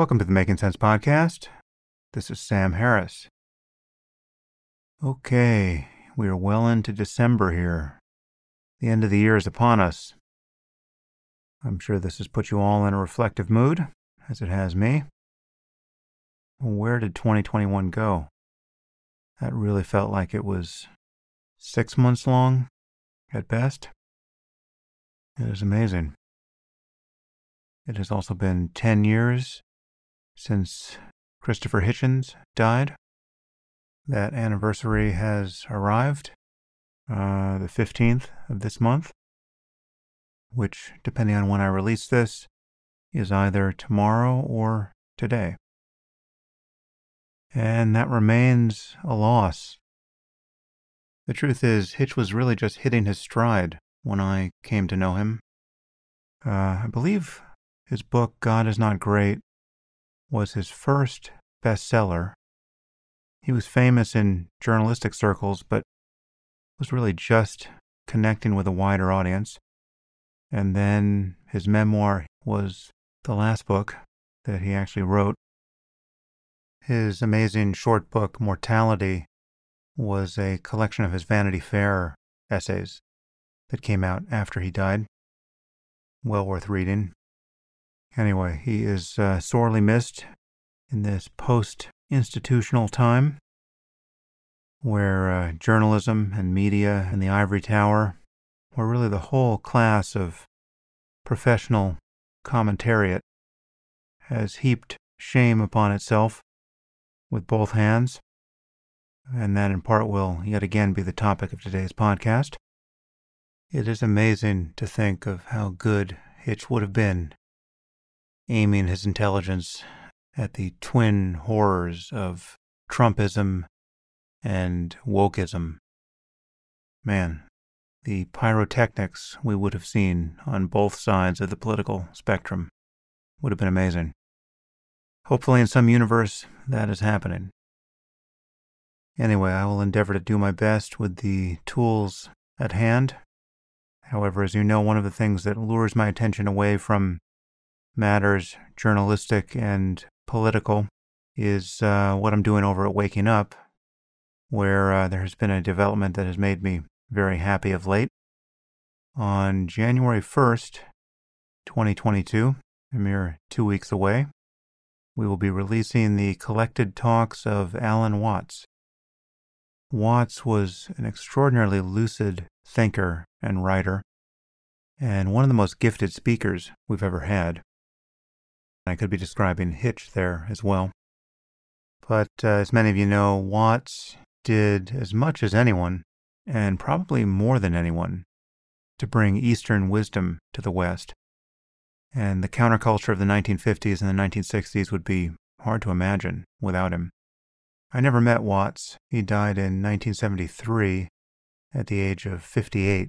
Welcome to the Making Sense Podcast. This is Sam Harris. Okay, we are well into December here. The end of the year is upon us. I'm sure this has put you all in a reflective mood, as it has me. Where did 2021 go? That really felt like it was six months long, at best. It is amazing. It has also been 10 years since Christopher Hitchens died. That anniversary has arrived, uh, the 15th of this month, which, depending on when I release this, is either tomorrow or today. And that remains a loss. The truth is, Hitch was really just hitting his stride when I came to know him. Uh, I believe his book, God is Not Great, was his first bestseller. He was famous in journalistic circles, but was really just connecting with a wider audience. And then his memoir was the last book that he actually wrote. His amazing short book, Mortality, was a collection of his Vanity Fair essays that came out after he died. Well worth reading. Anyway, he is uh, sorely missed in this post institutional time where uh, journalism and media and the ivory tower, where really the whole class of professional commentariat has heaped shame upon itself with both hands. And that in part will yet again be the topic of today's podcast. It is amazing to think of how good Hitch would have been aiming his intelligence at the twin horrors of Trumpism and wokeism. Man, the pyrotechnics we would have seen on both sides of the political spectrum would have been amazing. Hopefully, in some universe, that is happening. Anyway, I will endeavor to do my best with the tools at hand. However, as you know, one of the things that lures my attention away from matters, journalistic and political, is uh, what I'm doing over at Waking Up, where uh, there has been a development that has made me very happy of late. On January 1st, 2022, a mere two weeks away, we will be releasing the collected talks of Alan Watts. Watts was an extraordinarily lucid thinker and writer, and one of the most gifted speakers we've ever had. I could be describing Hitch there as well. But uh, as many of you know, Watts did as much as anyone, and probably more than anyone, to bring Eastern wisdom to the West. And the counterculture of the 1950s and the 1960s would be hard to imagine without him. I never met Watts. He died in 1973 at the age of 58.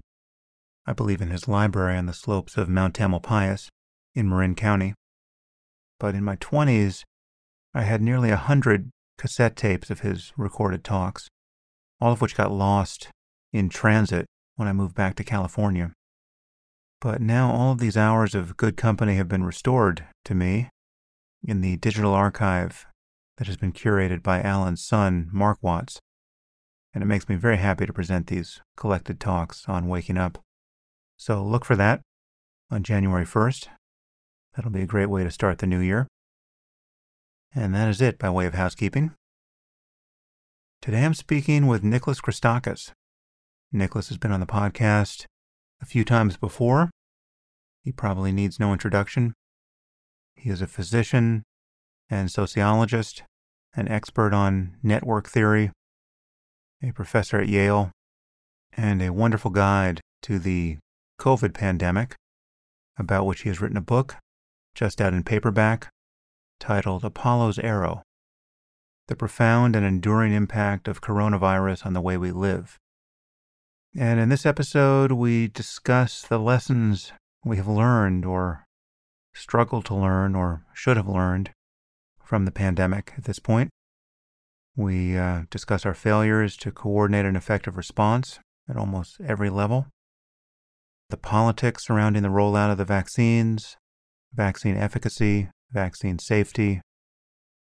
I believe in his library on the slopes of Mount Tamalpais in Marin County but in my 20s, I had nearly a hundred cassette tapes of his recorded talks, all of which got lost in transit when I moved back to California. But now all of these hours of good company have been restored to me in the digital archive that has been curated by Alan's son, Mark Watts, and it makes me very happy to present these collected talks on Waking Up. So look for that on January 1st That'll be a great way to start the new year. And that is it by way of housekeeping. Today I'm speaking with Nicholas Christakis. Nicholas has been on the podcast a few times before. He probably needs no introduction. He is a physician and sociologist, an expert on network theory, a professor at Yale, and a wonderful guide to the COVID pandemic, about which he has written a book just out in paperback, titled Apollo's Arrow The Profound and Enduring Impact of Coronavirus on the Way We Live. And in this episode, we discuss the lessons we have learned or struggled to learn or should have learned from the pandemic at this point. We uh, discuss our failures to coordinate an effective response at almost every level, the politics surrounding the rollout of the vaccines, vaccine efficacy, vaccine safety,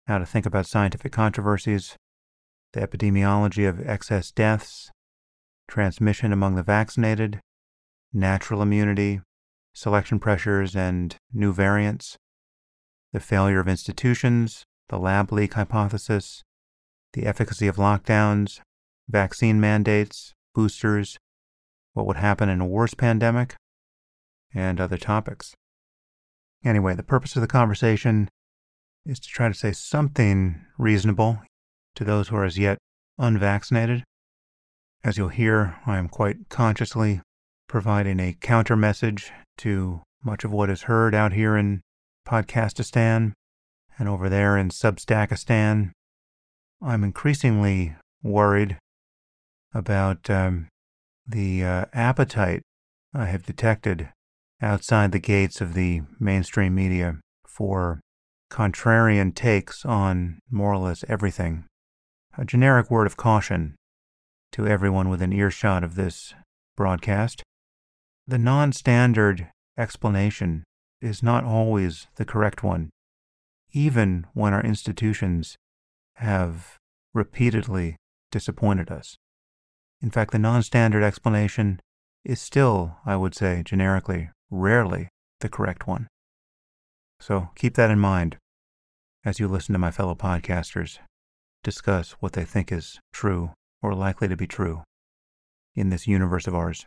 how to think about scientific controversies, the epidemiology of excess deaths, transmission among the vaccinated, natural immunity, selection pressures and new variants, the failure of institutions, the lab leak hypothesis, the efficacy of lockdowns, vaccine mandates, boosters, what would happen in a worse pandemic, and other topics. Anyway, the purpose of the conversation is to try to say something reasonable to those who are as yet unvaccinated. As you'll hear, I am quite consciously providing a counter message to much of what is heard out here in Podcastistan and over there in Substackistan. I'm increasingly worried about um, the uh, appetite I have detected outside the gates of the mainstream media for contrarian takes on more or less everything. A generic word of caution to everyone within earshot of this broadcast. The non standard explanation is not always the correct one, even when our institutions have repeatedly disappointed us. In fact, the non standard explanation is still, I would say generically, rarely the correct one. So keep that in mind as you listen to my fellow podcasters discuss what they think is true or likely to be true in this universe of ours.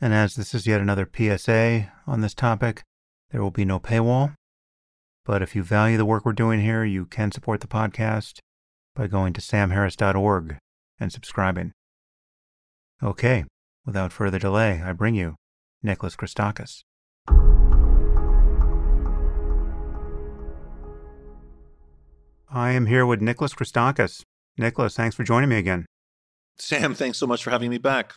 And as this is yet another PSA on this topic, there will be no paywall. But if you value the work we're doing here, you can support the podcast by going to samharris.org and subscribing. Okay, without further delay, I bring you Nicholas Christakis. I am here with Nicholas Christakis. Nicholas, thanks for joining me again. Sam, thanks so much for having me back.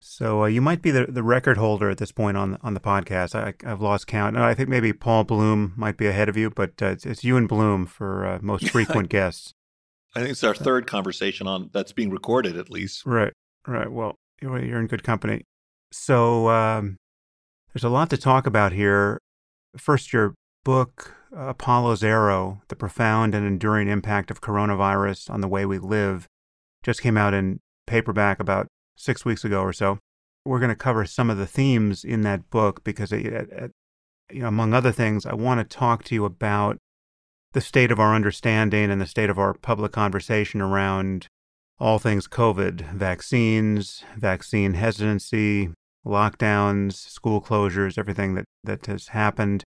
So uh, you might be the, the record holder at this point on on the podcast. I, have lost count. I think maybe Paul Bloom might be ahead of you, but uh, it's, it's, you and Bloom for uh, most frequent guests. I think it's our third conversation on that's being recorded, at least. Right, right. Well, you're in good company. So um, there's a lot to talk about here. First, your book, Apollo's Arrow The Profound and Enduring Impact of Coronavirus on the Way We Live, just came out in paperback about six weeks ago or so. We're going to cover some of the themes in that book because, it, it, you know, among other things, I want to talk to you about the state of our understanding and the state of our public conversation around all things COVID vaccines, vaccine hesitancy, lockdowns, school closures, everything that, that has happened,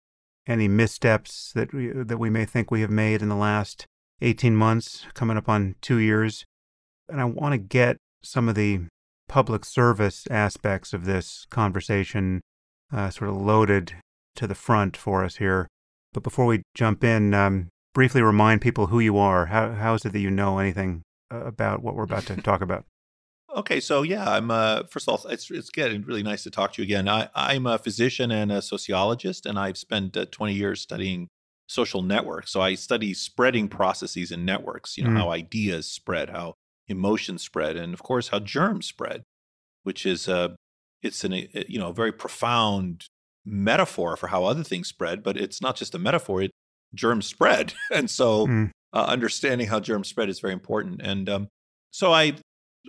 any missteps that we, that we may think we have made in the last 18 months, coming up on two years. And I want to get some of the public service aspects of this conversation uh, sort of loaded to the front for us here. But before we jump in, um, briefly remind people who you are. How, how is it that you know anything about what we're about to talk about? Okay, so yeah, I'm uh, first of all, it's it's getting really nice to talk to you again. I, I'm a physician and a sociologist, and I've spent uh, 20 years studying social networks. So I study spreading processes in networks. You know mm. how ideas spread, how emotions spread, and of course how germs spread, which is uh, it's an a, uh, you know very profound metaphor for how other things spread. But it's not just a metaphor; it germs spread, and so. Mm uh, understanding how germ spread is very important. And um, so I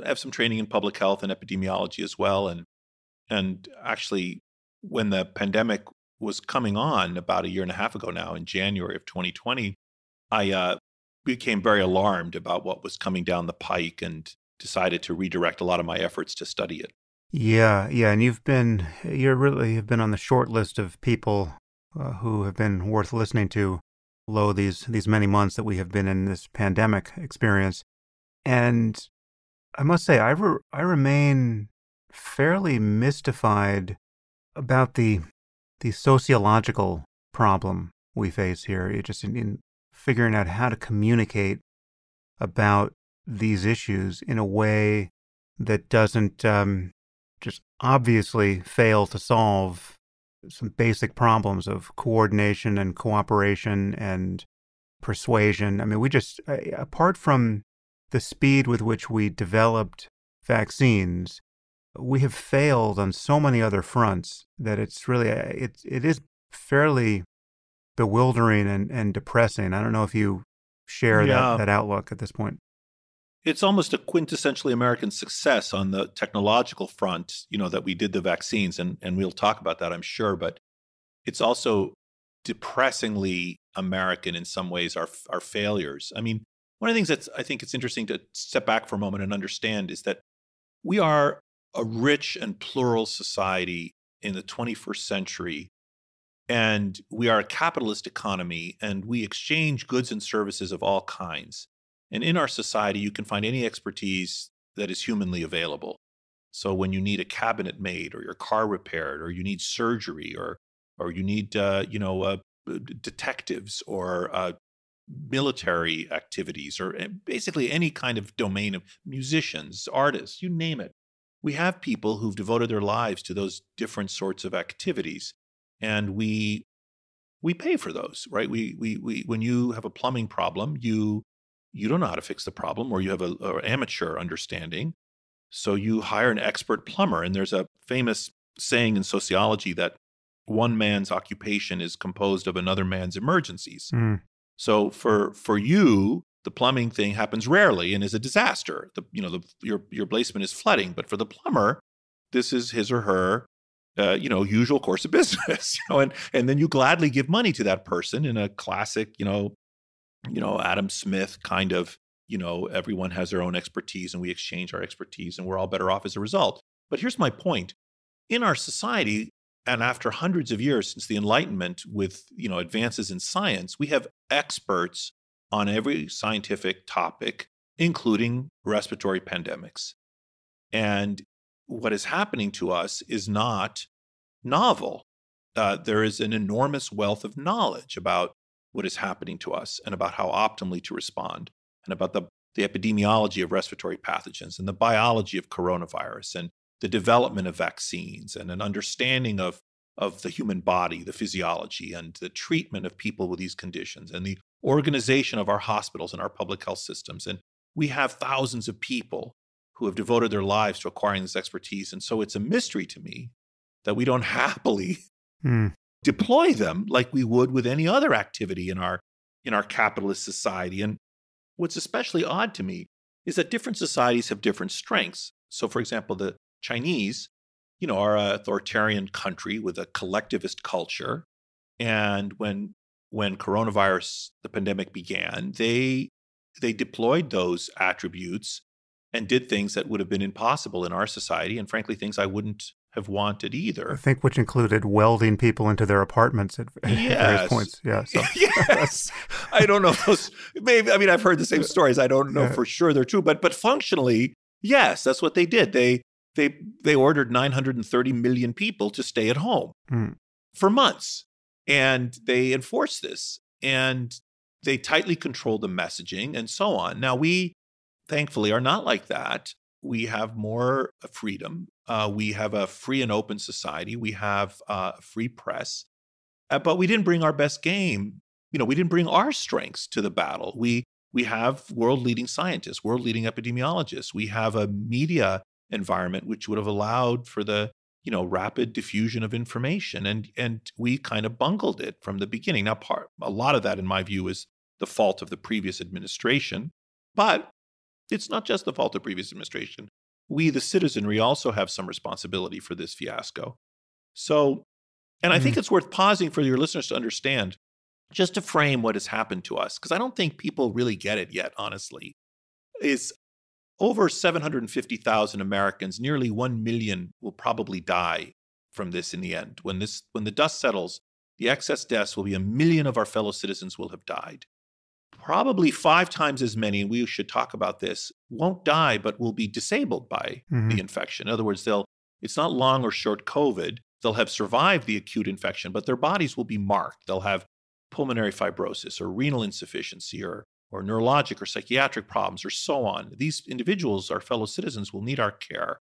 have some training in public health and epidemiology as well. And and actually, when the pandemic was coming on about a year and a half ago now, in January of 2020, I uh, became very alarmed about what was coming down the pike and decided to redirect a lot of my efforts to study it. Yeah, yeah, and you've been you are really have been on the short list of people uh, who have been worth listening to lo, these these many months that we have been in this pandemic experience, and I must say, I re- I remain fairly mystified about the the sociological problem we face here, it just in, in figuring out how to communicate about these issues in a way that doesn't um, just obviously fail to solve some basic problems of coordination and cooperation and persuasion. I mean, we just, uh, apart from the speed with which we developed vaccines, we have failed on so many other fronts that it's really, uh, it, it is fairly bewildering and, and depressing. I don't know if you share yeah. that, that outlook at this point. It's almost a quintessentially American success on the technological front, you know, that we did the vaccines, and, and we'll talk about that, I'm sure. But it's also depressingly American in some ways, our, our failures. I mean, one of the things that I think it's interesting to step back for a moment and understand is that we are a rich and plural society in the 21st century. And we are a capitalist economy and we exchange goods and services of all kinds. And in our society, you can find any expertise that is humanly available. So when you need a cabinet made, or your car repaired, or you need surgery, or or you need uh, you know uh, detectives or uh, military activities, or eh, basically any kind of domain of musicians, artists, you name it, we have people who've devoted their lives to those different sorts of activities, and we we pay for those, right? We we we when you have a plumbing problem, you you don't know how to fix the problem or you have an amateur understanding. So you hire an expert plumber. And there's a famous saying in sociology that one man's occupation is composed of another man's emergencies. Mm. So for for you, the plumbing thing happens rarely and is a disaster. The, you know, the, your your basement is flooding, but for the plumber, this is his or her, uh, you know, usual course of business. you know, and and then you gladly give money to that person in a classic, you know, you know, Adam Smith kind of, you know, everyone has their own expertise and we exchange our expertise and we're all better off as a result. But here's my point. In our society, and after hundreds of years since the Enlightenment with, you know, advances in science, we have experts on every scientific topic, including respiratory pandemics. And what is happening to us is not novel. Uh, there is an enormous wealth of knowledge about what is happening to us and about how optimally to respond and about the, the epidemiology of respiratory pathogens and the biology of coronavirus and the development of vaccines and an understanding of, of the human body, the physiology, and the treatment of people with these conditions and the organization of our hospitals and our public health systems. And we have thousands of people who have devoted their lives to acquiring this expertise. And so it's a mystery to me that we don't happily mm deploy them like we would with any other activity in our in our capitalist society and what's especially odd to me is that different societies have different strengths so for example the chinese you know are an authoritarian country with a collectivist culture and when when coronavirus the pandemic began they they deployed those attributes and did things that would have been impossible in our society and frankly things i wouldn't have wanted either. I think which included welding people into their apartments at yes. various points. Yeah. So. yes. I don't know those. Maybe I mean I've heard the same stories. I don't know yeah. for sure they're true, but but functionally, yes, that's what they did. They they they ordered 930 million people to stay at home mm. for months, and they enforced this, and they tightly controlled the messaging and so on. Now we thankfully are not like that we have more uh, freedom. Uh, we have a free and open society. We have uh, a free press. Uh, but we didn't bring our best game. You know, we didn't bring our strengths to the battle. We we have world leading scientists, world leading epidemiologists. We have a media environment which would have allowed for the you know rapid diffusion of information, and and we kind of bungled it from the beginning. Now, part a lot of that, in my view, is the fault of the previous administration, but it's not just the fault of previous administration. We, the citizenry, also have some responsibility for this fiasco. So, and I think mm-hmm. it's worth pausing for your listeners to understand, just to frame what has happened to us, because I don't think people really get it yet, honestly. Is over 750,000 Americans, nearly 1 million, will probably die from this in the end. When, this, when the dust settles, the excess deaths will be a million of our fellow citizens will have died probably five times as many, we should talk about this, won't die, but will be disabled by mm-hmm. the infection. In other words, they'll, it's not long or short COVID. They'll have survived the acute infection, but their bodies will be marked. They'll have pulmonary fibrosis or renal insufficiency or, or neurologic or psychiatric problems or so on. These individuals, our fellow citizens, will need our care.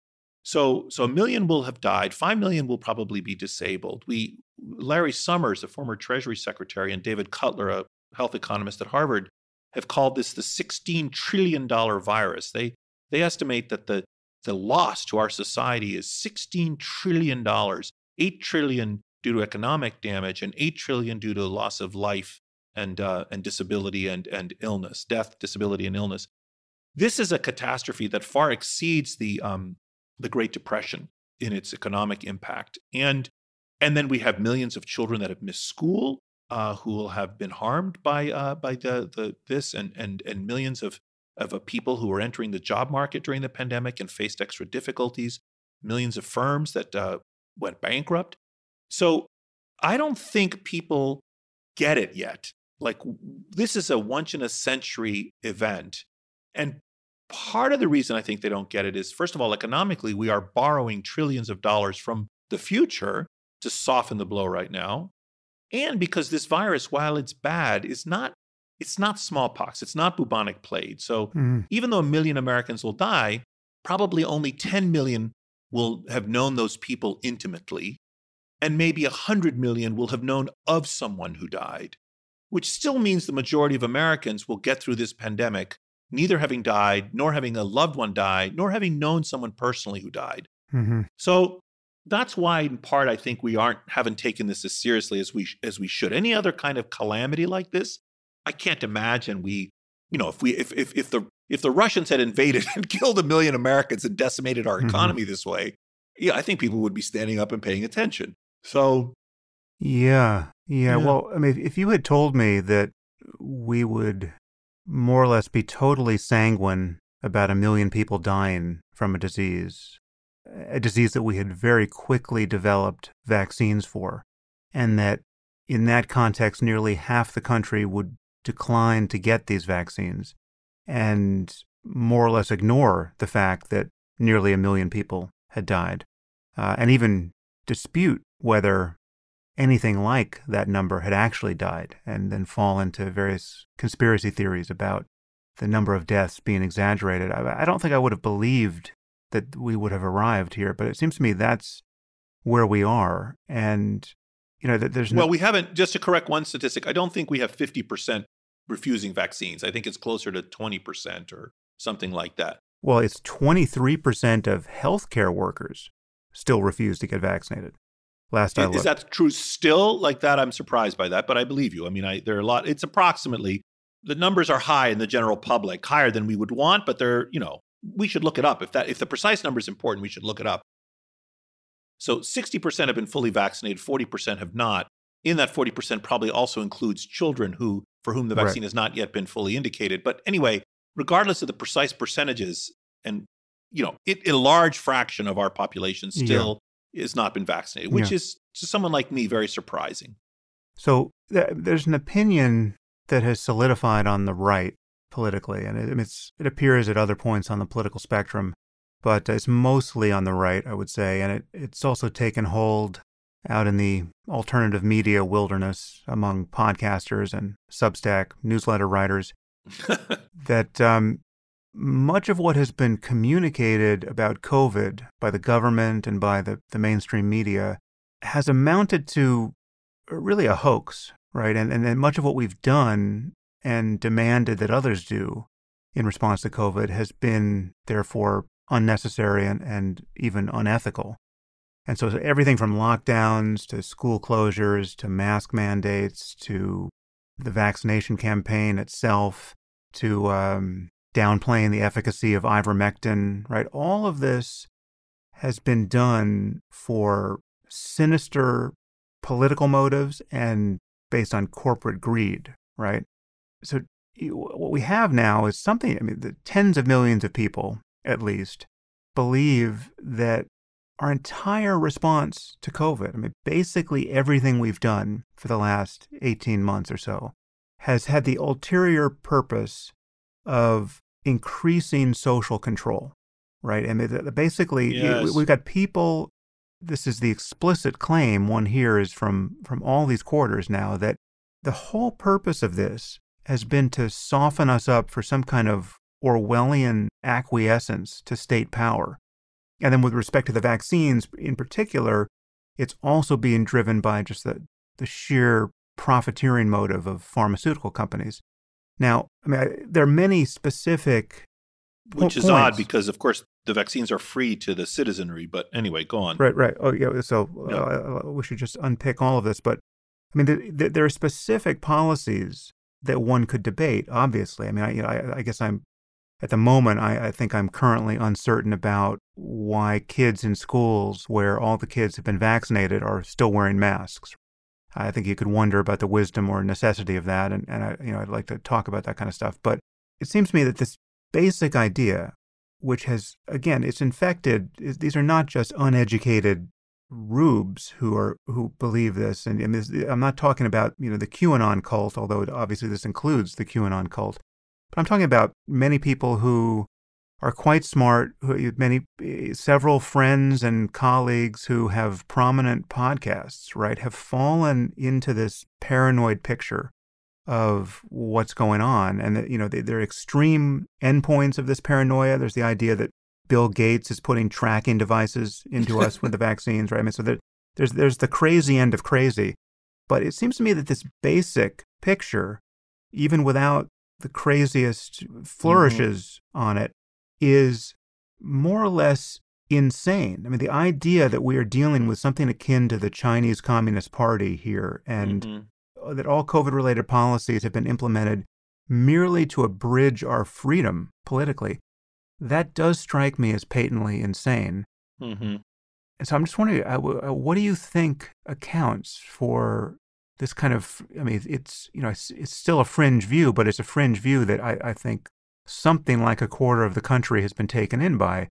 So, so a million will have died. Five million will probably be disabled. We, Larry Summers, the former Treasury Secretary, and David Cutler, a health economists at Harvard have called this the $16 trillion virus. They, they estimate that the, the loss to our society is $16 trillion, $8 trillion due to economic damage, and $8 trillion due to loss of life and, uh, and disability and, and illness, death, disability, and illness. This is a catastrophe that far exceeds the, um, the Great Depression in its economic impact. And, and then we have millions of children that have missed school uh, who will have been harmed by uh, by the, the this and and and millions of of uh, people who were entering the job market during the pandemic and faced extra difficulties, millions of firms that uh, went bankrupt. So I don't think people get it yet. Like this is a once in a century event, and part of the reason I think they don't get it is first of all economically we are borrowing trillions of dollars from the future to soften the blow right now and because this virus while it's bad is not it's not smallpox it's not bubonic plague so mm-hmm. even though a million americans will die probably only 10 million will have known those people intimately and maybe 100 million will have known of someone who died which still means the majority of americans will get through this pandemic neither having died nor having a loved one die nor having known someone personally who died mm-hmm. so that's why in part I think we aren't haven't taken this as seriously as we as we should. Any other kind of calamity like this, I can't imagine we, you know, if we if if, if the if the Russians had invaded and killed a million Americans and decimated our mm-hmm. economy mm-hmm. this way, yeah, I think people would be standing up and paying attention. So yeah, yeah. Yeah. Well, I mean if you had told me that we would more or less be totally sanguine about a million people dying from a disease a disease that we had very quickly developed vaccines for, and that in that context, nearly half the country would decline to get these vaccines and more or less ignore the fact that nearly a million people had died, uh, and even dispute whether anything like that number had actually died, and then fall into various conspiracy theories about the number of deaths being exaggerated. I, I don't think I would have believed that we would have arrived here. But it seems to me that's where we are. And, you know, that there's no. Well, we haven't, just to correct one statistic, I don't think we have 50% refusing vaccines. I think it's closer to 20% or something like that. Well, it's 23% of healthcare workers still refuse to get vaccinated. Last I is, Is that true still? Like that, I'm surprised by that, but I believe you. I mean, I, there are a lot, it's approximately, the numbers are high in the general public, higher than we would want, but they're, you know, we should look it up. If that if the precise number is important, we should look it up. So 60% have been fully vaccinated, 40% have not. In that 40% probably also includes children who for whom the vaccine right. has not yet been fully indicated. But anyway, regardless of the precise percentages and you know, it, a large fraction of our population still yeah. has not been vaccinated, which yeah. is to someone like me very surprising. So th- there's an opinion that has solidified on the right politically, and it, it appears at other points on the political spectrum, but it's mostly on the right, I would say, and it, it's also taken hold out in the alternative media wilderness among podcasters and Substack newsletter writers that um, much of what has been communicated about COVID by the government and by the, the mainstream media has amounted to really a hoax, right? And, and, and much of what we've done and demanded that others do in response to COVID has been, therefore, unnecessary and, and even unethical. And so, everything from lockdowns to school closures to mask mandates to the vaccination campaign itself to um, downplaying the efficacy of ivermectin, right? All of this has been done for sinister political motives and based on corporate greed, right? so what we have now is something, I mean, the tens of millions of people, at least, believe that our entire response to COVID, I mean, basically everything we've done for the last 18 months or so, has had the ulterior purpose of increasing social control, right? I mean, basically, yes. we've got people. This is the explicit claim one hears from from all these quarters now that the whole purpose of this has been to soften us up for some kind of Orwellian acquiescence to state power. And then with respect to the vaccines in particular, it's also being driven by just the, the sheer profiteering motive of pharmaceutical companies. Now, I mean, I, there are many specific. Which is points. odd because, of course, the vaccines are free to the citizenry. But anyway, go on. Right, right. Oh, yeah. So uh, yeah. Uh, we should just unpick all of this. But I mean, there are specific policies that one could debate, obviously. I mean, I, you know, I, I guess I'm, at the moment, I, I think I'm currently uncertain about why kids in schools where all the kids have been vaccinated are still wearing masks. I think you could wonder about the wisdom or necessity of that, and, and I, you know, I'd like to talk about that kind of stuff. But it seems to me that this basic idea, which has again, it's infected. These are not just uneducated rubes who are who believe this, and, and this, I'm not talking about you know the QAnon cult, although it, obviously this includes the QAnon cult, but I'm talking about many people who are quite smart, who, many several friends and colleagues who have prominent podcasts, right, have fallen into this paranoid picture of what's going on, and that, you know they, are extreme endpoints of this paranoia. There's the idea that Bill Gates is putting tracking devices into us with the vaccines, right? I mean, so there, there's there's the crazy end of crazy, but it seems to me that this basic picture, even without the craziest mm-hmm. flourishes mm-hmm. on it, is more or less insane. I mean, the idea that we are dealing with something akin to the Chinese Communist Party here, and mm-hmm. Uh, that all COVID-related policies have been implemented merely to abridge our freedom politically that does strike me as patently insane. Mm-hmm. And so I'm just wondering, uh, uh, what do you think accounts for this kind of? I mean, it's you know, it's, it's still a fringe view, but it's a fringe view that I, I think something like a quarter of the country has been taken in by.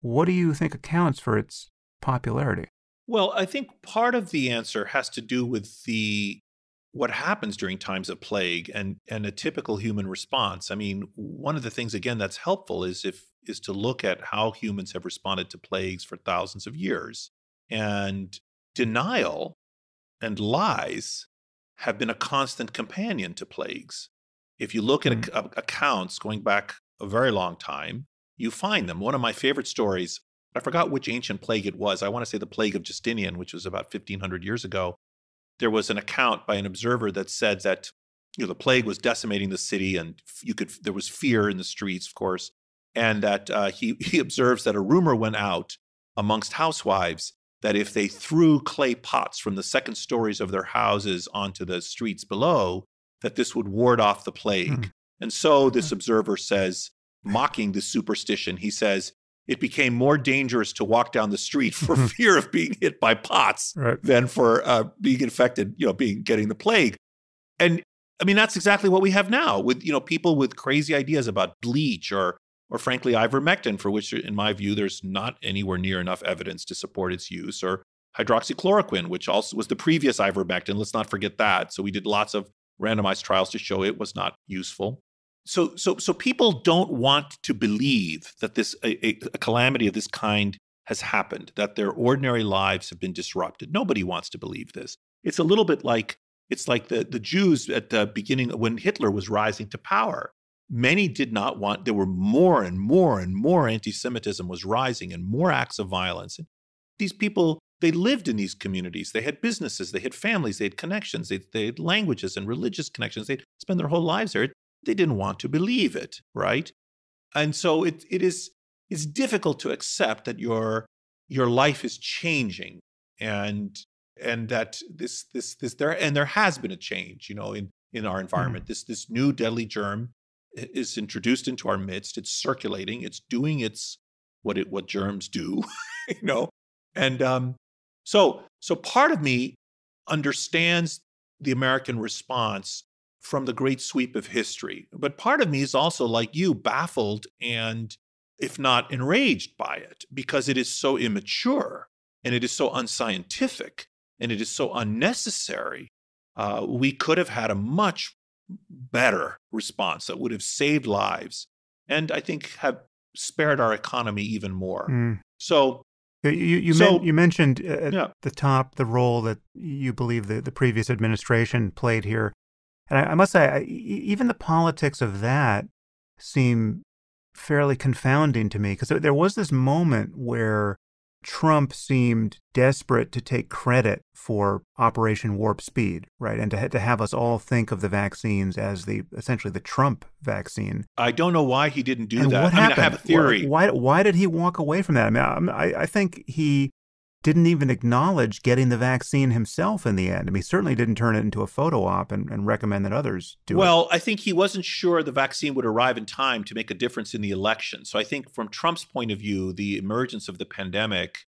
What do you think accounts for its popularity? Well, I think part of the answer has to do with the what happens during times of plague and and a typical human response. I mean, one of the things again that's helpful is if is to look at how humans have responded to plagues for thousands of years. And denial and lies have been a constant companion to plagues. If you look at hmm. accounts going back a very long time, you find them. One of my favorite stories, I forgot which ancient plague it was. I want to say the plague of Justinian, which was about 1500 years ago there was an account by an observer that said that you know the plague was decimating the city, and you could there was fear in the streets, of course, and that uh, he he observes that a rumor went out amongst housewives that if they threw clay pots from the second stories of their houses onto the streets below, that this would ward off the hmm. plague. Mm. And so this observer says, mocking the superstition, he says, it became more dangerous to walk down the street for fear of being hit by pots right. than for uh, being infected, you know, being getting the plague. And I mean, that's exactly what we have now with you know people with crazy ideas about bleach or or frankly ivermectin, for which, in my view, there's not anywhere near enough evidence to support its use, or hydroxychloroquine, which also was the previous ivermectin. Let's not forget that. So we did lots of randomized trials to show it was not useful so so so people don't want to believe that this a, a, calamity of this kind has happened that their ordinary lives have been disrupted nobody wants to believe this it's a little bit like it's like the, the jews at the beginning when hitler was rising to power many did not want there were more and more and more anti-semitism was rising and more acts of violence and these people they lived in these communities they had businesses they had families they had connections they, they had languages and religious connections they'd spend their whole lives there it, they didn't want to believe it, right? And so it, it is it's difficult to accept that your your life is changing and and that this this this there and there has been a change, you know, in in our hmm. environment. mm This this new deadly germ is introduced into our midst. It's circulating. It's doing its what it what germs do, you know, and um, so so part of me understands the American response from the great sweep of history. But part of me is also, like you, baffled and, if not enraged by it, because it is so immature and it is so unscientific and it is so unnecessary. Uh, we could have had a much better response that would have saved lives and I think have spared our economy even more. Mm. So you, you, so, men- you mentioned uh, at yeah. the top the role that you believe the, the previous administration played here. And I, I must say, I, even the politics of that seem fairly confounding to me because there was this moment where Trump seemed desperate to take credit for Operation Warp Speed, right? And to, to have us all think of the vaccines as the essentially the Trump vaccine. I don't know why he didn't do and that. What I happened? Mean, I have a theory. Why, why, why did he walk away from that? I mean, I, I think he didn't even acknowledge getting the vaccine himself in the end. I mean, certainly didn't turn it into a photo op and, and recommend that others do well, it. I think he wasn't sure the vaccine would arrive in time to make a difference in the election. So I think from Trump's point of view, the emergence of the pandemic,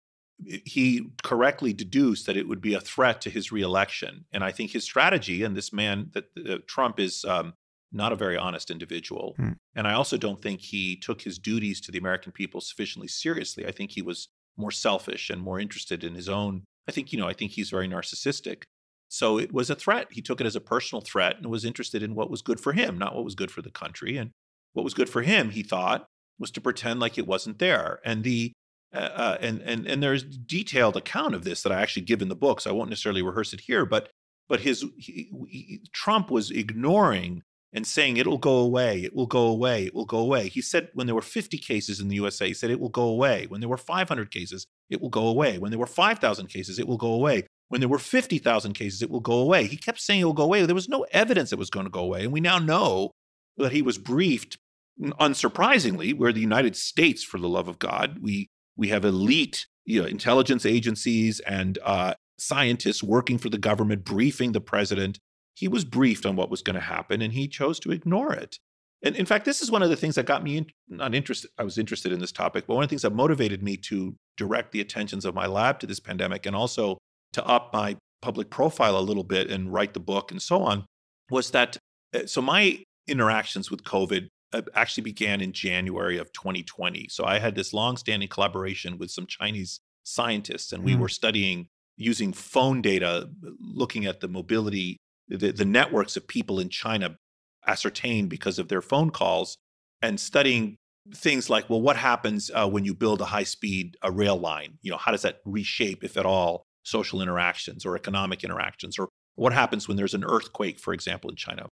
he correctly deduced that it would be a threat to his reelection. And I think his strategy, and this man that uh, Trump is um, not a very honest individual. Hmm. And I also don't think he took his duties to the American people sufficiently seriously. I think he was more selfish and more interested in his own. I think, you know, I think he's very narcissistic. So it was a threat. He took it as a personal threat and was interested in what was good for him, not what was good for the country. And what was good for him, he thought, was to pretend like it wasn't there. And the uh, uh and and and there's detailed account of this that I actually give in the book, so I won't necessarily rehearse it here. But but his he, he, Trump was ignoring and saying it'll go away, it will go away, it will go away. He said when there were 50 cases in the USA, he said it will go away. When there were 500 cases, it will go away. When there were 5,000 cases, it will go away. When there were 50,000 cases, it will go away. He kept saying it will go away. There was no evidence it was going to go away. And we now know that he was briefed, unsurprisingly, where the United States, for the love of God. We, we have elite you know, intelligence agencies and uh, scientists working for the government, briefing the president he was briefed on what was going to happen and he chose to ignore it. And in fact, this is one of the things that got me in, not interested. I was interested in this topic, but one of the things that motivated me to direct the attentions of my lab to this pandemic and also to up my public profile a little bit and write the book and so on was that eh, so my interactions with COVID eh, actually began in January of 2020. So I had this long-standing collaboration with some Chinese scientists, and we mm. were studying using phone data, looking at the mobility the, the networks of people in China ascertain because of their phone calls and studying things like, well, what happens uh, when you build a high speed a uh, rail line? You know, how does that reshape, if at all, social interactions or economic interactions? Or what happens when there's an earthquake, for example, in China?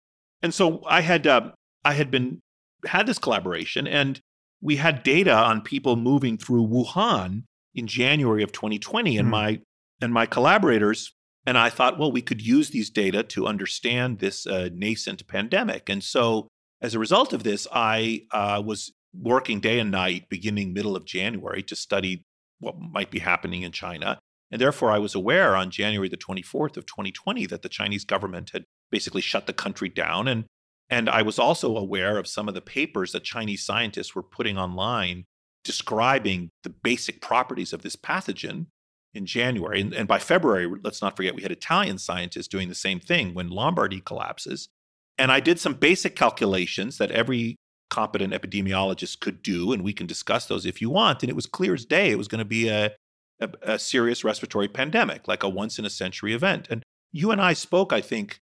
And so I had, uh, I had been, had this collaboration and we had data on people moving through Wuhan in January of 2020. Mm-hmm. And hmm. my, and my collaborators and I thought, well, we could use these data to understand this uh, nascent pandemic. And so, as a result of this, I uh, was working day and night beginning middle of January to study what might be happening in China. And therefore, I was aware on January the 24th of 2020 that the Chinese government had basically shut the country down. And, and I was also aware of some of the papers that Chinese scientists were putting online describing the basic properties of this pathogen in January. And, and by February, let's not forget, we had Italian scientists doing the same thing when Lombardy collapses. And I did some basic calculations that every competent epidemiologist could do, and we can discuss those if you want. And it was clear as day it was going to be a, a, a serious respiratory pandemic, like a once in a century event. And you and I spoke, I think,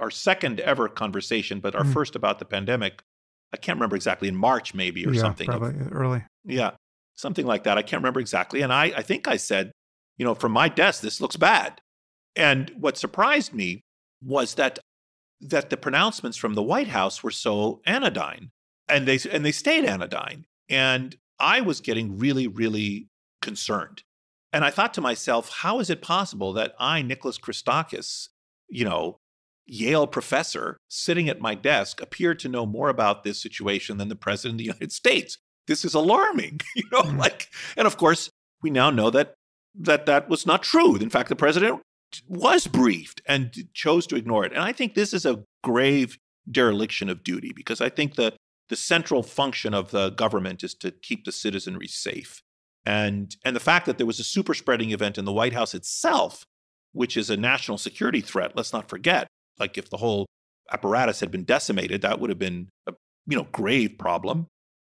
our second ever conversation, but our mm. first about the pandemic. I can't remember exactly in March, maybe or yeah, something. Probably early. Yeah, something like that. I can't remember exactly. And I, I think I said you know, from my desk, this looks bad. And what surprised me was that that the pronouncements from the White House were so anodyne, and they and they stayed anodyne. And I was getting really, really concerned. And I thought to myself, how is it possible that I, Nicholas Christakis, you know, Yale professor sitting at my desk appeared to know more about this situation than the president of the United States. This is alarming, you know, hmm. like and of course, we now know that that that was not true. In fact, the president was briefed and chose to ignore it. And I think this is a grave dereliction of duty because I think the the central function of the government is to keep the citizenry safe. And and the fact that there was a super spreading event in the White House itself, which is a national security threat, let's not forget. Like if the whole apparatus had been decimated, that would have been a you know grave problem.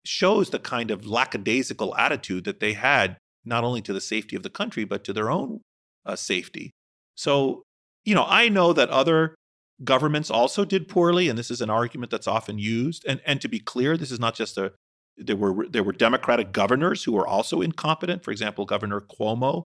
Shows the kind of lackadaisical attitude that they had not only to the safety of the country, but to their own uh, safety. So, you know, I know that other governments also did poorly, and this is an argument that's often used. And, and to be clear, this is not just a there were there were Democratic governors who were also incompetent. For example, Governor Cuomo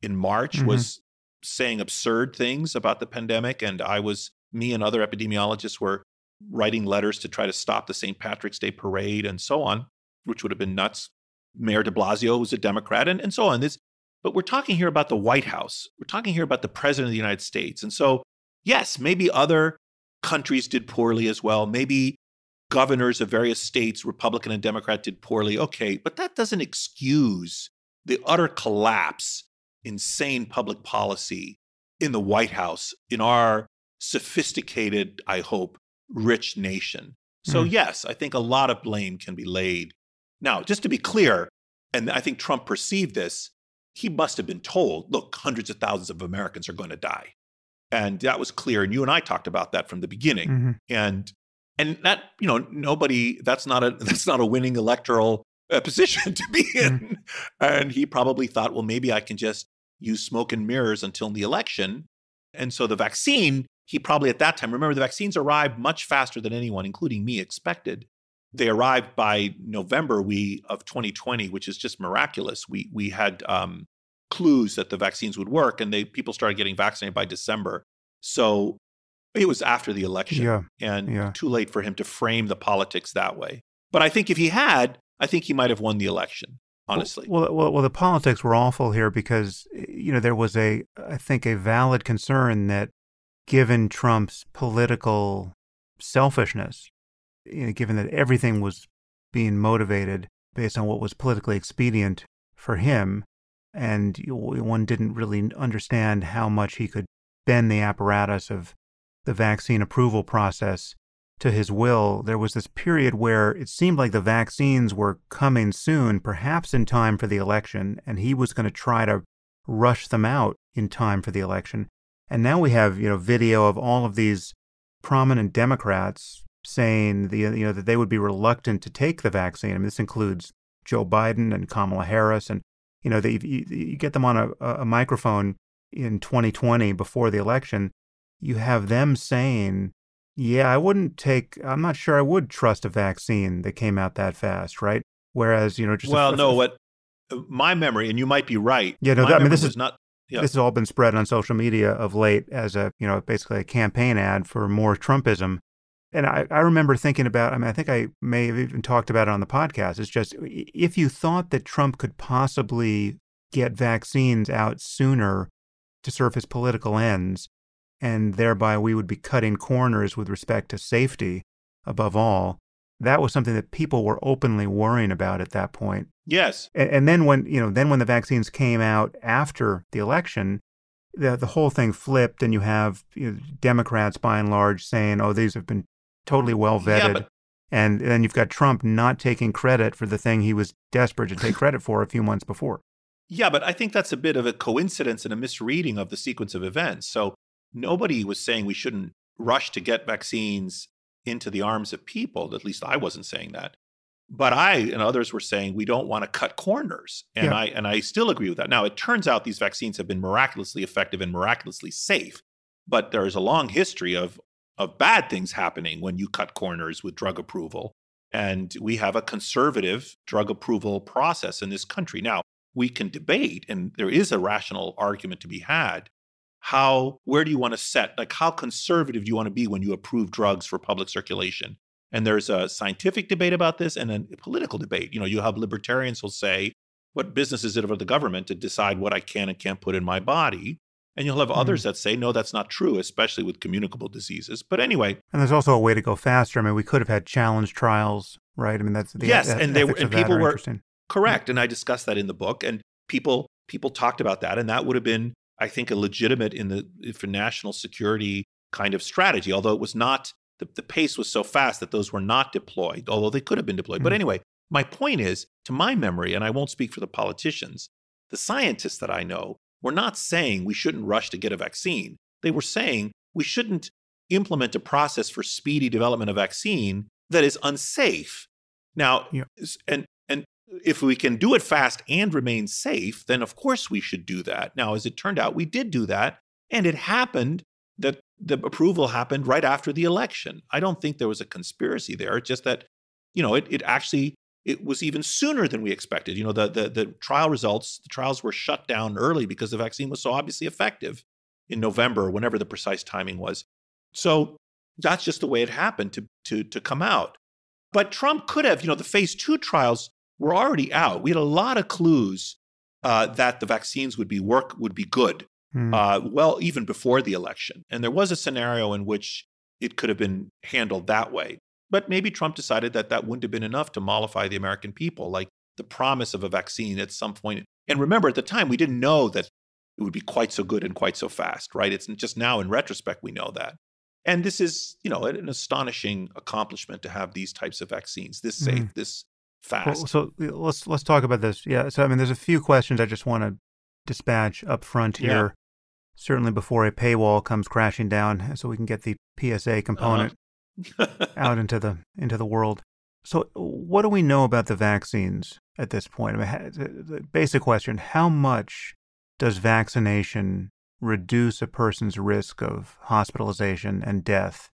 in March mm-hmm. was saying absurd things about the pandemic, and I was me and other epidemiologists were writing letters to try to stop the St. Patrick's Day parade and so on, which would have been nuts Mayor de Blasio was a Democrat, and, and so on. This, but we're talking here about the White House. We're talking here about the President of the United States. And so, yes, maybe other countries did poorly as well. Maybe governors of various states, Republican and Democrat, did poorly. Okay, but that doesn't excuse the utter collapse insane public policy in the White House, in our sophisticated, I hope, rich nation. So, mm. yes, I think a lot of blame can be laid now, just to be clear, and I think Trump perceived this, he must have been told, look, hundreds of thousands of Americans are going to die. And that was clear. And you and I talked about that from the beginning. Mm-hmm. And and that, you know, nobody, that's not a that's not a winning electoral uh, position to be in. Mm-hmm. And he probably thought, well, maybe I can just use smoke and mirrors until the election. And so the vaccine, he probably at that time, remember the vaccines arrived much faster than anyone, including me, expected they arrived by November we of 2020, which is just miraculous. We we had um, clues that the vaccines would work, and they people started getting vaccinated by December. So it was after the election, yeah. and yeah. too late for him to frame the politics that way. But I think if he had, I think he might have won the election. Honestly, well, well, well, the politics were awful here because you know there was a I think a valid concern that given Trump's political selfishness you know, given that everything was being motivated based on what was politically expedient for him, and one didn't really understand how much he could bend the apparatus of the vaccine approval process to his will, there was this period where it seemed like the vaccines were coming soon, perhaps in time for the election, and he was going to try to rush them out in time for the election. And now we have, you know, video of all of these prominent Democrats saying the, you know that they would be reluctant to take the vaccine. I mean, this includes Joe Biden and Kamala Harris, and you know, they, you, you get them on a, a microphone in 2020 before the election, you have them saying, "Yeah, I wouldn't take. I'm not sure I would trust a vaccine that came out that fast, right?" Whereas, you know, just well, a, no, what my memory, and you might be right. Yeah, no, that, I mean, this is not. Yeah. This has all been spread on social media of late as a, you know, basically a campaign ad for more Trumpism and I, I remember thinking about, I mean, I think I may have even talked about it on the podcast. It's just if you thought that Trump could possibly get vaccines out sooner to serve his political ends, and thereby we would be cutting corners with respect to safety above all, that was something that people were openly worrying about at that point. Yes. And, and then when, you know, then when the vaccines came out after the election, the, the whole thing flipped and you have you know, Democrats by and large saying, oh, these have been totally well vetted. Yeah, but- and then you've got Trump not taking credit for the thing he was desperate to take credit for a few months before. Yeah, but I think that's a bit of a coincidence and a misreading of the sequence of events. So nobody was saying we shouldn't rush to get vaccines into the arms of people. At least I wasn't saying that. But I and others were saying we don't want to cut corners. And yeah. I and I still agree with that. Now it turns out these vaccines have been miraculously effective and miraculously safe. But there is a long history of of bad things happening when you cut corners with drug approval. And we have a conservative drug approval process in this country. Now, we can debate, and there is a rational argument to be had. How, where do you want to set, like, how conservative do you want to be when you approve drugs for public circulation? And there's a scientific debate about this and a political debate. You know, you have libertarians who'll say, what business is it of the government to decide what I can and can't put in my body? And you'll have mm others that say, no, that's not true, especially with communicable diseases. But anyway. And there's also a way to go faster. I mean, we could have had challenge trials, right? I mean, that's the Yes, e- and, they, were, and people were correct. Yeah. And I discussed that in the book. And people people talked about that. And that would have been, I think, a legitimate in the for national security kind of strategy, although it was not the, the pace was so fast that those were not deployed, although they could have been deployed. mm But mm-hmm. anyway, my point is, to my memory, and I won't speak for the politicians, the scientists that I know were not saying we shouldn't rush to get a vaccine. They were saying we shouldn't implement a process for speedy development of vaccine that is unsafe. Now, yeah. and and if we can do it fast and remain safe, then of course we should do that. Now, as it turned out, we did do that, and it happened that the approval happened right after the election. I don't think there was a conspiracy there. It's just that, you know, it, it actually it was even sooner than we expected. You know, the, the, the, trial results, the trials were shut down early because the vaccine was so obviously effective in November, whenever the precise timing was. So that's just the way it happened to, to, to come out. But Trump could have, you know, the phase two trials were already out. We had a lot of clues uh, that the vaccines would be work would be good, hmm. uh, well, even before the election. And there was a scenario in which it could have been handled that way. But maybe Trump decided that that wouldn't have been enough to mollify the American people, like the promise of a vaccine at some point. And remember, at the time, we didn't know that it would be quite so good and quite so fast, right? It's just now in retrospect we know that. And this is, you know, an astonishing accomplishment to have these types of vaccines this mm-hmm. safe, mm. this fast. Well, so let's let's talk about this. Yeah. So I mean, there's a few questions I just want to dispatch up front here. Yeah. Certainly before a paywall comes crashing down, so we can get the PSA uh-huh. component out into the into the world. So, what do we know about the vaccines at this point? I mean, the basic question: How much does vaccination reduce a person's risk of hospitalization and death?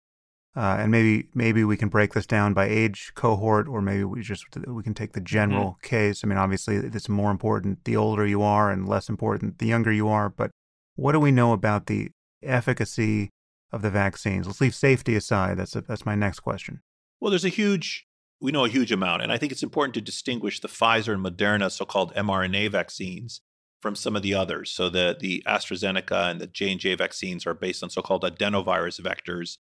Uh, and maybe maybe we can break this down by age cohort, or maybe we just we can take the mm-hmm. general mm-hmm. case. I mean, obviously, it's more important the older you are, and less important the younger you are. But what do we know about the efficacy of the vaccines? Let's leave safety aside. That's, a, that's my next question. Well, there's a huge, we know a huge amount. And I think it's important to distinguish the Pfizer and Moderna so called mRNA vaccines from some of the others. So the, the AstraZeneca and the J&J vaccines are based on so called adenovirus vectors.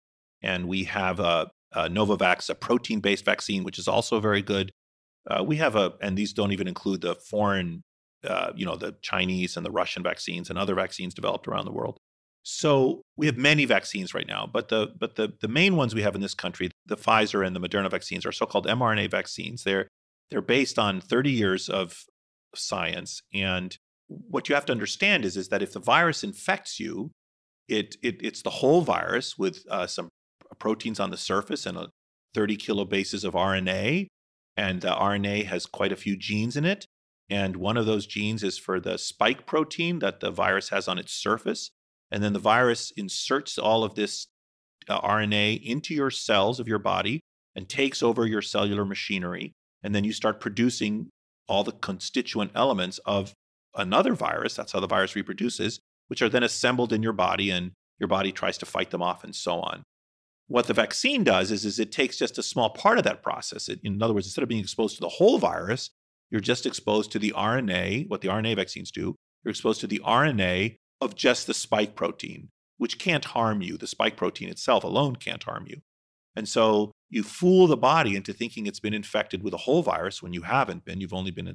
And we have a, a Novavax, a protein based vaccine, which is also very good. Uh, we have a, and these don't even include the foreign, uh, you know, the Chinese and the Russian vaccines and other vaccines developed around the world. So we have many vaccines right now, but the but the the main ones we have in this country, the Pfizer and the Moderna vaccines, are so-called mRNA vaccines. They're they're based on 30 years of science. And what you have to understand is, is that if the virus infects you, it, it it's the whole virus with uh, some proteins on the surface and a 30 kilobases of RNA. And the RNA has quite a few genes in it. And one of those genes is for the spike protein that the virus has on its surface. And then the virus inserts all of this uh, RNA into your cells of your body and takes over your cellular machinery. And then you start producing all the constituent elements of another virus. That's how the virus reproduces, which are then assembled in your body and your body tries to fight them off and so on. What the vaccine does is, is it takes just a small part of that process. It, in other words, instead of being exposed to the whole virus, you're just exposed to the RNA, what the RNA vaccines do. You're exposed to the RNA of just the spike protein, which can't harm you. The spike protein itself alone can't harm you. And so you fool the body into thinking it's been infected with a whole virus when you haven't been. You've only been uh,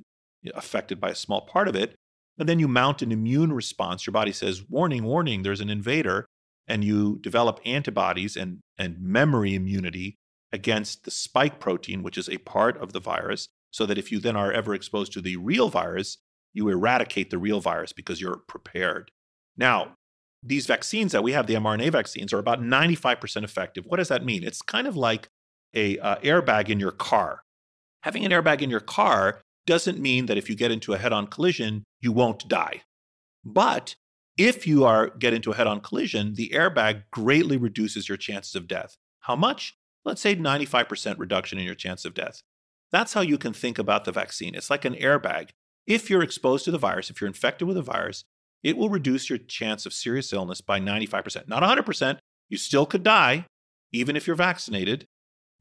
affected by a small part of it. And then you mount an immune response. Your body says, warning, warning, there's an invader. And you develop antibodies and, and memory immunity against the spike protein, which is a part of the virus, so that if you then are ever exposed to the real virus, you eradicate the real virus because you're prepared. Now, these vaccines that we have, the mRNA vaccines, are about 95% effective. What does that mean? It's kind of like a uh, airbag in your car. Having an airbag in your car doesn't mean that if you get into a head-on collision, you won't die. But if you are get into a head-on collision, the airbag greatly reduces your chances of death. How much? Let's say 95% reduction in your chance of death. That's how you can think about the vaccine. It's like an airbag. If you're exposed to the virus, if you're infected with a virus, it will reduce your chance of serious illness by 95%. Not 100%. You still could die, even if you're vaccinated,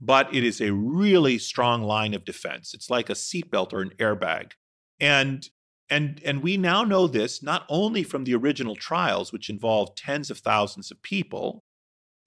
but it is a really strong line of defense. It's like a seatbelt or an airbag. And and and we now know this not only from the original trials which involved tens of thousands of people,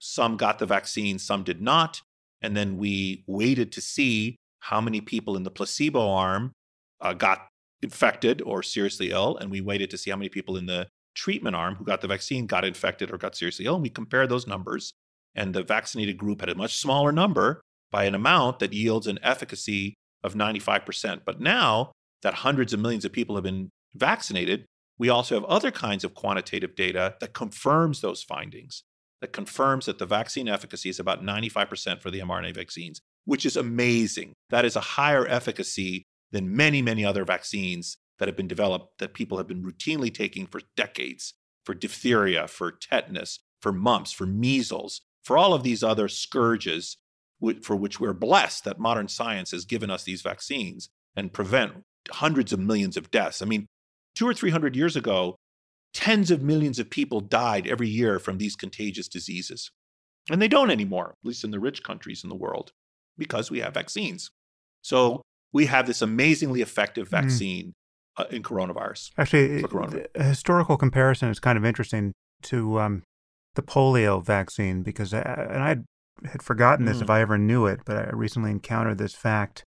some got the vaccine, some did not, and then we waited to see how many people in the placebo arm uh, got infected or seriously ill, and we waited to see how many people in the treatment arm who got the vaccine got infected or got seriously ill. And we compared those numbers, and the vaccinated group had a much smaller number by an amount that yields an efficacy of 95%. But now that hundreds of millions of people have been vaccinated, we also have other kinds of quantitative data that confirms those findings, that confirms that the vaccine efficacy is about 95% for the mRNA vaccines, which is amazing. That is a higher efficacy than many, many other vaccines that have been developed that people have been routinely taking for decades for diphtheria, for tetanus, for mumps, for measles, for all of these other scourges for which we're blessed that modern science has given us these vaccines and prevent hundreds of millions of deaths. I mean, two or 300 years ago, tens of millions of people died every year from these contagious diseases. And they don't anymore, at least in the rich countries in the world, because we have vaccines. So we have this amazingly effective hmm. vaccine mm. uh, in coronavirus. Actually, coronavirus. a historical comparison is kind of interesting to um, the polio vaccine because, I, uh, and I had, forgotten this mm. if hmm. I ever knew it, but I recently encountered this fact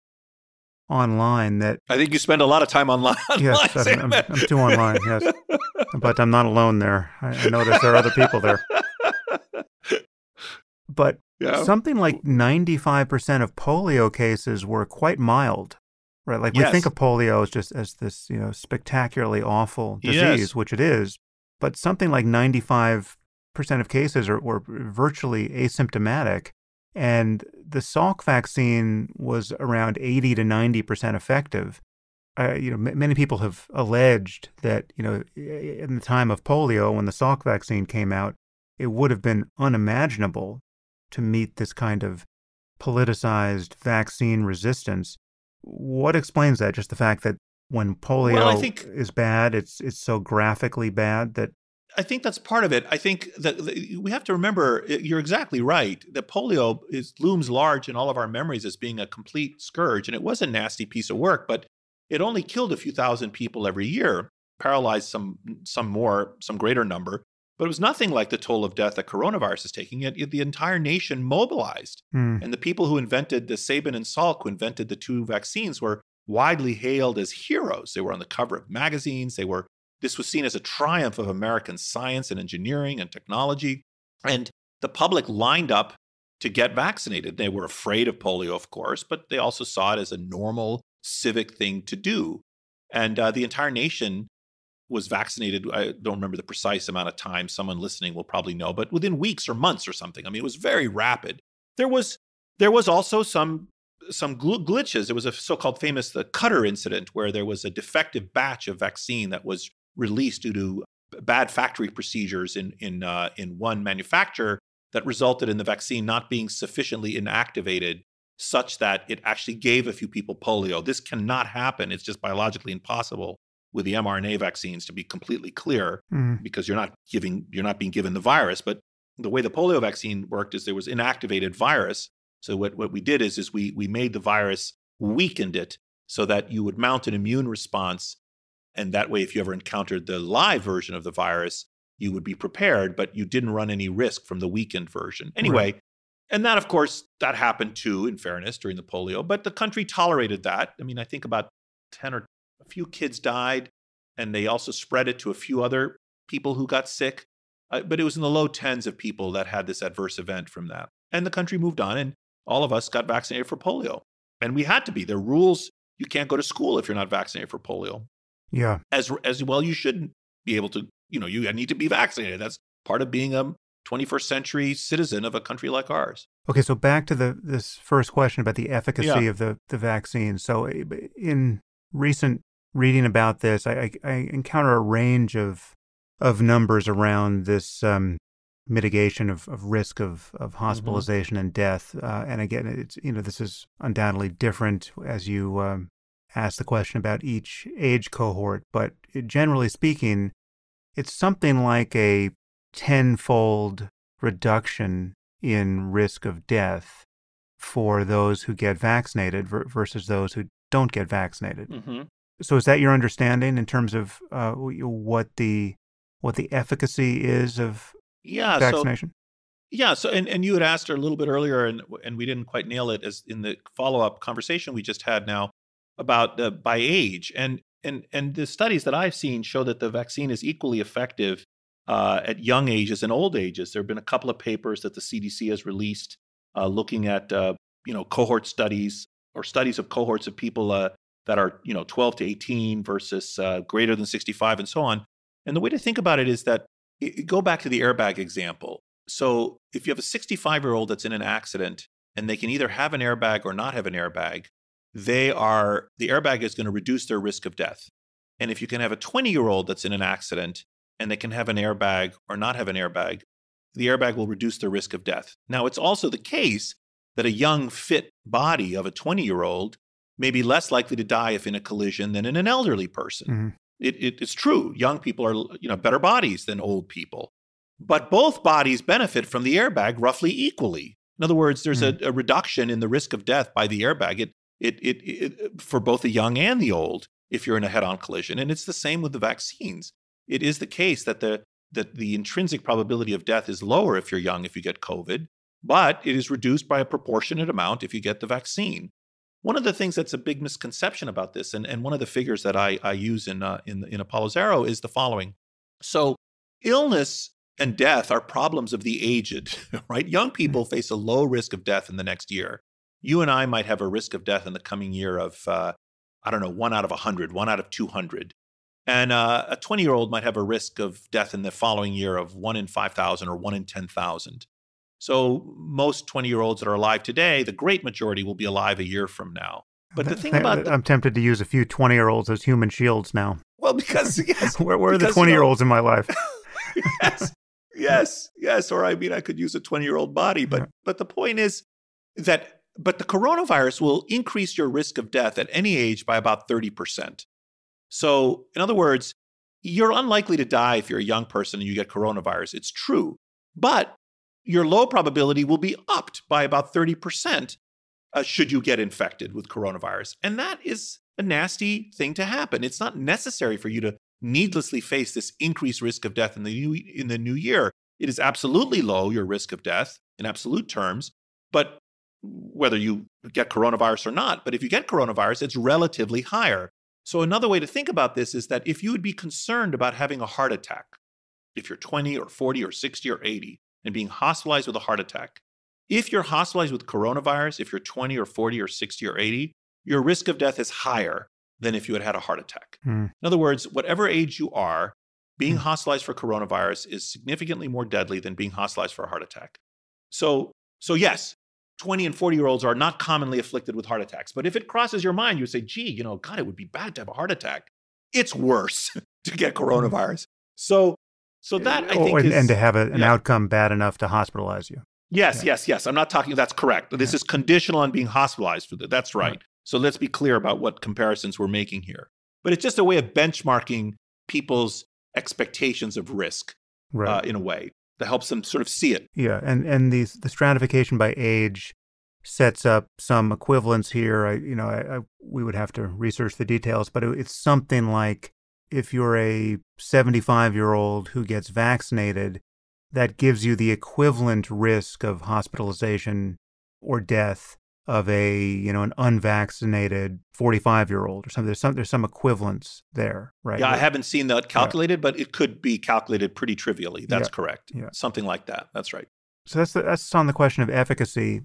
online that I think you spend a lot of time online. yes, I'm, I'm, I'm, too online. Yes, but I'm not alone there. I, I notice there are other people there. But yeah. Something like 95% of polio cases were quite mild, right? Like yes. we think of polio as just as this, you know, spectacularly awful disease, yes. which it is, but something like 95% of cases are, were virtually asymptomatic. And the Salk vaccine was around 80 to 90% effective. Uh, you know, many people have alleged that, you know, in the time of polio, when the Salk vaccine came out, it would have been unimaginable to meet this kind of politicized vaccine resistance. What explains that? Just the fact that when polio well, think, is bad, it's it's so graphically bad that I think that's part of it. I think that we have to remember you're exactly right that polio is looms large in all of our memories as being a complete scourge and it was a nasty piece of work, but it only killed a few thousand people every year, paralyzed some some more, some greater number. But it was nothing like the toll of death that coronavirus is taking. It, it the entire nation mobilized. Mm. And the people who invented the Sabin and Salk, who invented the two vaccines, were widely hailed as heroes. They were on the cover of magazines. They were this was seen as a triumph of American science and engineering and technology. And the public lined up to get vaccinated. They were afraid of polio, of course, but they also saw it as a normal civic thing to do. And uh, the entire nation was vaccinated. I don't remember the precise amount of time. Someone listening will probably know, but within weeks or months or something. I mean, it was very rapid. There was there was also some some gl glitches. There was a so-called famous the Cutter incident, where there was a defective batch of vaccine that was released due to bad factory procedures in in uh, in one manufacturer that resulted in the vaccine not being sufficiently inactivated such that it actually gave a few people polio. This cannot happen. It's just biologically impossible with the mRNA vaccines to be completely clear mm. because you're not giving you're not being given the virus. But the way the polio vaccine worked is there was inactivated virus. So what, what we did is is we we made the virus, weakened it so that you would mount an immune response. And that way, if you ever encountered the live version of the virus, you would be prepared, but you didn't run any risk from the weakened version. Anyway, right. and that, of course, that happened too, in fairness, during the polio, but the country tolerated that. I mean, I think about 10 or few kids died, and they also spread it to a few other people who got sick. Uh, but it was in the low tens of people that had this adverse event from that. And the country moved on, and all of us got vaccinated for polio. And we had to be. There are rules you can't go to school if you're not vaccinated for polio. Yeah. As, as well, you shouldn't be able to, you know, you need to be vaccinated. That's part of being a 21st century citizen of a country like ours. Okay, so back to the this first question about the efficacy yeah. of the, the vaccine. So eh, in recent reading about this, I, I, I encounter a range of of numbers around this um, mitigation of, of risk of, of mm-hmm. hospitalization mm-hmm. and death. Uh, and again, it's you know this is undoubtedly different as you um, ask the question about each age cohort, but generally speaking, it's something like a tenfold reduction in risk of death for those who get vaccinated versus those who don't get vaccinated. Mm-hmm. So is that your understanding in terms of uh, what the what the efficacy is of yeah, vaccination? So, yeah. So and, and you had asked her a little bit earlier, and and we didn't quite nail it as in the follow up conversation we just had now about uh, by age and and and the studies that I've seen show that the vaccine is equally effective uh, at young ages and old ages. There have been a couple of papers that the CDC has released uh, looking at uh, you know cohort studies or studies of cohorts of people uh, that are you know 12 to 18 versus uh, greater than 65 and so on and the way to think about it is that it, go back to the airbag example so if you have a 65 year old that's in an accident and they can either have an airbag or not have an airbag they are the airbag is going to reduce their risk of death and if you can have a 20 year old that's in an accident and they can have an airbag or not have an airbag the airbag will reduce their risk of death now it's also the case that a young fit body of a 20 year old may be less likely to die if in a collision than in an elderly person. Mm-hmm. It, it, it's true. Young people are you know better bodies than old people, but both bodies benefit from the airbag roughly equally. In other words, there's mm-hmm. a, mm. a, reduction in the risk of death by the airbag. It, it, it, it, for both the young and the old if you're in a head-on collision, and it's the same with the vaccines. It is the case that the that the intrinsic probability of death is lower if you're young if you get COVID, but it is reduced by a proportionate amount if you get the vaccine. One of the things that's a big misconception about this, and, and one of the figures that I, I use in, uh, in, in Apollo's Arrow, is the following. So, illness and death are problems of the aged, right? Young mm-hmm. people face a low risk of death in the next year. You and I might have a risk of death in the coming year of, uh, I don't know, one out of 100, one out of 200. And uh, a 20 year old might have a risk of death in the following year of one in 5,000 or one in 10,000. So most 20 year olds that are alive today, the great majority will be alive a year from now. But the thing about the, I'm tempted to use a few 20 year olds as human shields now. Well, because yes, where, where because, are the 20 year olds you know, in my life? yes, yes, yes. Or I mean, I could use a 20 year old body, but yeah. but the point is that but the coronavirus will increase your risk of death at any age by about 30%. So, in other words, you're unlikely to die if you're a young person and you get coronavirus. It's true. But your low probability will be upped by about 30% uh, should you get infected with coronavirus. And that is a nasty thing to happen. It's not necessary for you to needlessly face this increased risk of death in the new, in the new year. It is absolutely low, your risk of death in absolute terms, but whether you get coronavirus or not, but if you get coronavirus, it's relatively higher. So, another way to think about this is that if you would be concerned about having a heart attack, if you're 20 or 40 or 60 or 80, and being hospitalized with a heart attack. If you're hospitalized with coronavirus, if you're 20 or 40 or 60 or 80, your risk of death is higher than if you had had a heart attack. Mm. In other words, whatever age you are, being mm. hospitalized for coronavirus is significantly more deadly than being hospitalized for a heart attack. So, so yes, 20 and 40 year olds are not commonly afflicted with heart attacks. But if it crosses your mind, you say, gee, you know, God, it would be bad to have a heart attack. It's worse to get coronavirus. So so that I oh, think oh, and, is, and to have a, an yeah. outcome bad enough to hospitalize you. Yes, yeah. yes, yes. I'm not talking. That's correct. This yeah. is conditional on being hospitalized for That's right. right. So let's be clear about what comparisons we're making here. But it's just a way of benchmarking people's expectations of risk, uh, right. uh, in a way that helps them sort of see it. Yeah, and and the the stratification by age sets up some equivalence here. I you know I, I we would have to research the details, but it, it's something like if you're a 75 year old who gets vaccinated, that gives you the equivalent risk of hospitalization or death of a you know an unvaccinated 45 year old or something there's some there's some equivalence there right yeah i haven't seen that calculated yeah. but it could be calculated pretty trivially that's yeah. correct yeah. something like that that's right so that's the, that's on the question of efficacy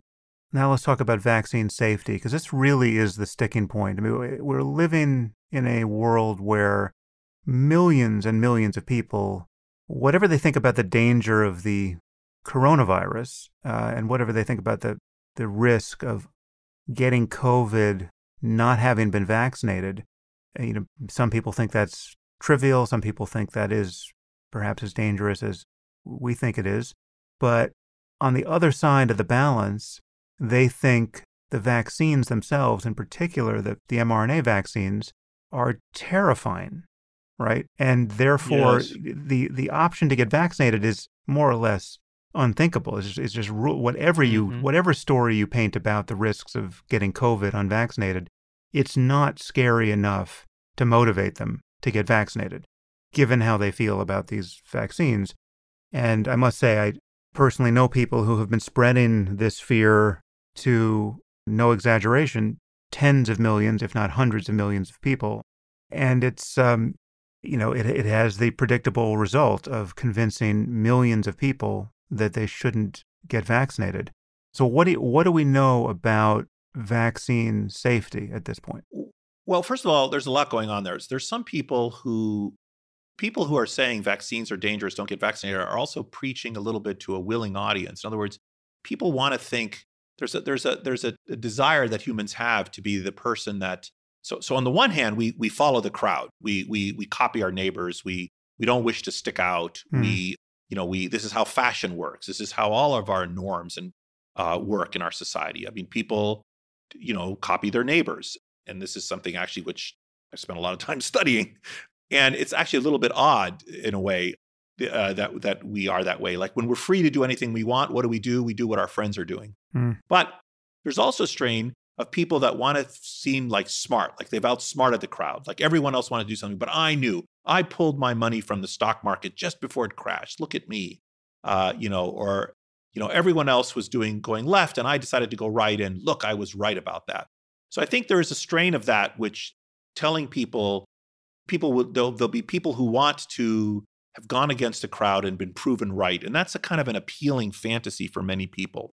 now let's talk about vaccine safety because this really is the sticking point i mean we're living in a world where millions and millions of people, whatever they think about the danger of the coronavirus uh, and whatever they think about the, the risk of getting COVID not having been vaccinated, uh, you know, some people think that's trivial. Some people think that is perhaps as dangerous as we think it is. But on the other side of the balance, they think the vaccines themselves, in particular the, the mRNA vaccines, are terrifying right? And therefore, yes. the the option to get vaccinated is more or less unthinkable. It's just, it's just whatever you mm-hmm. whatever story you paint about the risks of getting COVID unvaccinated, it's not scary enough to motivate them to get vaccinated, given how they feel about these vaccines. And I must say, I personally know people who have been spreading this fear to no exaggeration, tens of millions, if not hundreds of millions of people. And it's um, you know, it, it has the predictable result of convincing millions of people that they shouldn't get vaccinated. So, what do, what do we know about vaccine safety at this point? Well, first of all, there's a lot going on there. There's some people who people who are saying vaccines are dangerous, don't get vaccinated, are also preaching a little bit to a willing audience. In other words, people want to think there's a there's a there's a, a desire that humans have to be the person that so, so on the one hand, we we follow the crowd. We we we copy our neighbors. We we don't wish to stick out. Mm. We you know we this is how fashion works. This is how all of our norms and uh, work in our society. I mean, people you know copy their neighbors, and this is something actually which I spent a lot of time studying. And it's actually a little bit odd in a way uh, that that we are that way. Like when we're free to do anything we want, what do we do? We do what our friends are doing. Mm. But there's also strain of people that want to seem like smart, like they've outsmarted the crowd, like everyone else wanted to do something, but I knew I pulled my money from the stock market just before it crashed. Look at me, uh, you know, or you know, everyone else was doing going left, and I decided to go right. And look, I was right about that. So I think there is a strain of that, which telling people, people will there'll, there'll be people who want to have gone against the crowd and been proven right, and that's a kind of an appealing fantasy for many people,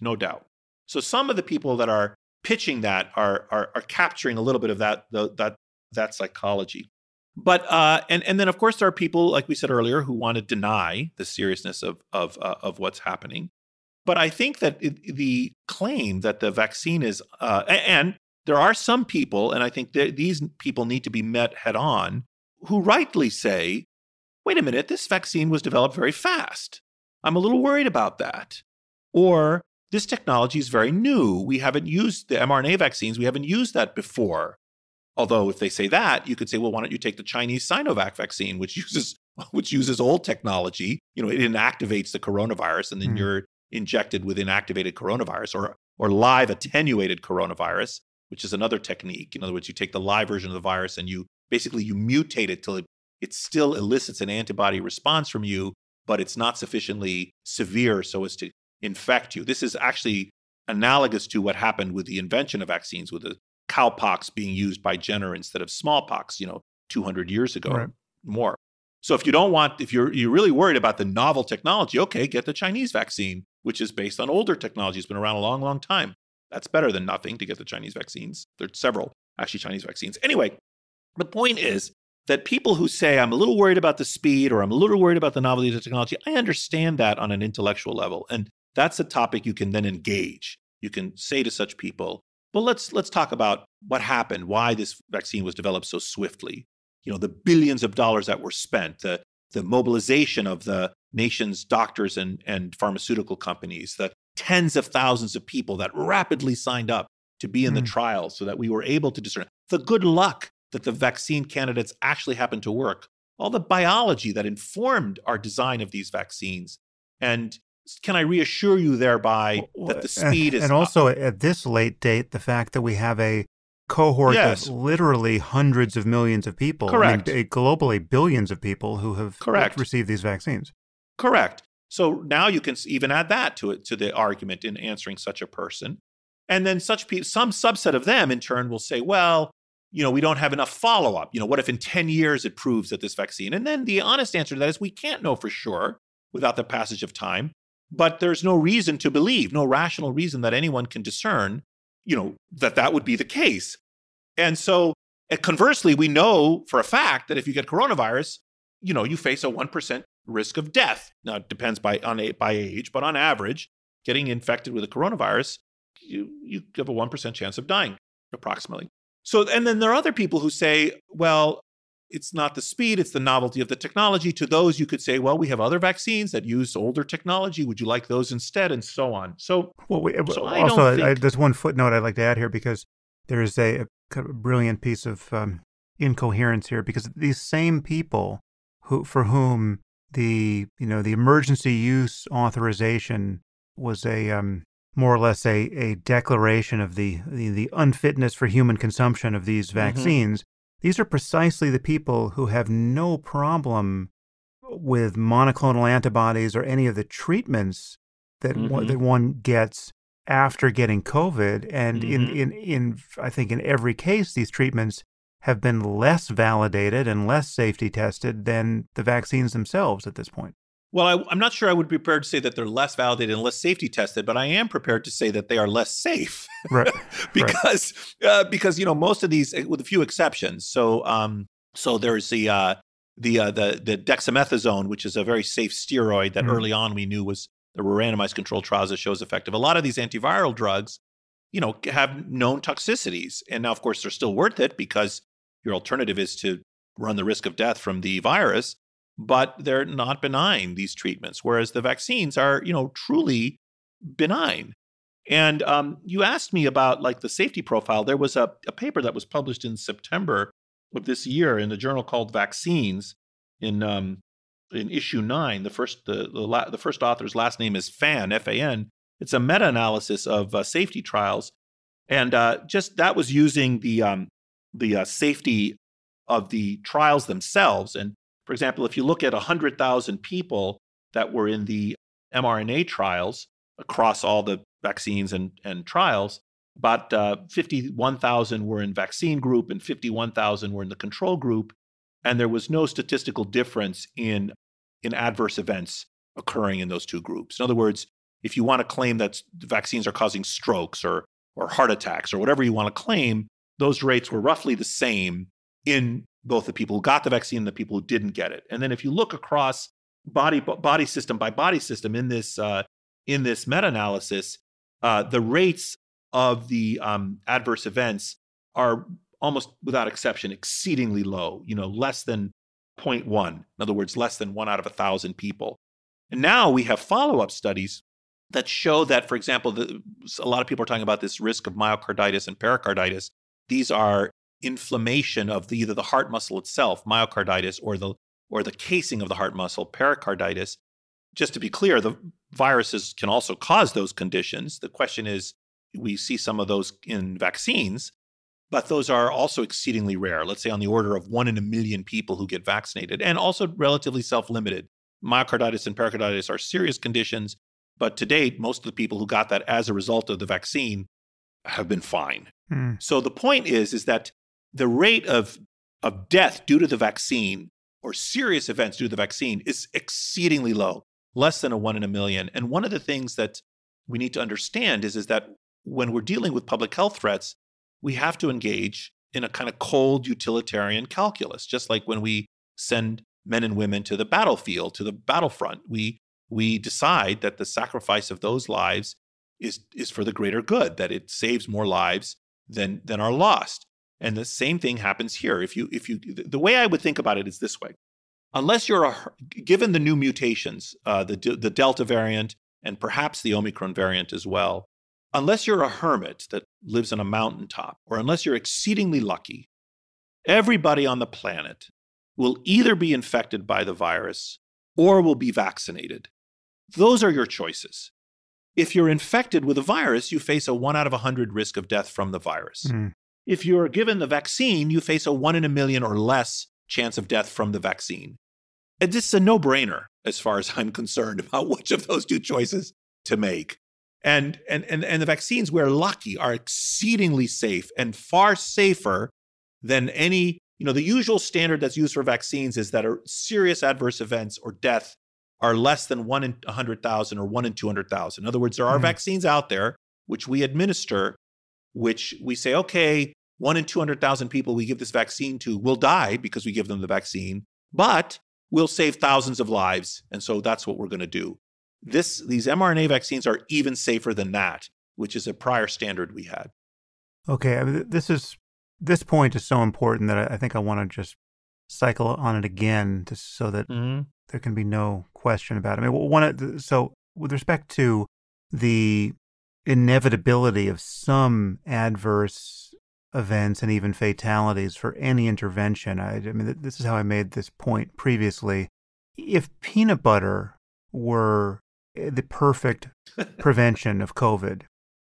no doubt. So some of the people that are pitching that are are, are capturing a little bit of that the, that that psychology. But uh, and and then of course there are people like we said earlier who want to deny the seriousness of of uh, of what's happening. But I think that it, the claim that the vaccine is uh, and there are some people, and I think these people need to be met head on, who rightly say, "Wait a minute, this vaccine was developed very fast. I'm a little worried about that." Or this technology is very new. We haven't used the mRNA vaccines, we haven't used that before. Although if they say that, you could say, well, why don't you take the Chinese Sinovac vaccine, which uses which uses old technology, you know, it inactivates the coronavirus and then mm. you're injected with inactivated coronavirus or or live attenuated coronavirus, which is another technique. In other words, you take the live version of the virus and you basically you mutate it till it, it still elicits an antibody response from you, but it's not sufficiently severe so as to infect you. This is actually analogous to what happened with the invention of vaccines, with the cowpox being used by Jenner instead of smallpox, you know, 200 years ago right. more. So if you don't want, if you're you're really worried about the novel technology, okay, get the Chinese vaccine, which is based on older technology. It's been around a long, long time. That's better than nothing to get the Chinese vaccines. There's several actually Chinese vaccines. Anyway, the point is that people who say I'm a little worried about the speed or I'm a little worried about the novelty of the technology, I understand that on an intellectual level. And that's a topic you can then engage. You can say to such people, well, let's let's talk about what happened, why this vaccine was developed so swiftly. You know, the billions of dollars that were spent, the the mobilization of the nation's doctors and, and pharmaceutical companies, the tens of thousands of people that rapidly signed up to be in mm. the hmm. trial so that we were able to discern the good luck that the vaccine candidates actually happened to work, all the biology that informed our design of these vaccines. And can I reassure you thereby that the speed and, is and up? also at this late date the fact that we have a cohort yes. of literally hundreds of millions of people correct I mean, globally billions of people who have correct. received these vaccines correct so now you can even add that to it to the argument in answering such a person and then such people some subset of them in turn will say well you know we don't have enough follow-up you know what if in 10 years it proves that this vaccine and then the honest answer to that is we can't know for sure without the passage of time but there's no reason to believe, no rational reason that anyone can discern, you know, that that would be the case. And so, eh, conversely, we know for a fact that if you get coronavirus, you know, you face a 1% risk of death. Now, it depends by, on, by age, but on average, getting infected with a coronavirus, you, you have a 1% chance of dying, approximately. So, and then there are other people who say, well, it's not the speed, it's the novelty of the technology. To those, you could say, well, we have other vaccines that use older technology. Would you like those instead? And so on. So, well, we, uh, so I also, think... I, there's one footnote I'd like to add here because there is a, a brilliant piece of um, incoherence here because these same people who, for whom the you know the emergency use authorization was a um, more or less a, a declaration of the, the, the unfitness for human consumption of these mm-hmm. vaccines. Mm-hmm these are precisely the people who have no problem with monoclonal antibodies or any of the treatments that, mm-hmm. one, that one gets after getting COVID. And mm-hmm. in, in, in, I think, in every case, these treatments have been less validated and less safety tested than the vaccines themselves at this point. Well, I, am not sure I would be prepared to say that they're less validated and less safety tested, but I am prepared to say that they are less safe, right? because right. Uh, because you know most of these, with a few exceptions. So um, so there's the uh, the uh, the the dexamethasone, which is a very safe steroid that mm early on we knew was there were randomized controlled trials that shows effective. A lot of these antiviral drugs, you know, have known toxicities, and now of course they're still worth it because your alternative is to run the risk of death from the virus but they're not benign, these treatments, whereas the vaccines are, you know, truly benign. And um, you asked me about like the safety profile. There was a, a paper that was published in September of this year in the journal called Vaccines in um, in issue nine, the first the the, la- the, first author's last name is Fan F A N. It's a meta analysis of uh, safety trials, and uh, just that was using the um, the uh, safety of the trials themselves, and for example, if you look at 100,000 people that were in the mRNA trials across all the vaccines and, and trials, about uh, 51,000 were in vaccine group and 51,000 were in the control group. And there was no statistical difference in, in adverse events occurring in those two groups. In other words, if you want to claim that vaccines are causing strokes or, or heart attacks or whatever you want to claim, those rates were roughly the same in both the people who got the vaccine and the people who didn't get it. And then if you look across body body system by body system in this uh, in this meta analysis, uh, the rates of the um, adverse events are almost without exception exceedingly low. You know, less than 0.1. In other words, less than one out of a thousand people. And now we have follow up studies that show that, for example, the, a lot of people are talking about this risk of myocarditis and pericarditis. These are inflammation of the, either the heart muscle itself, myocarditis, or the or the casing of the heart muscle, pericarditis. Just to be clear, the viruses can also cause those conditions. The question is, we see some of those in vaccines, but those are also exceedingly rare. Let's say on the order of one in a million people who get vaccinated, and also relatively self limited. Myocarditis and pericarditis are serious conditions, but to date, most of the people who got that as a result of the vaccine have been fine. Mm. So the point is, is that the rate of, of death due to the vaccine or serious events due to the vaccine is exceedingly low, less than a one in a million. And one of the things that we need to understand is, is that when we're dealing with public health threats, we have to engage in a kind of cold utilitarian calculus, just like when we send men and women to the battlefield, to the battlefront. We we decide that the sacrifice of those lives is is for the greater good, that it saves more lives than than are lost. And the same thing happens here. If you if you the way I would think about it is this way: unless you're a, given the new mutations, uh, the the Delta variant and perhaps the Omicron variant as well, unless you're a hermit that lives on a mountaintop, or unless you're exceedingly lucky, everybody on the planet will either be infected by the virus or will be vaccinated. Those are your choices. If you're infected with a virus, you face a one out of a 100 risk of death from the virus. Mm if you're given the vaccine, you face a one in a million or less chance of death from the vaccine. And this is a no brainer as far as I'm concerned about which of those two choices to make. And, and, and, and the vaccines we're lucky are exceedingly safe and far safer than any, you know, the usual standard that's used for vaccines is that serious adverse events or death are less than one in 100,000 or one in 200,000. In other words, there are mm. vaccines out there which we administer, which we say, okay, one in 200,000 people we give this vaccine to will die because we give them the vaccine, but we'll save thousands of lives. And so that's what we're going to do. This, these mRNA vaccines are even safer than that, which is a prior standard we had. Okay. I mean, this is this point is so important that I think I want to just cycle on it again just so that mm-hmm. there can be no question about it. I mean, one, so with respect to the inevitability of some adverse events and even fatalities for any intervention. I, I mean, this is how I made this point previously. If peanut butter were eh, the perfect prevention of COVID,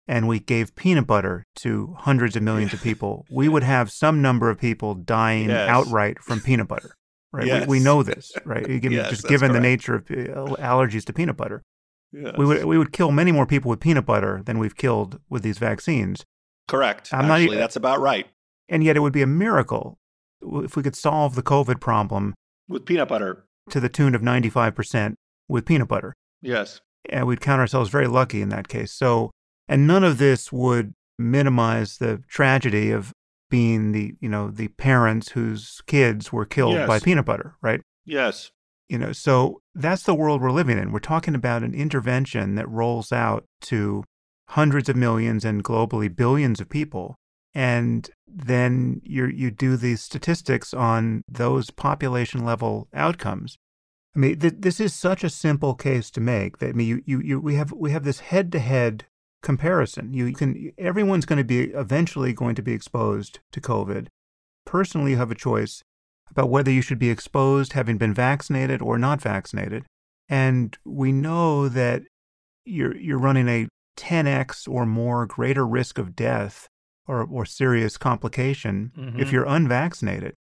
and we gave peanut butter to hundreds of millions of people, we would have some number of people dying yes. outright from peanut butter. Right? Yes. We, we, know this, right? yes, just given correct. the nature of eh, allergies to peanut butter, we would we would kill many more people with peanut butter than we've killed with these vaccines. Correct. I'm Actually, not, that's about right. And yet, it would be a miracle if we could solve the COVID problem with peanut butter to the tune of 95% with peanut butter. Yes. And we'd count ourselves very lucky in that case. So, and none of this would minimize the tragedy of being the, you know, the parents whose kids were killed yes. by peanut butter, right? Yes. You know, so that's the world we're living in. We're talking about an intervention that rolls out to hundreds of millions and globally billions of people. And then you you do these statistics on those population level outcomes. I mean, th- this is such a simple case to make that I mean, you, you, you we have we have this head to head comparison. You can everyone's going to be eventually going to be exposed to COVID. Personally, you have a choice about whether you should be exposed having been vaccinated or not vaccinated. And we know that you're you're running a 10x or more greater risk of death or, or serious complication mm-hmm. if you're unvaccinated.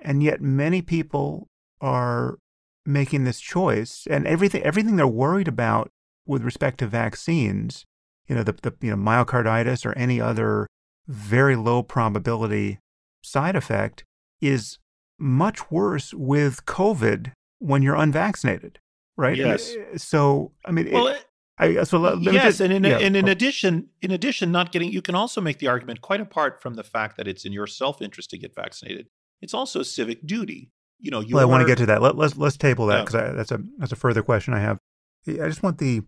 And yet many people are making this choice and everything everything they're worried about with respect to vaccines, you know, the, the you know, myocarditis or any other very low probability side effect is much worse with COVID when you're unvaccinated, right? Yes. Eh, so, I mean, well, it, I, uh, let, yes, just, and in, yeah. and in oh. addition, in addition, not getting you can also make the argument quite apart from the fact that it's in your self interest to get vaccinated. It's also a civic duty. You know, you. Well, are, I want to get to that. Let, us let's, let's table that because yeah. that's a that's a further question I have. I just want the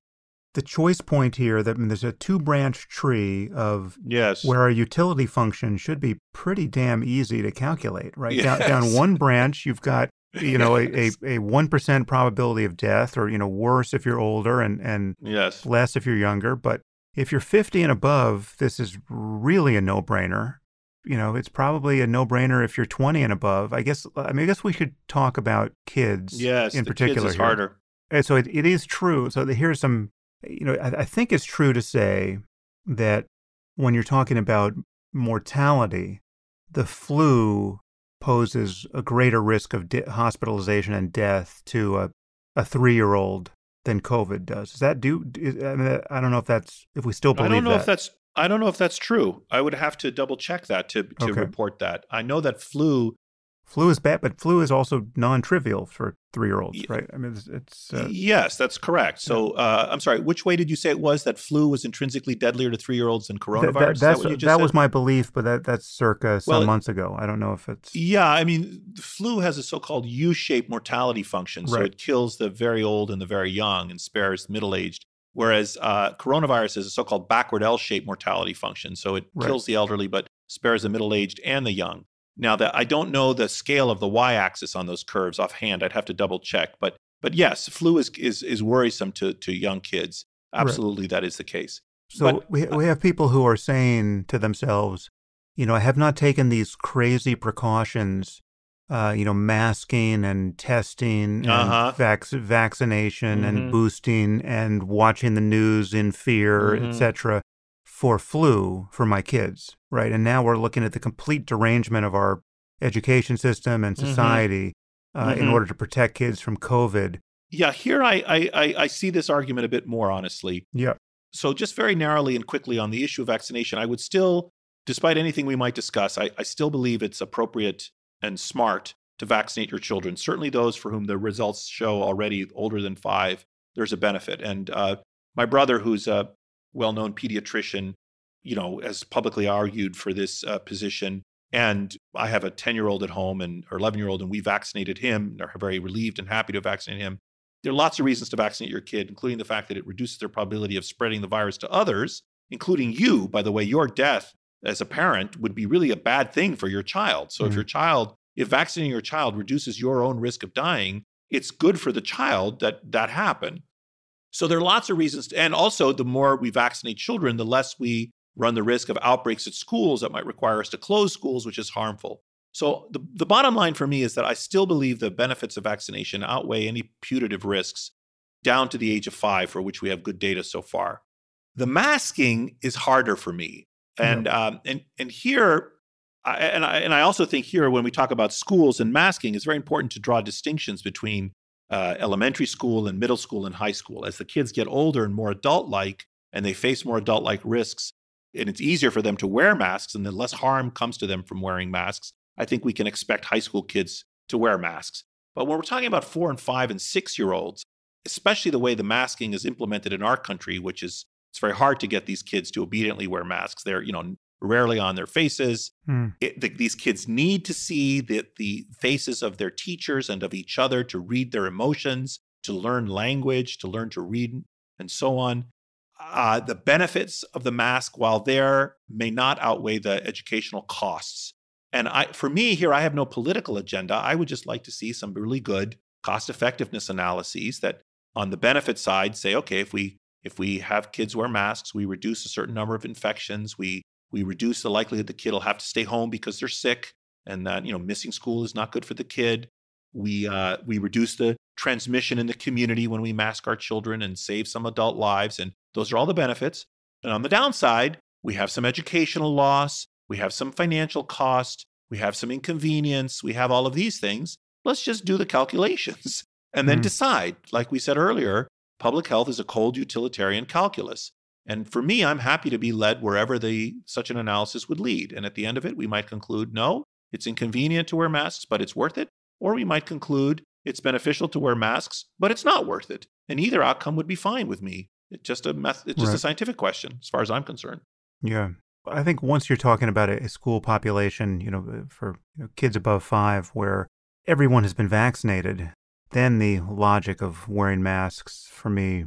the choice point here that I mean, there's a two branch tree of yes. where a utility function should be pretty damn easy to calculate, right? Yes. Down, down one branch, you've got you know yes. a, a, a 1% probability of death or you know worse if you're older and and yes. less if you're younger but if you're 50 and above this is really a no-brainer you know it's probably a no-brainer if you're 20 and above i guess i mean i guess we should talk about kids yes in particular kids is here. harder and so it, it is true so here's some you know I, I think it's true to say that when you're talking about mortality the flu poses a greater risk of hospitalization and death to a, a three year old than COVID does. Is that do? Is, I, mean, I don't know if that's if we still believe. I don't know that. if that's. I don't know if that's true. I would have to double check that to to okay. report that. I know that flu flu is bad, but flu is also non-trivial for three-year-olds, right? I mean, it's, it's uh, yes, that's correct. So uh, I'm sorry, which way did you say it was that flu was intrinsically deadlier to three-year-olds than coronavirus? That, that, that was my belief, but that that's circa some well, months ago. I don't know if it's yeah. I mean, flu has a so-called U-shaped mortality function, so right. it kills the very old and the very young and spares middle-aged. Whereas uh, coronavirus is a so-called backward L-shaped mortality function, so it right. kills the elderly but spares the middle-aged and the young. Now that I don't know the scale of the y-axis on those curves offhand, I'd have to double check. But but yes, flu is is, is worrisome to to young kids. Absolutely, right. that is the case. So but, we uh we have people who are saying to themselves, you know, I have not taken these crazy precautions, uh, you know, masking and testing, and uh-huh. vac- vaccination mm-hmm. and boosting and watching the news in fear, mm-hmm. etc for flu for my kids, right? And now we're looking at the complete derangement of our education system and mm-hmm. society mm -hmm. uh, mm -hmm. in mm-hmm. order to protect kids from COVID. Yeah, here I, I I see this argument a bit more honestly. Yeah. So just very narrowly and quickly on the issue of vaccination, I would still, despite anything we might discuss, I, I still believe it's appropriate and smart to vaccinate your children. Certainly those for whom the results show already older than five, there's a benefit. And uh, my brother, who's a well-known pediatrician, you know, has publicly argued for this uh, position. And I have a 10-year-old at home and or 11-year-old, and we vaccinated him. And are very relieved and happy to vaccinate him. There are lots of reasons to vaccinate your kid, including the fact that it reduces their probability of spreading the virus to others, including you. By the way, your death as a parent would be really a bad thing for your child. So mm-hmm. if your child, if vaccinating your child reduces your own risk of dying, it's good for the child that that happened. So there are lots of reasons. To, and also, the more we vaccinate children, the less we run the risk of outbreaks at schools that might require us to close schools, which is harmful. So the, the bottom line for me is that I still believe the benefits of vaccination outweigh any putative risks down to the age of five, for which we have good data so far. The masking is harder for me. And, yeah. um, and, and here, I, and, I, and I also think here, when we talk about schools and masking, it's very important to draw distinctions between uh, elementary school and middle school and high school. As the kids get older and more adult like, and they face more adult like risks, and it's easier for them to wear masks, and then less harm comes to them from wearing masks, I think we can expect high school kids to wear masks. But when we're talking about four and five and six year olds, especially the way the masking is implemented in our country, which is it's very hard to get these kids to obediently wear masks. They're, you know, rarely on their faces. Mm. It, the, these kids need to see the, the faces of their teachers and of each other to read their emotions, to learn language, to learn to read, and so on. Uh, the benefits of the mask, while there, may not outweigh the educational costs. And I, for me here, I have no political agenda. I would just like to see some really good cost effectiveness analyses that, on the benefit side, say, okay, if we if we have kids wear masks, we reduce a certain number of infections, we we reduce the likelihood the kid will have to stay home because they're sick and that, you know, missing school is not good for the kid. We, uh, we reduce the transmission in the community when we mask our children and save some adult lives. And those are all the benefits. And on the downside, we have some educational loss, we have some financial cost, we have some inconvenience, we have all of these things. Let's just do the calculations and then mm. decide. Like we said earlier, public health is a cold utilitarian calculus. And for me, I'm happy to be led wherever the such an analysis would lead. And at the end of it, we might conclude, no, it's inconvenient to wear masks, but it's worth it. Or we might conclude it's beneficial to wear masks, but it's not worth it. And either outcome would be fine with me. It's just a meth- it's just right. a scientific question, as far as I'm concerned. Yeah. I think once you're talking about a school population, you know, for you know, kids above five, where everyone has been vaccinated, then the logic of wearing masks for me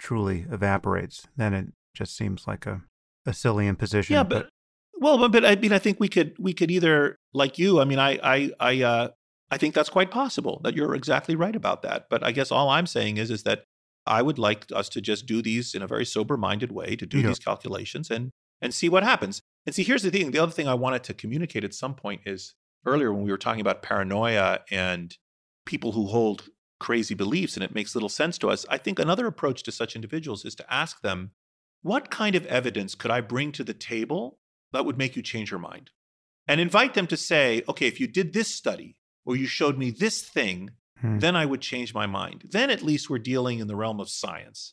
truly evaporates. Then it just seems like a, a silly imposition. Yeah, but, but well, but I mean, I think we could we could either like you. I mean, I I I uh, I think that's quite possible that you're exactly right about that. But I guess all I'm saying is is that I would like us to just do these in a very sober-minded way to do yeah. these calculations and and see what happens. And see, here's the thing. The other thing I wanted to communicate at some point is earlier when we were talking about paranoia and people who hold crazy beliefs and it makes little sense to us. I think another approach to such individuals is to ask them what kind of evidence could I bring to the table that would make you change your mind? And invite them to say, okay, if you did this study or you showed me this thing, hmm. then I would change my mind. Then at least we're dealing in the realm of science.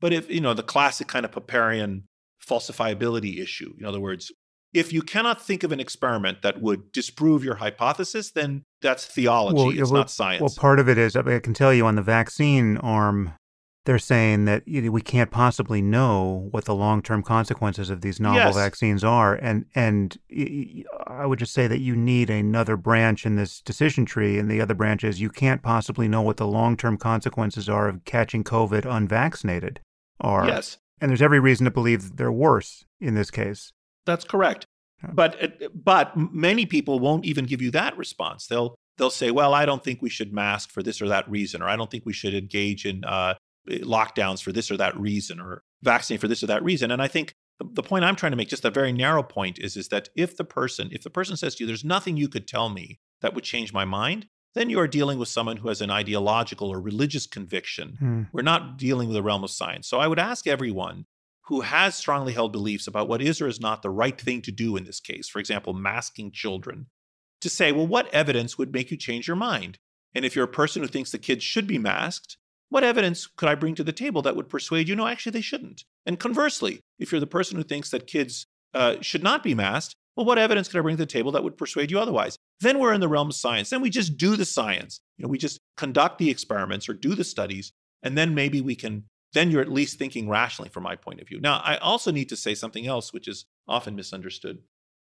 But if, you know, the classic kind of Popperian falsifiability issue, in other words, if you cannot think of an experiment that would disprove your hypothesis, then that's theology. Well, it's well, not science. Well, part of it is I, mean, I can tell you on the vaccine arm they're saying that you know, we can't possibly know what the long-term consequences of these novel yes. vaccines are and and I would just say that you need another branch in this decision tree and the other branch is you can't possibly know what the long-term consequences are of catching covid unvaccinated are Yes and there's every reason to believe they're worse in this case That's correct yeah. but uh, but many people won't even give you that response they'll they'll say well I don't think we should mask for this or that reason or I don't think we should engage in uh, lockdowns for this or that reason or vaccinate for this or that reason. And I think the, point I'm trying to make, just a very narrow point, is, is that if the person, if the person says to you, there's nothing you could tell me that would change my mind, then you are dealing with someone who has an ideological or religious conviction. Hmm. We're not dealing with the realm of science. So I would ask everyone who has strongly held beliefs about what is or is not the right thing to do in this case, for example, masking children, to say, well, what evidence would make you change your mind? And if you're a person who thinks the kids should be masked, what evidence could I bring to the table that would persuade you, no, actually, they shouldn't? And conversely, if you're the person who thinks that kids uh, should not be masked, well, what evidence could I bring to the table that would persuade you otherwise? Then we're in the realm of science. Then we just do the science. You know, we just conduct the experiments or do the studies, and then maybe we can. Then you're at least thinking rationally, from my point of view. Now, I also need to say something else, which is often misunderstood.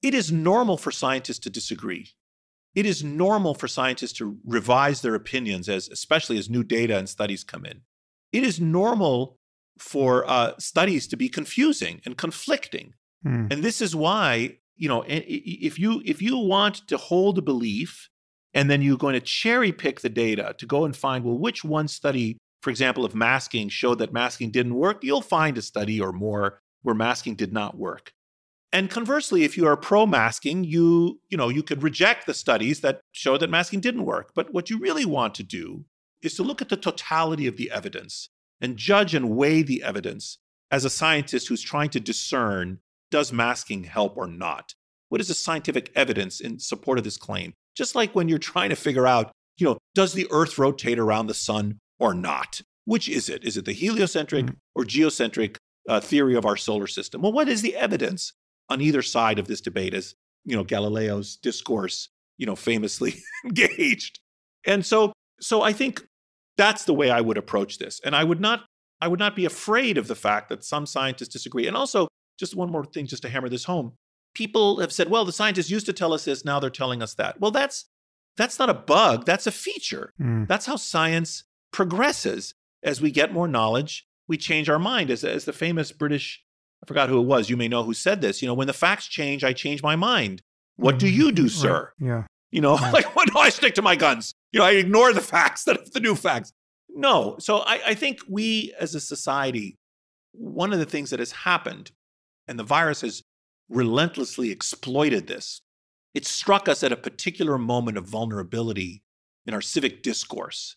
It is normal for scientists to disagree it is normal for scientists to revise their opinions as especially as new data and studies come in it is normal for uh, studies to be confusing and conflicting hmm. and this is why you know if you if you want to hold a belief and then you're going to cherry pick the data to go and find well which one study for example of masking showed that masking didn't work you'll find a study or more where masking did not work and conversely, if you are pro masking, you, you know, you could reject the studies that show that masking didn't work. But what you really want to do is to look at the totality of the evidence and judge and weigh the evidence as a scientist who's trying to discern does masking help or not? What is the scientific evidence in support of this claim? Just like when you're trying to figure out, you know, does the earth rotate around the sun or not? Which is it? Is it the heliocentric mm. or geocentric uh, theory of our solar system? Well, what is the evidence? on either side of this debate, as you know, Galileo's discourse, you know, famously engaged. And so, so I think that's the way I would approach this. And I would not, I would not be afraid of the fact that some scientists disagree. And also, just one more thing, just to hammer this home. People have said, well, the scientists used to tell us this, now they're telling us that. Well, that's that's not a bug, that's a feature. Mm. That's how science progresses. As we get more knowledge, we change our mind. As, as the famous British I forgot who it was. You may know who said this. You know, when the facts change, I change my mind. What do mm-hmm. you do, sir? Right. Yeah. You know, yeah. like, well, no, I stick to my guns. You know, I ignore the facts that the new facts. No. So I, I think we as a society, one of the things that has happened, and the virus has relentlessly exploited this, it struck us at a particular moment of vulnerability in our civic discourse.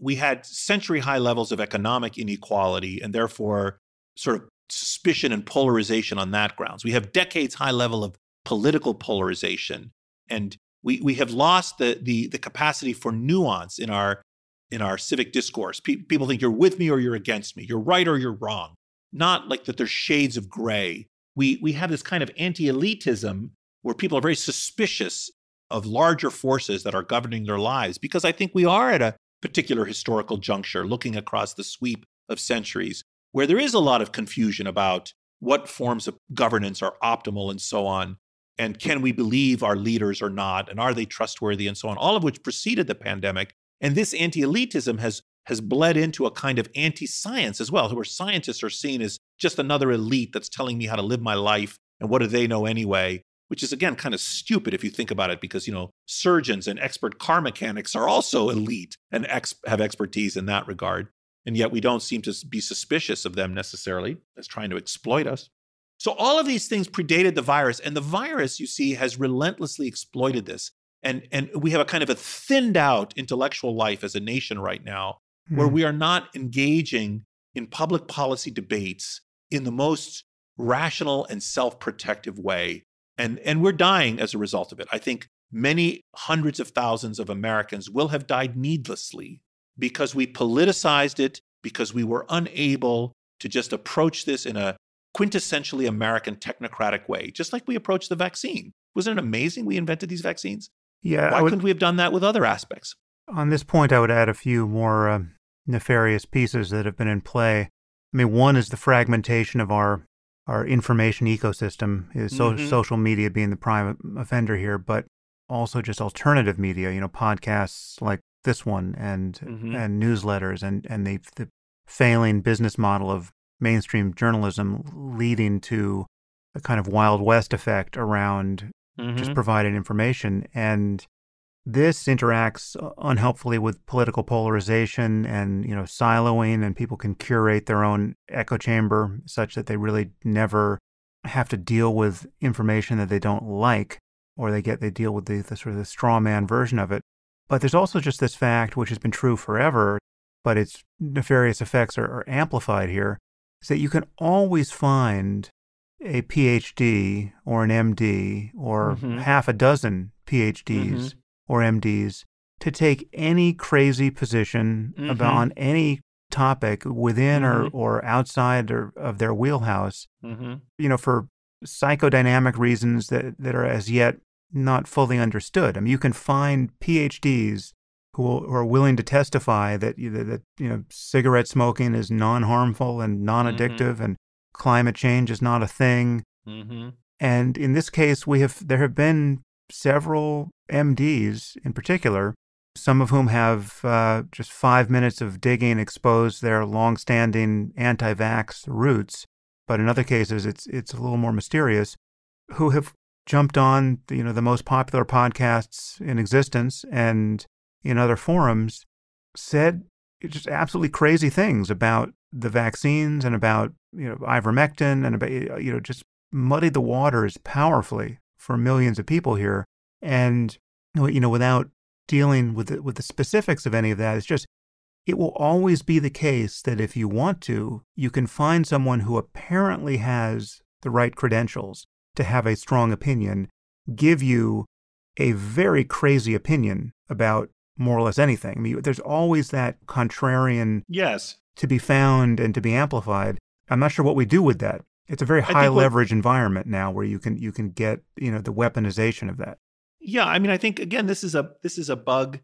We had century high levels of economic inequality and therefore sort of suspicion and polarization on that grounds. We have decades high level of political polarization, and we, we have lost the, the, the capacity for nuance in our, in our civic discourse. Pe- people think you're with me or you're against me, you're right or you're wrong, not like that there's shades of gray. We, we have this kind of anti elitism where people are very suspicious of larger forces that are governing their lives, because I think we are at a particular historical juncture, looking across the sweep of centuries where there is a lot of confusion about what forms of governance are optimal and so on. And can we believe our leaders or not? And are they trustworthy and so on? All of which preceded the pandemic. And this anti elitism has, has bled into a kind of anti science as well, where scientists are seen as just another elite that's telling me how to live my life and what do they know anyway, which is again kind of stupid if you think about it, because, you know, surgeons and expert car mechanics are also elite and ex- have expertise in that regard and yet we don't seem to be suspicious of them necessarily as trying to exploit us. So, all of these things predated the virus, and the virus, you see, has relentlessly exploited this. And, and we have a kind of a thinned out intellectual life as a nation right now, mm. where hmm. we are not engaging in public policy debates in the most rational and self protective way. And, and we're dying as a result of it. I think many hundreds of thousands of Americans will have died needlessly because we politicized it, because we were unable to just approach this in a quintessentially American technocratic way, just like we approached the vaccine. Wasn't it amazing we invented these vaccines? Yeah. Why would, couldn't we have done that with other aspects? On this point, I would add a few more uh, nefarious pieces that have been in play. I mean, one is the fragmentation of our our information ecosystem is so, mm-hmm. social media being the prime offender here, but also just alternative media, you know, podcasts like this one and mm-hmm. and newsletters and and the, the failing business model of mainstream journalism leading to a kind of wild west effect around mm-hmm. just providing information and this interacts uh, unhelpfully with political polarization and you know siloing and people can curate their own echo chamber such that they really never have to deal with information that they don't like or they get they deal with the, the sort of the straw man version of it but there's also just this fact, which has been true forever, but its nefarious effects are, are amplified here, is that you can always find a PhD or an MD or mm-hmm. half a dozen PhDs mm-hmm. or MDs to take any crazy position mm-hmm. about on any topic within or, mm-hmm. or outside or, of their wheelhouse, mm-hmm. you know, for psychodynamic reasons that, that are as yet not fully understood. I mean, you can find PhDs who, will, who are willing to testify that that you know cigarette smoking is non-harmful and mm-hmm. non-addictive, mm -hmm. and climate change is not a thing. Mm -hmm. And in this case, we have there have been several MDs in particular, some of whom have uh, just five minutes of digging exposed their long-standing anti-vax roots, but in other cases, it's it's a little more mysterious, who have jumped on you know the most popular podcasts in existence and in other forums said just absolutely crazy things about the vaccines and about you know ivermectin and about you know just muddied the waters powerfully for millions of people here and you know without dealing with the, with the specifics of any of that it's just it will always be the case that if you want to you can find someone who apparently has the right credentials to have a strong opinion give you a very crazy opinion about more or less anything. I mean, there's always that contrarian yes to be found and to be amplified. I'm not sure what we do with that. It's a very high leverage environment now where you can you can get, you know, the weaponization of that. Yeah, I mean, I think again this is a this is a bug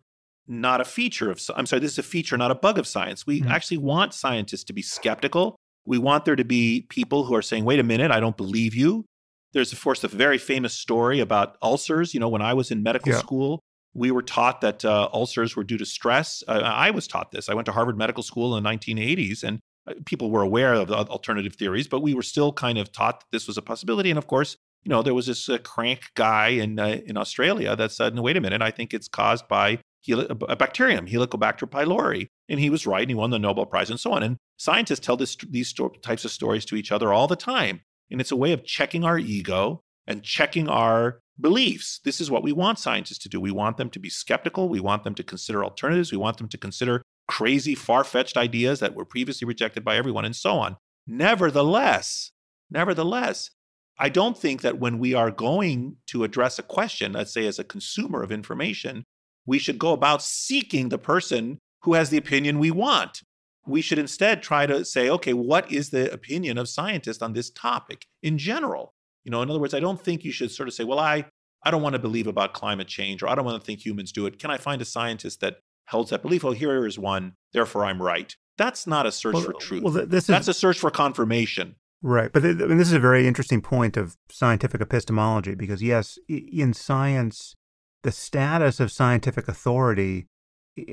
not a feature of I'm sorry, this is a feature not a bug of science. We mm -hmm. actually want scientists to be skeptical. We want there to be people who are saying, "Wait a minute, I don't believe you." There's, of course, a very famous story about ulcers. You know, when I was in medical yeah. school, we were taught that uh, ulcers were due to stress. Uh, I was taught this. I went to Harvard Medical School in the 1980s, and uh, people were aware of the alternative theories, but we were still kind of taught that this was a possibility. And of course, you know, there was this uh, crank guy in uh, in Australia that said, "No, wait a minute. I think it's caused by heli- a bacterium, Helicobacter pylori." And he was right, and he won the Nobel Prize, and so on. And scientists tell this, these sto- types of stories to each other all the time. And it's a way of checking our ego and checking our beliefs. This is what we want scientists to do. We want them to be skeptical. We want them to consider alternatives. We want them to consider crazy, far fetched ideas that were previously rejected by everyone and so on. Nevertheless, nevertheless, I don't think that when we are going to address a question, let's say as a consumer of information, we should go about seeking the person who has the opinion we want we should instead try to say, okay, what is the opinion of scientists on this topic in general? You know, in other words, I don't think you should sort of say, well, I, I don't want to believe about climate change or I don't want to think humans do it. Can I find a scientist that holds that belief? Oh, here is one, therefore I'm right. That's not a search well, for uh, truth. Well, this is, That's a search for confirmation. Right. But th this is a very interesting point of scientific epistemology because, yes, in science, the status of scientific authority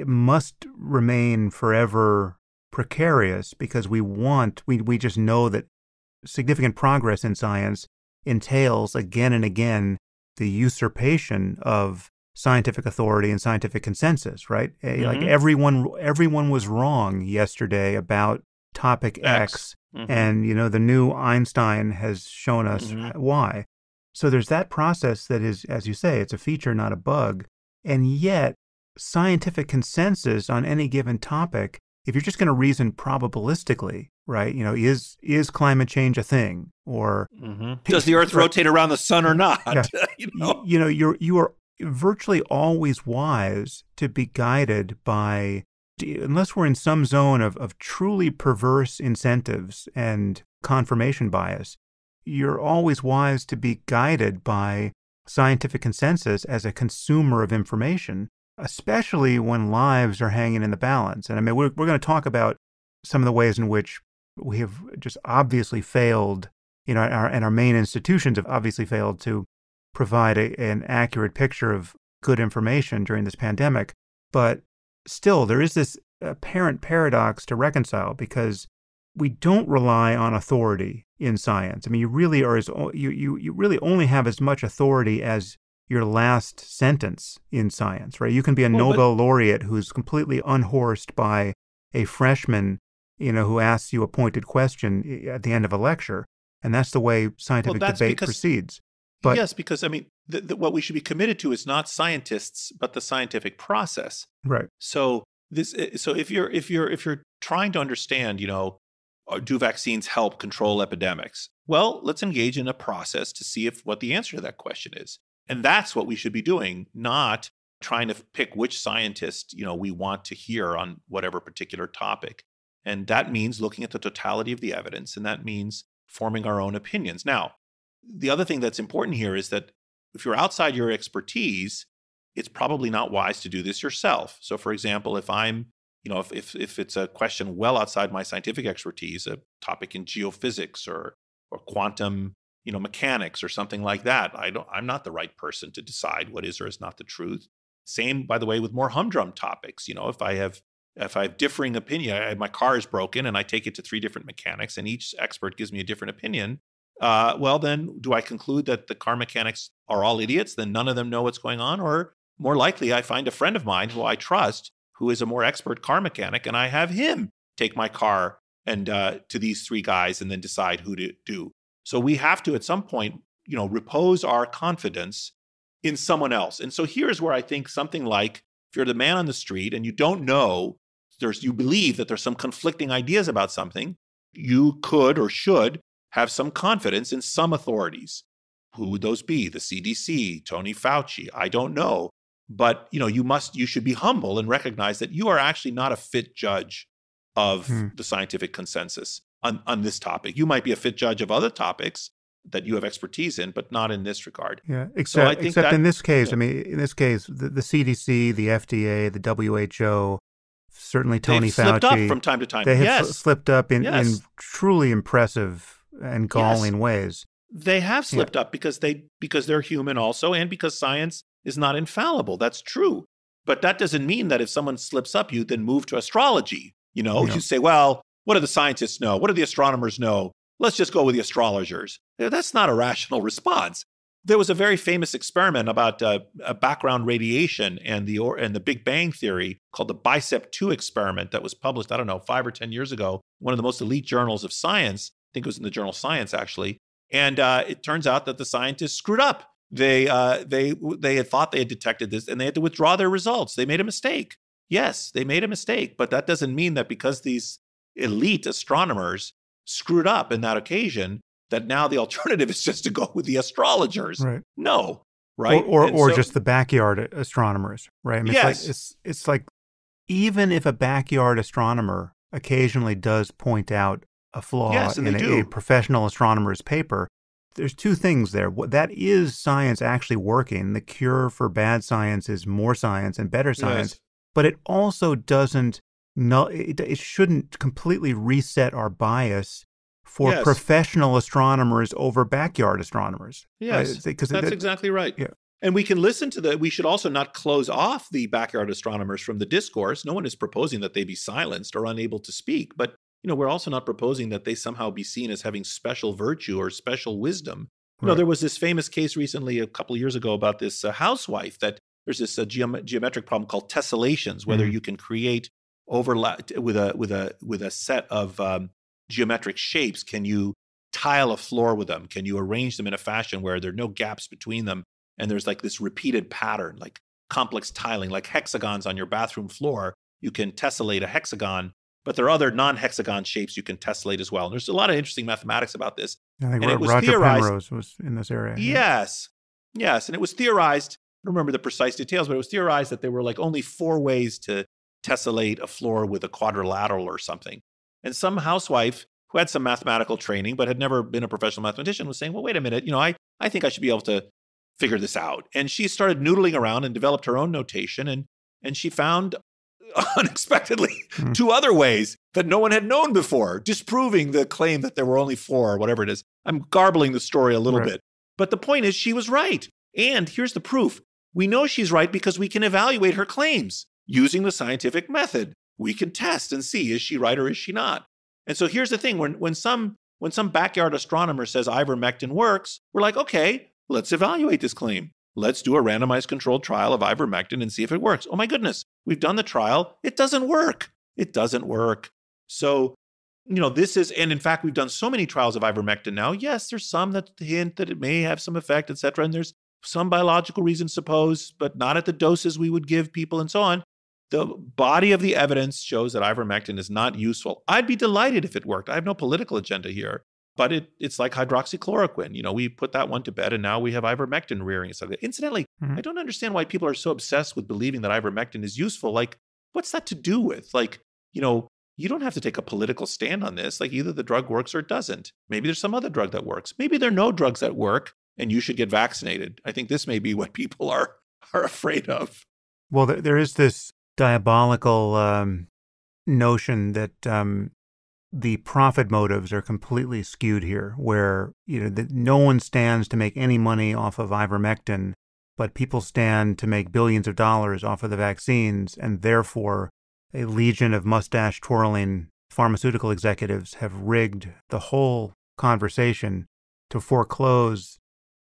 must remain forever precarious because we want, we, we just know that significant progress in science entails again and again the usurpation of scientific authority and scientific consensus, right? Eh, mm-hmm. Like everyone everyone was wrong yesterday about topic X, X. Mm-hmm. and you know the new Einstein has shown us mm-hmm. why. So there's that process that is as you say, it's a feature not a bug, and yet scientific consensus on any given topic if you're just going to reason probabilistically, right? You know, is is climate change a thing, or mm-hmm. does the Earth rotate around the sun or not? Yeah. you, know? you know, you're you are virtually always wise to be guided by, unless we're in some zone of of truly perverse incentives and confirmation bias. You're always wise to be guided by scientific consensus as a consumer of information especially when lives are hanging in the balance. And I mean, we're, we're going to talk about some of the ways in which we have just obviously failed, you know, our, and our main institutions have obviously failed to provide a, an accurate picture of good information during this pandemic. But still, there is this apparent paradox to reconcile because we don't rely on authority in science. I mean, you really are as you you you really only have as much authority as your last sentence in science, right? You can be a well, Nobel laureate who's completely unhorsed by a freshman, you know, who asks you a pointed question at the end of a lecture, and that's the way scientific well, debate because, proceeds. But yes, because I mean, what we should be committed to is not scientists, but the scientific process. Right. So this, so if you're if you're if you're trying to understand, you know, uh, do vaccines help control epidemics? Well, let's engage in a process to see if what the answer to that question is. And that's what we should be doing, not trying to pick which scientist, you know, we want to hear on whatever particular topic. And that means looking at the totality of the evidence and that means forming our own opinions. Now, the other thing that's important here is that if you're outside your expertise, it's probably not wise to do this yourself. So for example, if I'm, you know, if if, if it's a question well outside my scientific expertise, a topic in geophysics or or quantum you know mechanics or something like that i don't i'm not the right person to decide what is or is not the truth same by the way with more humdrum topics you know if i have if i have differing opinion I, my car is broken and i take it to three different mechanics and each expert gives me a different opinion uh, well then do i conclude that the car mechanics are all idiots then none of them know what's going on or more likely i find a friend of mine who i trust who is a more expert car mechanic and i have him take my car and uh, to these three guys and then decide who to do so we have to, at some point, you know, repose our confidence in someone else. And so here's where I think something like if you're the man on the street and you don't know, there's you believe that there's some conflicting ideas about something, you could or should have some confidence in some authorities. Who would those be? The CDC, Tony Fauci, I don't know. But you know, you must you should be humble and recognize that you are actually not a fit judge of hmm. the scientific consensus on, on this topic. You might be a fit judge of other topics that you have expertise in, but not in this regard. Yeah, except, so except that, in this case, yeah. I mean, in this case, the, the, CDC, the FDA, the WHO, certainly Tony They've Fauci, slipped up from time to time. They have yes. sl slipped up in, yes. in, truly impressive and galling yes. ways. They have slipped yeah. up because they because they're human also, and because science is not infallible. That's true, but that doesn't mean that if someone slips up, you then move to astrology. You know, yeah. you say, well, what do the scientists know? What do the astronomers know? Let's just go with the astrologers. That's not a rational response. There was a very famous experiment about uh, background radiation and the or, and the Big Bang theory called the Bicep 2 experiment that was published, I don't know, 5 or 10 years ago, one of the most elite journals of science. I think it was in the journal Science actually. And uh, it turns out that the scientists screwed up. They uh, they they had thought they had detected this, and they had to withdraw their results. They made a mistake. Yes, they made a mistake, but that doesn't mean that because these elite astronomers screwed up in that occasion that now the alternative is just to go with the astrologers. Right. No. Right. Or or, or so, just the backyard astronomers, right? I mean, yes. It's like, it's, it's like even if a backyard astronomer occasionally does point out a flaw yes, in a, a, professional astronomer's paper, there's two things there. That is science actually working. The cure for bad science is more science and better science, yes. but it also doesn't no, it, it shouldn't completely reset our bias for yes. professional astronomers over backyard astronomers. Yes, because right? that's exactly right. Yeah. And we can listen to the, we should also not close off the backyard astronomers from the discourse. No one is proposing that they be silenced or unable to speak, but you know, we're also not proposing that they somehow be seen as having special virtue or special wisdom. You know, there was this famous case recently a couple years ago about this uh, housewife that there's this uh, geom geometric problem called tessellations, whether mm -hmm. you can create overlap with a with a with a set of um, geometric shapes? Can you tile a floor with them? Can you arrange them in a fashion where there are no gaps between them and there's like this repeated pattern, like complex tiling, like hexagons on your bathroom floor? You can tessellate a hexagon, but there are other non-hexagon shapes you can tessellate as well. And there's a lot of interesting mathematics about this. I think and Roger Penrose was in this area. Yes, yes, and it was theorized. I don't remember the precise details, but it was theorized that there were like only four ways to tessellate a floor with a quadrilateral or something. And some housewife who had some mathematical training but had never been a professional mathematician was saying, well, wait a minute, you know, I, I think I should be able to figure this out. And she started noodling around and developed her own notation. And, and she found unexpectedly mm. two other ways that no one had known before, disproving the claim that there were only four or whatever it is. I'm garbling the story a little right. bit. But the point is, she was right. And here's the proof we know she's right because we can evaluate her claims using the scientific method. We can test and see is she right or is she not. And so here's the thing when, when, some, when some backyard astronomer says ivermectin works, we're like, okay, let's evaluate this claim. Let's do a randomized controlled trial of ivermectin and see if it works. Oh my goodness, we've done the trial. It doesn't work. It doesn't work. So, you know, this is, and in fact, we've done so many trials of ivermectin now. Yes, there's some that hint that it may have some effect, et cetera. And there's some biological reason suppose, but not at the doses we would give people and so on the body of the evidence shows that ivermectin is not useful. I'd be delighted if it worked. I have no political agenda here, but it, it's like hydroxychloroquine. You know, we put that one to bed and now we have ivermectin rearing itself. Incidentally, mm-hmm. I don't understand why people are so obsessed with believing that ivermectin is useful. Like, what's that to do with? Like, you know, you don't have to take a political stand on this. Like, either the drug works or it doesn't. Maybe there's some other drug that works. Maybe there are no drugs that work and you should get vaccinated. I think this may be what people are, are afraid of. Well, there is this diabolical um, notion that um, the profit motives are completely skewed here, where you know that no one stands to make any money off of ivermectin, but people stand to make billions of dollars off of the vaccines, and therefore a legion of mustache twirling pharmaceutical executives have rigged the whole conversation to foreclose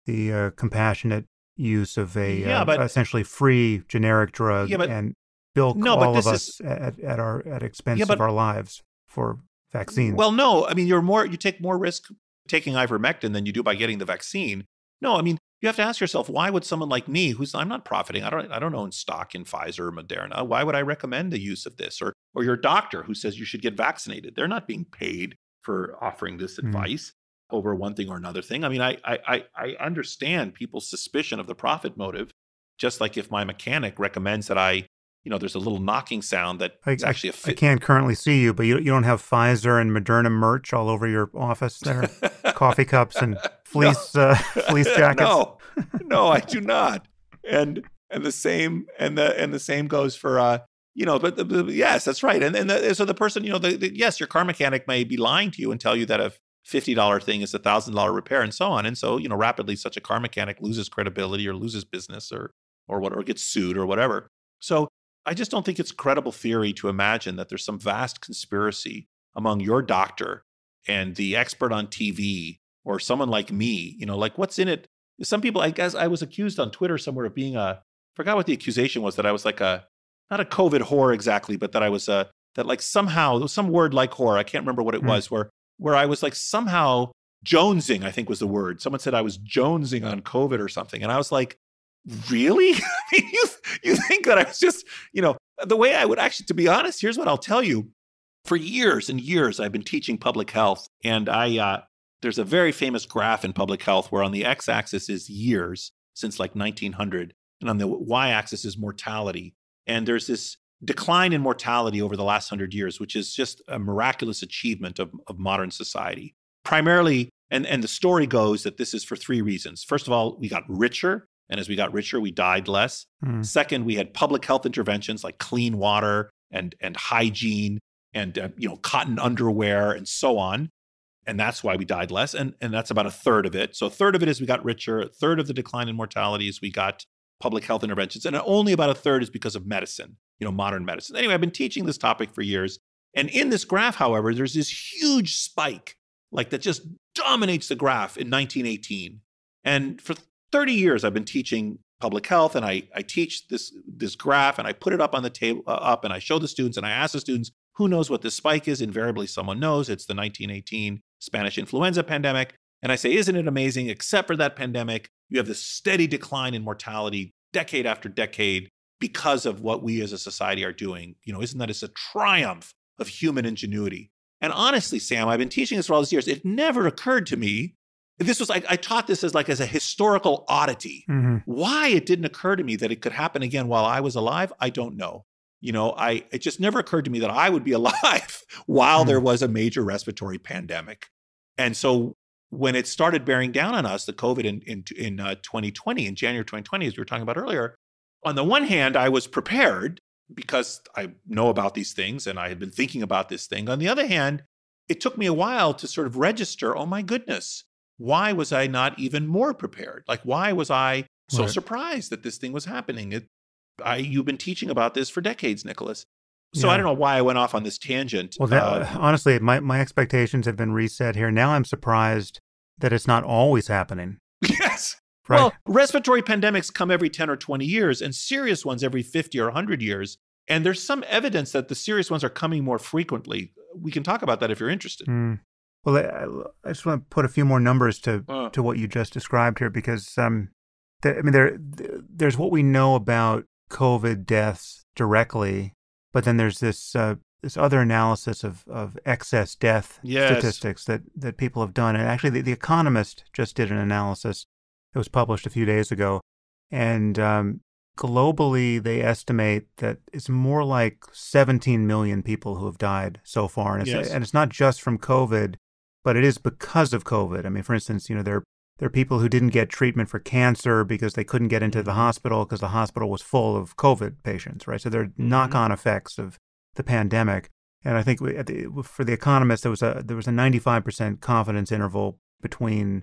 the uh, compassionate use of a yeah, uh, but, essentially free generic drug yeah, but, and bilk no, all of us is, at, at our at expense yeah, but, of our lives for vaccines. Well, no, I mean you're more you take more risk taking ivermectin than you do by getting the vaccine. No, I mean you have to ask yourself why would someone like me, who's I'm not profiting, I don't I don't own stock in Pfizer or Moderna, why would I recommend the use of this? Or or your doctor who says you should get vaccinated, they're not being paid for offering this hmm. advice. Mm-hmm over one thing or another thing. I mean, I, I, I understand people's suspicion of the profit motive, just like if my mechanic recommends that I you know, there's a little knocking sound that I, it's actually a fit. I can't currently see you, but you, you don't have Pfizer and Moderna merch all over your office there, coffee cups and fleece no. uh, fleece jackets. No, no, I do not. And and the same and the and the same goes for uh, you know, but, but yes, that's right. And and the, so the person, you know, the, the, yes, your car mechanic may be lying to you and tell you that a fifty dollar thing is a thousand dollar repair and so on. And so you know, rapidly, such a car mechanic loses credibility or loses business or or what or gets sued or whatever. So I just don't think it's credible theory to imagine that there's some vast conspiracy among your doctor and the expert on TV or someone like me. You know, like what's in it? Some people, I guess, I was accused on Twitter somewhere of being a forgot what the accusation was that I was like a not a COVID whore exactly, but that I was a that like somehow there was some word like whore. I can't remember what it mm. was where where I was like somehow jonesing. I think was the word. Someone said I was jonesing on COVID or something, and I was like, really? you, you think that I was just, you know, the way I would actually, to be honest, here's what I'll tell you. For years and years, I've been teaching public health, and I uh, there's a very famous graph in public health where on the x-axis is years since like 1900, and on the y-axis is mortality. And there's this decline in mortality over the last hundred years, which is just a miraculous achievement of, of modern society. Primarily, and, and the story goes that this is for three reasons. First of all, we got richer and as we got richer, we died less. Mm. Second, we had public health interventions like clean water and, and hygiene and uh, you know cotton underwear and so on. And that's why we died less. And, and that's about a third of it. So a third of it is we got richer. A third of the decline in mortality is we got public health interventions. And only about a third is because of medicine, you know, modern medicine. Anyway, I've been teaching this topic for years. And in this graph, however, there's this huge spike, like that just dominates the graph in 1918. And for 30 years I've been teaching public health and I, I teach this, this graph and I put it up on the table uh, up and I show the students and I ask the students, who knows what this spike is? Invariably, someone knows it's the 1918 Spanish influenza pandemic. And I say, isn't it amazing? Except for that pandemic, you have this steady decline in mortality decade after decade because of what we as a society are doing. You know, isn't that just a triumph of human ingenuity? And honestly, Sam, I've been teaching this for all these years. It never occurred to me this was like I taught this as like as a historical oddity. Mm-hmm. Why it didn't occur to me that it could happen again while I was alive, I don't know. You know, I it just never occurred to me that I would be alive while mm there mm-hmm. was a major respiratory pandemic. And so when it started bearing down on us, the COVID in in, in uh, 2020, in January 2020, as we were talking about earlier, on the one hand, I was prepared because I know about these things and I had been thinking about this thing. On the other hand, it took me a while to sort of register, oh my goodness, why was I not even more prepared? Like, why was I so right. surprised that this thing was happening? It, I, you've been teaching about this for decades, Nicholas. So yeah. I don't know why I went off on this tangent. Well, that, uh, honestly, my, my expectations have been reset here. Now I'm surprised that it's not always happening. Yes. Right? Well, respiratory pandemics come every 10 or 20 years, and serious ones every 50 or 100 years. And there's some evidence that the serious ones are coming more frequently. We can talk about that if you're interested. Mm. Well, I, I, just want to put a few more numbers to uh. to what you just described here, because um, I mean, there there's what we know about COVID deaths directly, but then there's this uh, this other analysis of, of excess death yes. statistics that, that people have done. And actually, the, the, Economist just did an analysis that was published a few days ago. And um, globally, they estimate that it's more like 17 million people who have died so far. And it's, yes. and it's not just from COVID, but it is because of COVID. I mean, for instance, you know, there, there are people who didn't get treatment for cancer because they couldn't get into the mm-hmm. hospital because the hospital was full of COVID patients, right? So there are mm -hmm. knock-on effects of the pandemic. And I think we, the, for the economists, there was a there was a 95% confidence interval between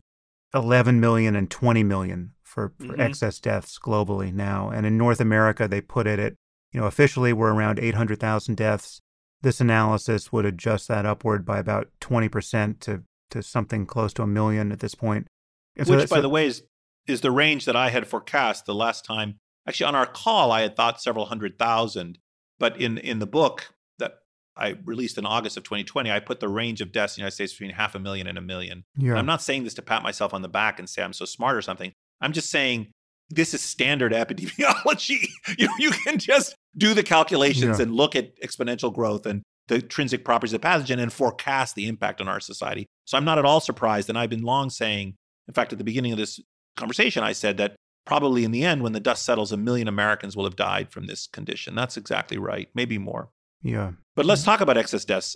11 million and 20 million for, for mm -hmm. excess deaths globally now. And in North America, they put it at you know officially we're around 800,000 deaths this analysis would adjust that upward by about 20% to, to something close to a million at this point. And Which, so by the way, is, is the range that I had forecast the last time. Actually, on our call, I had thought several hundred thousand, but in, in the book that I released in August of 2020, I put the range of deaths in the United States between half a million and a million. Yeah. And I'm not saying this to pat myself on the back and say I'm so smart or something. I'm just saying this is standard epidemiology. you, you can just do the calculations yeah. and look at exponential growth and the intrinsic properties of pathogen and forecast the impact on our society. So I'm not at all surprised. And I've been long saying, in fact, at the beginning of this conversation, I said that probably in the end, when the dust settles, a million Americans will have died from this condition. That's exactly right, maybe more. Yeah. But let's talk about excess deaths.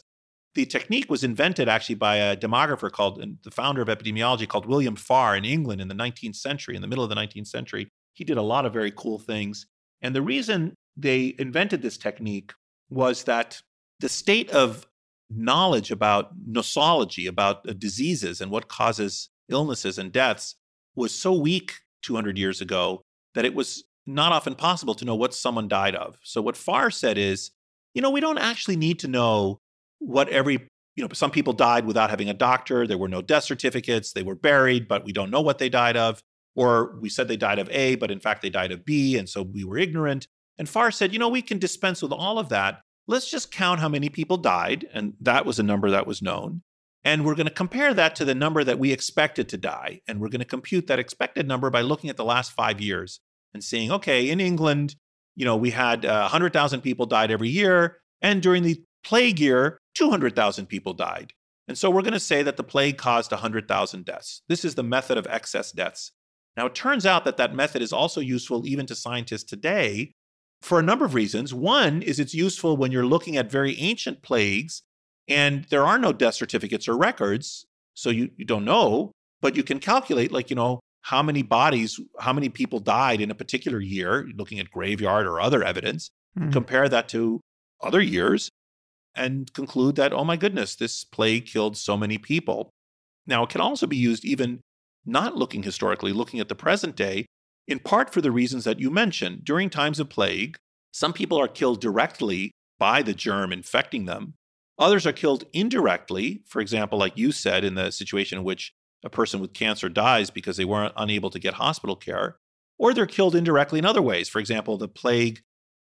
The technique was invented actually by a demographer called, the founder of epidemiology called William Farr in England in the 19th century, in the middle of the 19th century. He did a lot of very cool things. And the reason they invented this technique was that the state of knowledge about nosology, about uh, diseases and what causes illnesses and deaths, was so weak 200 years ago that it was not often possible to know what someone died of. So, what Farr said is, you know, we don't actually need to know what every, you know, some people died without having a doctor. There were no death certificates. They were buried, but we don't know what they died of. Or we said they died of A, but in fact they died of B. And so we were ignorant. And Farr said, you know, we can dispense with all of that. Let's just count how many people died. And that was a number that was known. And we're going to compare that to the number that we expected to die. And we're going to compute that expected number by looking at the last five years and seeing, okay, in England, you know, we had uh, 100,000 people died every year. And during the plague year, 200,000 people died. And so we're going to say that the plague caused 100,000 deaths. This is the method of excess deaths. Now, it turns out that that method is also useful even to scientists today for a number of reasons. One is it's useful when you're looking at very ancient plagues and there are no death certificates or records, so you, you don't know, but you can calculate, like, you know, how many bodies, how many people died in a particular year, looking at graveyard or other evidence, mm. compare that to other years, and conclude that, oh my goodness, this plague killed so many people. Now, it can also be used even not looking historically, looking at the present day, in part for the reasons that you mentioned. During times of plague, some people are killed directly by the germ infecting them. Others are killed indirectly, for example, like you said, in the situation in which a person with cancer dies because they weren't unable to get hospital care, or they're killed indirectly in other ways. For example, the plague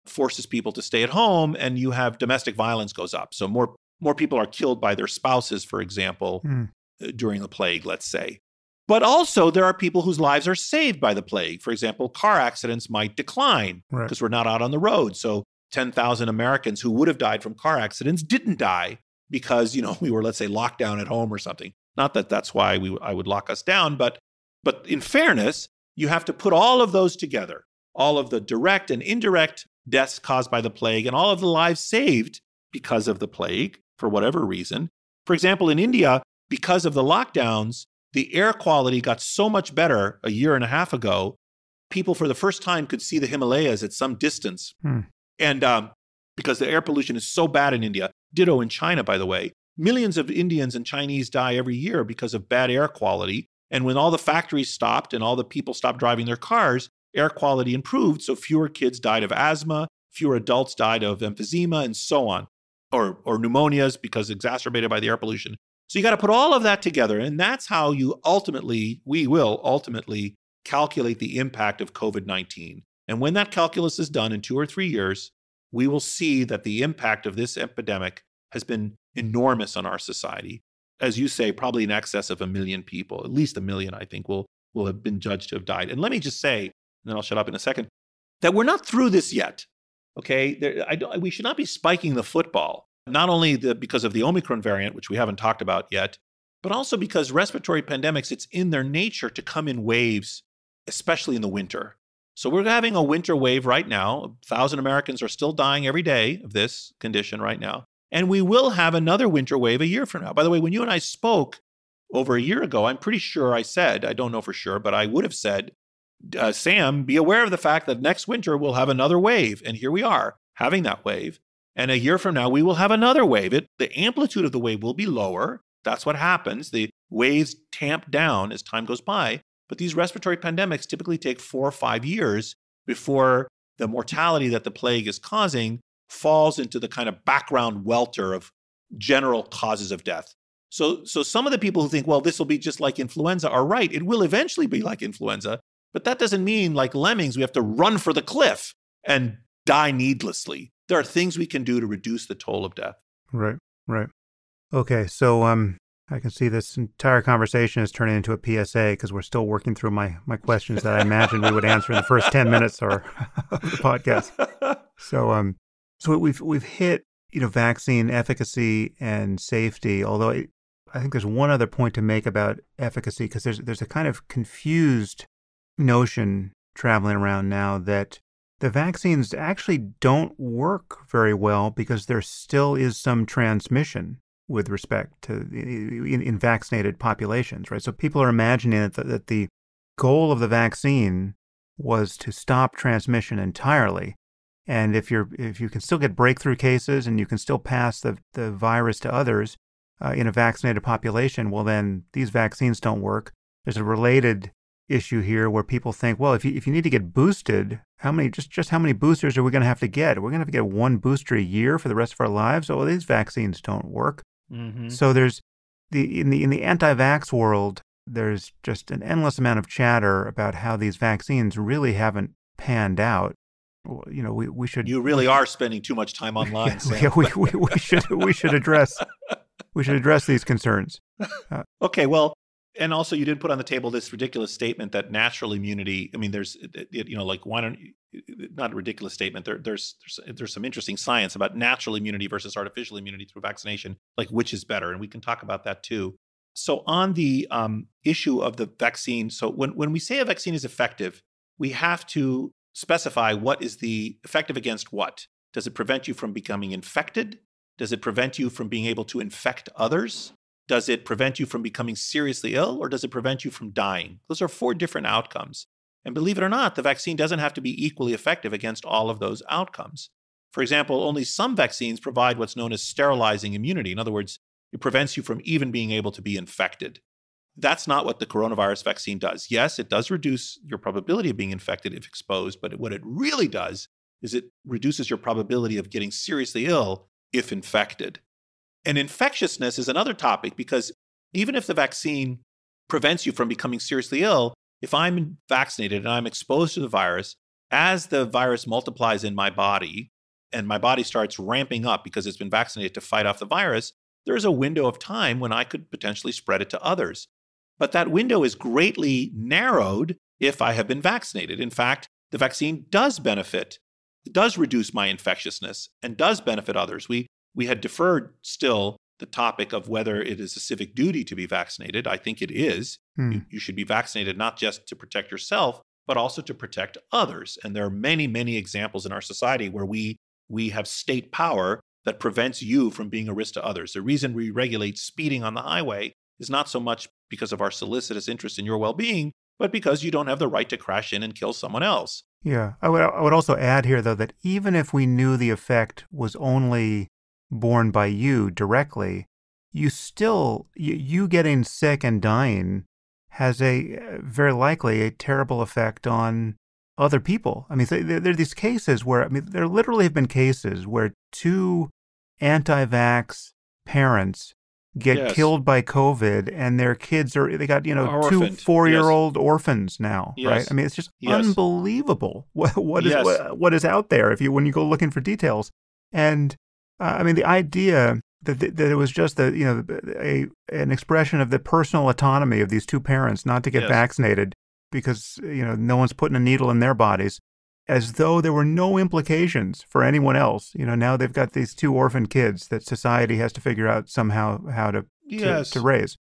forces people to stay at home and you have domestic violence goes up. So more more people are killed by their spouses, for example, mm. during the plague, let's say. But also, there are people whose lives are saved by the plague. For example, car accidents might decline because right. we're not out on the road. So 10,000 Americans who would have died from car accidents didn't die because, you know, we were, let's say, locked down at home or something. Not that that's why we, I would lock us down, but, but in fairness, you have to put all of those together all of the direct and indirect deaths caused by the plague and all of the lives saved because of the plague for whatever reason. For example, in India, because of the lockdowns, the air quality got so much better a year and a half ago. People for the first time could see the Himalayas at some distance. Hmm. And um, because the air pollution is so bad in India, ditto in China, by the way, millions of Indians and Chinese die every year because of bad air quality. And when all the factories stopped and all the people stopped driving their cars, air quality improved. So fewer kids died of asthma, fewer adults died of emphysema, and so on, or, or pneumonias because exacerbated by the air pollution. So you got to put all of that together. And that's how you ultimately, we will ultimately calculate the impact of COVID 19. And when that calculus is done in two or three years, we will see that the impact of this epidemic has been enormous on our society. As you say, probably in excess of a million people, at least a million, I think, will, will have been judged to have died. And let me just say, and then I'll shut up in a second, that we're not through this yet. Okay. There, we should not be spiking the football not only the, because of the Omicron variant, which we haven't talked about yet, but also because respiratory pandemics, it's in their nature to come in waves, especially in the winter. So we're having a winter wave right now. A thousand Americans are still dying every day of this condition right now. And we will have another winter wave a year from now. By the way, when you and I spoke over a year ago, I'm pretty sure I said, I don't know for sure, but I would have said, uh, Sam, be aware of the fact that next winter we'll have another wave. And here we are having that wave. And a year from now, we will have another wave. It, the amplitude of the wave will be lower. That's what happens. The waves tamp down as time goes by. But these respiratory pandemics typically take four or five years before the mortality that the plague is causing falls into the kind of background welter of general causes of death. So, so some of the people who think, well, this will be just like influenza are right. It will eventually be like influenza, but that doesn't mean, like lemmings, we have to run for the cliff and die needlessly. There are things we can do to reduce the toll of death. Right, right. Okay, so um, I can see this entire conversation is turning into a PSA because we're still working through my my questions that I imagine we would answer in the first ten minutes or the podcast. So um, so we've we've hit you know vaccine efficacy and safety. Although I think there's one other point to make about efficacy because there's there's a kind of confused notion traveling around now that the vaccines actually don't work very well because there still is some transmission with respect to in, in vaccinated populations, right? So people are imagining that the, that the goal of the vaccine was to stop transmission entirely. And if you're if you can still get breakthrough cases and you can still pass the, the virus to others uh, in a vaccinated population, well then these vaccines don't work. There's a related issue here where people think, well, if you, if you need to get boosted, how many just just how many boosters are we going to have to get? We're going to have to get one booster a year for the rest of our lives. Oh, well, these vaccines don't work. Mm-hmm. So there's the in the in the anti-vax world, there's just an endless amount of chatter about how these vaccines really haven't panned out. You know, we, we should. You really are spending too much time online. yeah, we, we, we should we should address we should address these concerns. Uh, okay, well, and also you did put on the table this ridiculous statement that natural immunity i mean there's you know like why don't not a ridiculous statement there, there's, there's there's some interesting science about natural immunity versus artificial immunity through vaccination like which is better and we can talk about that too so on the um, issue of the vaccine so when, when we say a vaccine is effective we have to specify what is the effective against what does it prevent you from becoming infected does it prevent you from being able to infect others does it prevent you from becoming seriously ill or does it prevent you from dying? Those are four different outcomes. And believe it or not, the vaccine doesn't have to be equally effective against all of those outcomes. For example, only some vaccines provide what's known as sterilizing immunity. In other words, it prevents you from even being able to be infected. That's not what the coronavirus vaccine does. Yes, it does reduce your probability of being infected if exposed, but what it really does is it reduces your probability of getting seriously ill if infected. And infectiousness is another topic because even if the vaccine prevents you from becoming seriously ill, if I'm vaccinated and I'm exposed to the virus, as the virus multiplies in my body and my body starts ramping up because it's been vaccinated to fight off the virus, there's a window of time when I could potentially spread it to others. But that window is greatly narrowed if I have been vaccinated. In fact, the vaccine does benefit, does reduce my infectiousness, and does benefit others. We we had deferred still the topic of whether it is a civic duty to be vaccinated. I think it is. Hmm. You, you should be vaccinated not just to protect yourself, but also to protect others. And there are many, many examples in our society where we, we have state power that prevents you from being a risk to others. The reason we regulate speeding on the highway is not so much because of our solicitous interest in your well being, but because you don't have the right to crash in and kill someone else. Yeah. I would, I would also add here, though, that even if we knew the effect was only borne by you directly, you still, you, getting sick and dying has a uh, very likely a terrible effect on other people. I mean, there, are these cases where, I mean, there literally have been cases where two anti vax parents get yes. killed by COVID and their kids are, they got, you know, Orphaned. two four year old yes. orphans now, yes. right? I mean, it's just unbelievable what, what, is, what, what is out there if you, when you go looking for details. And uh, I mean, the idea that, that it was just a you know a an expression of the personal autonomy of these two parents not to get yes. vaccinated because you know no one's putting a needle in their bodies, as though there were no implications for anyone else. You know, now they've got these two orphan kids that society has to figure out somehow how to yes. to, to raise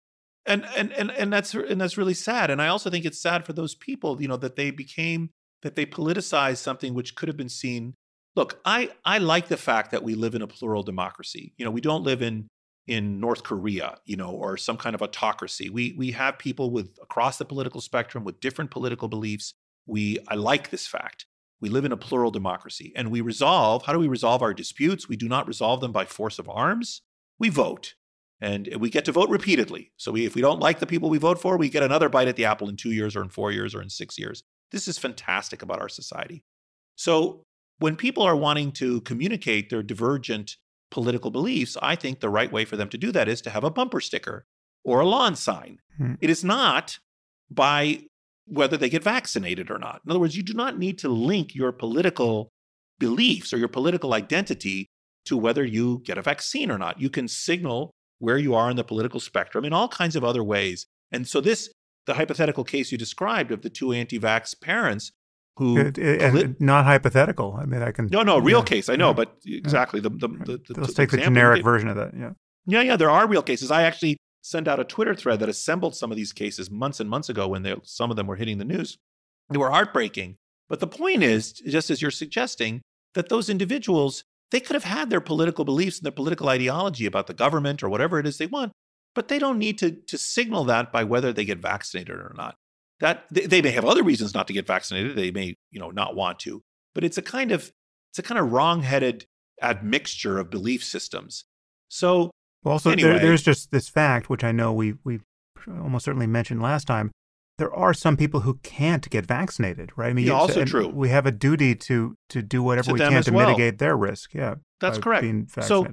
and and and and that's and that's really sad and i also think it's sad for those people you know that they became that they politicized something which could have been seen look, I, I like the fact that we live in a plural democracy. You know, we don't live in in North Korea, you know, or some kind of autocracy. We we have people with across the political spectrum with different political beliefs. We I like this fact. We live in a plural democracy and we resolve, how do we resolve our disputes? We do not resolve them by force of arms. We vote. And we get to vote repeatedly. So we, if we don't like the people we vote for, we get another bite at the apple in 2 years or in 4 years or in 6 years. This is fantastic about our society. So when people are wanting to communicate their divergent political beliefs, I think the right way for them to do that is to have a bumper sticker or a lawn sign. Hmm. It is not by whether they get vaccinated or not. In other words, you do not need to link your political beliefs or your political identity to whether you get a vaccine or not. You can signal where you are in the political spectrum in all kinds of other ways. And so, this, the hypothetical case you described of the two anti vax parents who it, it, cli- not hypothetical. I mean, I can no, no, real yeah, case. I know, yeah, but exactly yeah. the, the, the, let's take the generic version of that. Yeah, yeah, yeah. There are real cases. I actually sent out a Twitter thread that assembled some of these cases months and months ago when they, some of them were hitting the news. They were heartbreaking. But the point is, just as you're suggesting, that those individuals they could have had their political beliefs and their political ideology about the government or whatever it is they want, but they don't need to to signal that by whether they get vaccinated or not that they may have other reasons not to get vaccinated. They may, you know, not want to. But it's a kind of it's a kind of wrong-headed admixture of belief systems. So well, also anyway, there, there's just this fact, which I know we we almost certainly mentioned last time. There are some people who can't get vaccinated, right? I mean, yeah, also true. We have a duty to to do whatever to we can to well. mitigate their risk. Yeah, that's correct. so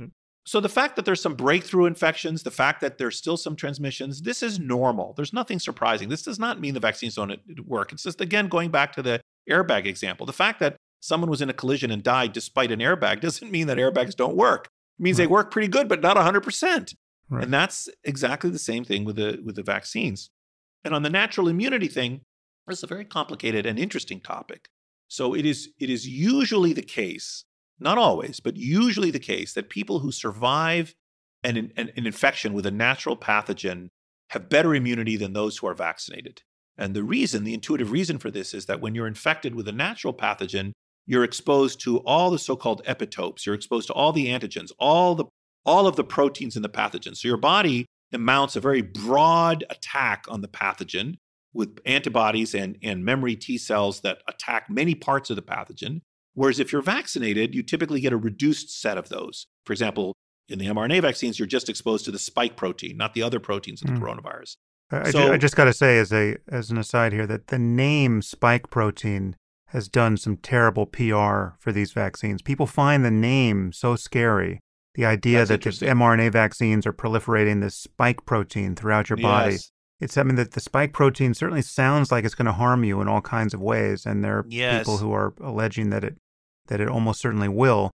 so the fact that there's some breakthrough infections, the fact that there's still some transmissions, this is normal. There's nothing surprising. This does not mean the vaccines don't uh, work. It's just again going back to the airbag example. The fact that someone was in a collision and died despite an airbag doesn't mean that airbags don't work. It means right. they work pretty good, but not 100%. Right. And that's exactly the same thing with the with the vaccines. And on the natural immunity thing, it's a very complicated and interesting topic. So it is it is usually the case not always, but usually the case that people who survive an, an, an infection with a natural pathogen have better immunity than those who are vaccinated. And the reason, the intuitive reason for this is that when you're infected with a natural pathogen, you're exposed to all the so-called epitopes, you're exposed to all the antigens, all the all of the proteins in the pathogen. So your body mounts a very broad attack on the pathogen with antibodies and, and memory T cells that attack many parts of the pathogen. Whereas if you're vaccinated, you typically get a reduced set of those. For example, in the mRNA vaccines, you're just exposed to the spike protein, not the other proteins of the mm. coronavirus. I, so, I just got to say, as a as an aside here, that the name spike protein has done some terrible PR for these vaccines. People find the name so scary. The idea that the mRNA vaccines are proliferating this spike protein throughout your yes. body. It's something that the spike protein certainly sounds like it's going to harm you in all kinds of ways. And there are yes. people who are alleging that it that it almost certainly will.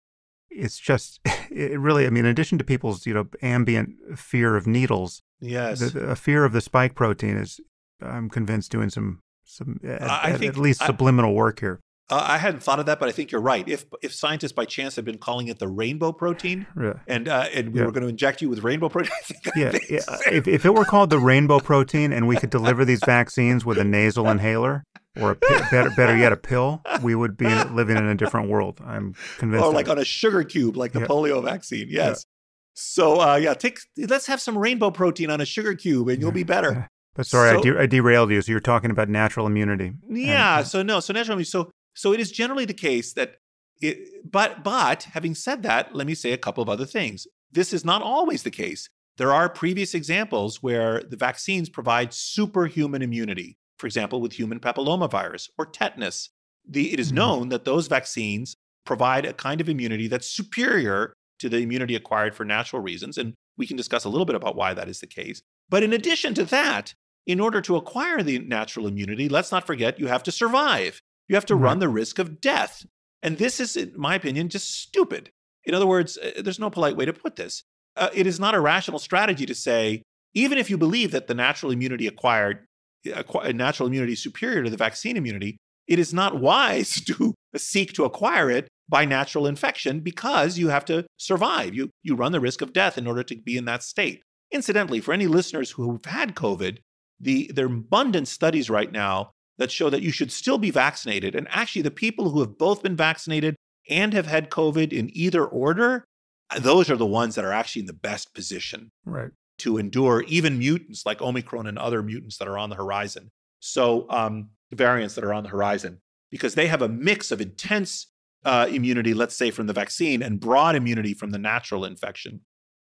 It's just, it really, I mean, in addition to people's, you know, ambient fear of needles, yes, the, a fear of the spike protein is, I'm convinced, doing some, some, at, I think, at least I, subliminal work here. Uh, I hadn't thought of that, but I think you're right. If if scientists by chance had been calling it the rainbow protein, yeah. and uh, and we yeah. were going to inject you with rainbow protein, yeah, yeah. Uh, if, if it were called the rainbow protein, and we could deliver these vaccines with a nasal inhaler or better better yet a pill, we would be living in a different world. I'm convinced. Or like on a sugar cube, like the polio vaccine. Yes. So uh, yeah, take let's have some rainbow protein on a sugar cube, and you'll be better. But sorry, so, I, de- I, derailed you. So you're talking about natural immunity. Yeah. And, uh, so no. So natural immunity. So so it is generally the case that it, but but having said that, let me say a couple of other things. This is not always the case. There are previous examples where the vaccines provide superhuman immunity, for example, with human papillomavirus or tetanus. The, it is mm-hmm. known that those vaccines provide a kind of immunity that's superior to the immunity acquired for natural reasons. And we can discuss a little bit about why that is the case. But in addition to that, in order to acquire the natural immunity, let's not forget you have to survive you have to right. run the risk of death. And this is, in my opinion, just stupid. In other words, uh, there's no polite way to put this. Uh, it is not a rational strategy to say, even if you believe that the natural immunity acquired, uh, acqu- uh, natural immunity is superior to the vaccine immunity, it is not wise to seek to acquire it by natural infection because you have to survive. You, you run the risk of death in order to be in that state. Incidentally, for any listeners who've had COVID, the, there are abundant studies right now that show that you should still be vaccinated. And actually, the people who have both been vaccinated and have had COVID in either order, uh, those are the ones that are actually in the best position right. to endure even mutants like Omicron and other mutants that are on the horizon. So, um, variants that are on the horizon, because they have a mix of intense uh, immunity, let's say from the vaccine, and broad immunity from the natural infection.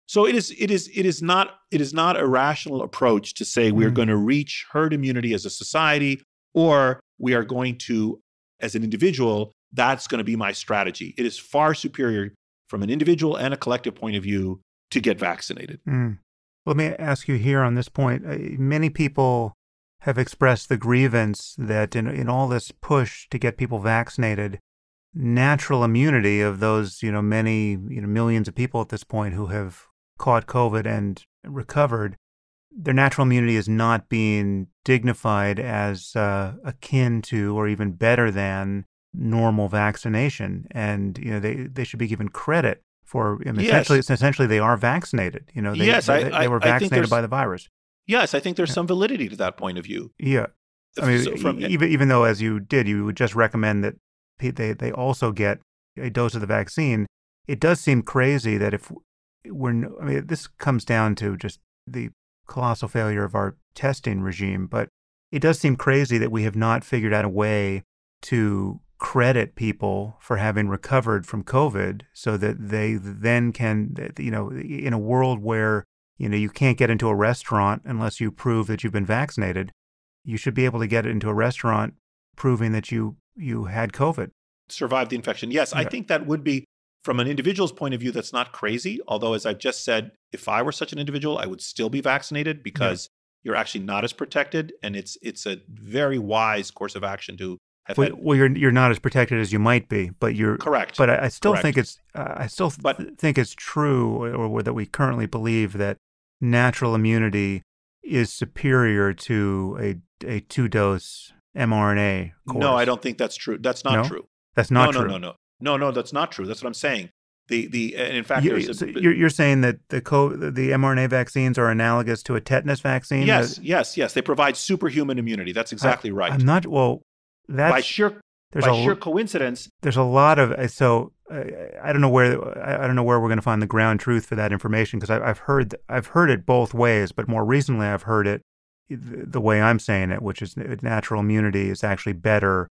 So it is it is it is not it is not a rational approach to say we're mm. going to reach herd immunity as a society or we are going to, as an individual, that's going to be my strategy. It is far superior from an individual and a collective point of view to get vaccinated. Mm. Let me ask you here on this point. Uh, many people have expressed the grievance that in, in all this push to get people vaccinated, natural immunity of those, you know, many, you know, millions of people at this point who have caught COVID and recovered, their natural immunity is not being dignified as uh, akin to or even better than normal vaccination, and you know they they should be given credit for I mean, yes. essentially essentially they are vaccinated. You know, they, yes, they, I, they were vaccinated by the virus. Yes, I think there's yeah. some validity to that point of view. Yeah, I mean, so from, even even though as you did, you would just recommend that they they also get a dose of the vaccine. It does seem crazy that if we're I mean, this comes down to just the colossal failure of our testing regime, but it does seem crazy that we have not figured out a way to credit people for having recovered from COVID so that they then can, you know, in a world where, you know, you can't get into a restaurant unless you prove that you've been vaccinated, you should be able to get into a restaurant proving that you you had COVID. Survived the infection. Yes, I think that would be from an individual's point of view, that's not crazy. Although, as I've just said, if I were such an individual, I would still be vaccinated because yeah. you're actually not as protected, and it's it's a very wise course of action to have. Well, well you're you're not as protected as you might be, but you're correct. But I, I still correct. think it's uh, I still but, think it's true, or, or that we currently believe that natural immunity is superior to a a two dose mRNA. Course. No, I don't think that's true. That's not no? true. That's not no, true. No, no, no. No, no, that's not true. That's what I'm saying. The the in fact, you, are so you're saying that the co- the mRNA vaccines are analogous to a tetanus vaccine. Yes, that, yes, yes. They provide superhuman immunity. That's exactly I, right. I'm not well. That's by sheer there's by a, sheer coincidence. There's a lot of uh, so uh, I don't know where I, I don't know where we're going to find the ground truth for that information because I've heard I've heard it both ways, but more recently I've heard it the way I'm saying it, which is natural immunity is actually better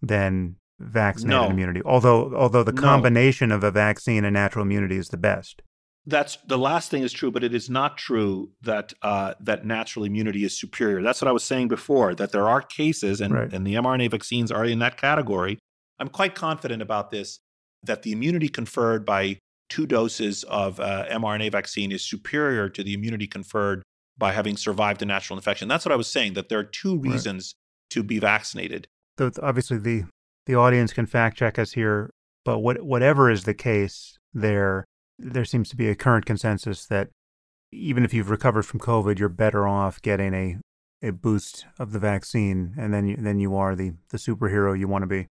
than vaccinated no. immunity. Although although the combination no. of a vaccine and natural immunity is the best. That's the last thing is true, but it is not true that uh, that natural immunity is superior. That's what I was saying before. That there are cases, and, right. and the mRNA vaccines are in that category. I'm quite confident about this. That the immunity conferred by two doses of uh, mRNA vaccine is superior to the immunity conferred by having survived a natural infection. That's what I was saying. That there are two reasons right. to be vaccinated. So obviously, the the audience can fact check us here, but what, whatever is the case there, there seems to be a current consensus that even if you've recovered from COVID, you're better off getting a, a boost of the vaccine, and then you, then you are the, the superhero you want to be.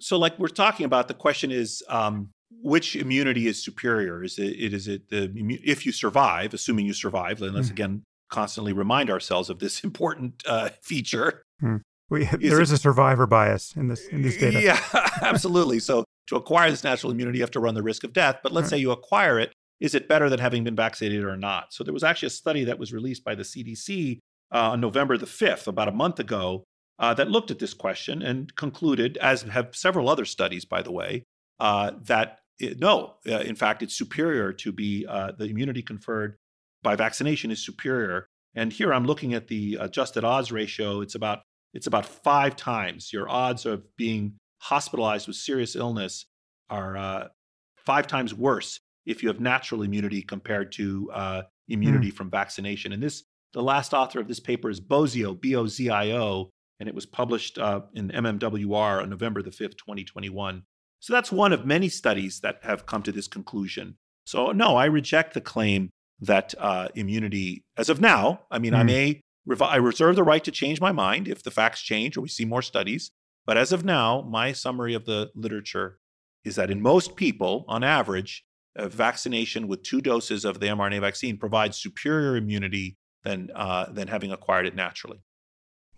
So, like we're talking about, the question is um, which immunity is superior? Is it, it is it the if you survive, assuming you survive? Then let's mm. again constantly remind ourselves of this important uh, feature. Mm. We, is a survivor bias in this in these data. Yeah, absolutely. so to acquire this natural immunity, you have to run the risk of death. But let's right. say you acquire it. Is it better than having been vaccinated or not? So there was actually a study that was released by the CDC uh, on November the 5th, about a month ago, uh, that looked at this question and concluded, as have several other studies, by the way, uh, that it, no, uh, in fact, it's superior to be uh, the immunity conferred by vaccination is superior. And here I'm looking at the adjusted uh, odds ratio. It's about it's about five times your odds of being hospitalized with serious illness are uh, five times worse if you have natural immunity compared to uh, immunity mm. from vaccination. And this, the last author of this paper is Bozio, B O Z I O, and it was published uh, in MMWR on November the 5th, 2021. So that's one of many studies that have come to this conclusion. So, no, I reject the claim that uh, immunity, as of now, I mean, mm. I may I reserve the right to change my mind if the facts change or we see more studies. But as of now, my summary of the literature is that in most people, on average, vaccination with two doses of the mRNA vaccine provides superior immunity than, uh, than having acquired it naturally.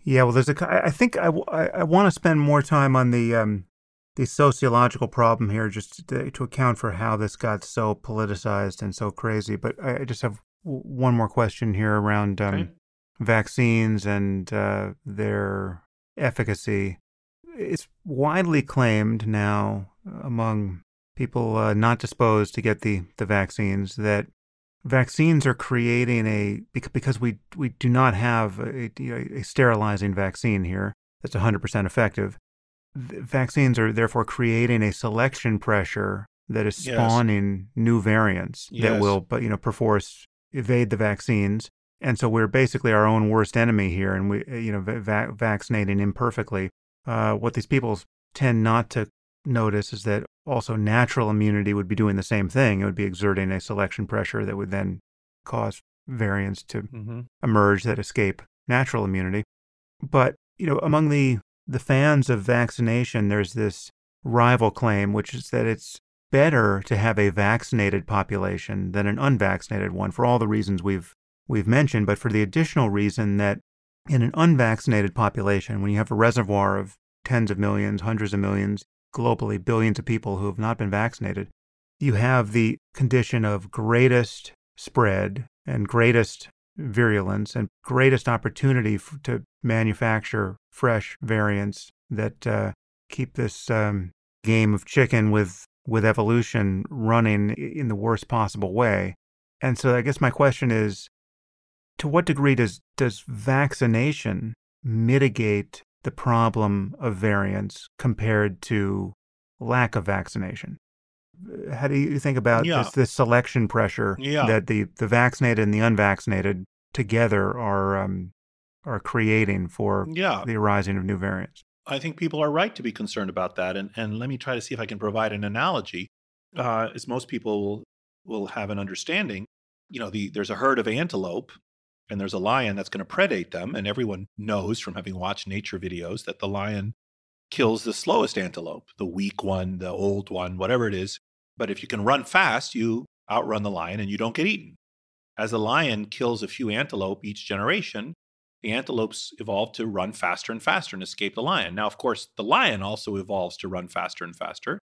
Yeah, well, there's a. I think I, I, I want to spend more time on the um, the sociological problem here, just to, to, account for how this got so politicized and so crazy. But I, I just have one more question here around um, okay vaccines and uh, their efficacy. It's widely claimed now among people uh, not disposed to get the, the vaccines that vaccines are creating a because we we do not have a, a sterilizing vaccine here that's 100% effective. vaccines are therefore creating a selection pressure that is spawning yes. new variants yes. that will, but you know, perforce evade the vaccines and so we're basically our own worst enemy here, and we, uh, you know, va- vaccinating imperfectly. Uh, what these people tend not to notice is that also natural immunity would be doing the same thing. It would be exerting a selection pressure that would then cause variants to mm-hmm. emerge that escape natural immunity. But you know, among the the fans of vaccination, there's this rival claim, which is that it's better to have a vaccinated population than an unvaccinated one for all the reasons we've we've mentioned, but for the additional reason that in an unvaccinated population, when you have a reservoir of tens of millions, hundreds of millions, globally, billions of people who have not been vaccinated, you have the condition of greatest spread and greatest virulence and greatest opportunity f- to manufacture fresh variants that uh, keep this um, game of chicken with with evolution running in the worst possible way. And so I guess my question is to what degree does, does vaccination mitigate the problem of variants compared to lack of vaccination? How do you think about yeah. this, this, selection pressure yeah. that the, the vaccinated and the unvaccinated together are um, are creating for yeah. the arising of new variants? I think people are right to be concerned about that, and and let me try to see if I can provide an analogy, uh, as most people will will have an understanding. You know, the, there's a herd of antelope, and there's a lion that's going to predate them. And everyone knows from having watched nature videos that the lion kills the slowest antelope, the weak one, the old one, whatever it is. But if you can run fast, you outrun the lion and you don't get eaten. As the lion kills a few antelope each generation, the antelopes evolve to run faster and faster and escape the lion. Now, of course, the lion also evolves to run faster and faster.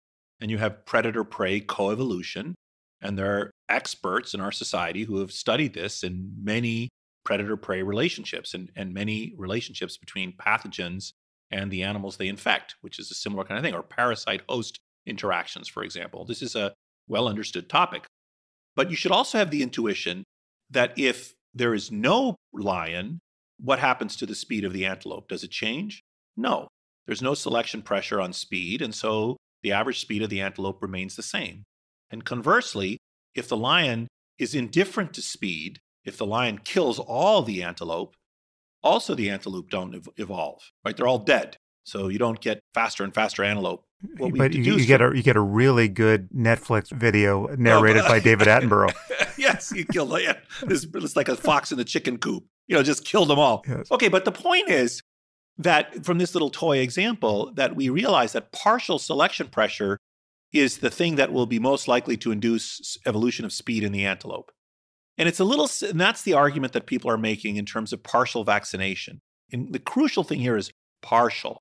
And you have predator prey coevolution. And there are experts in our society who have studied this in many predator prey relationships and, and many relationships between pathogens and the animals they infect, which is a similar kind of thing, or parasite host interactions, for example. This is a well understood topic. But you should also have the intuition that if there is no lion, what happens to the speed of the antelope? Does it change? No. There's no selection pressure on speed, and so the average speed of the antelope remains the same. And conversely, if the lion is indifferent to speed, if the lion kills all the antelope, also the antelope don't ev- evolve, right? They're all dead. So you don't get faster and faster antelope. What but you, you get a you get a really good Netflix video narrated by David Attenborough. yes, you kill the, yeah, it's, it's like a fox in the chicken coop. You know, just kill them all. Yes. Okay, but the point is that from this little toy example, that we realize that partial selection pressure is the thing that will be most likely to induce evolution of speed in the antelope. And it's a little, and that's the argument that people are making in terms of partial vaccination. And the crucial thing here is partial.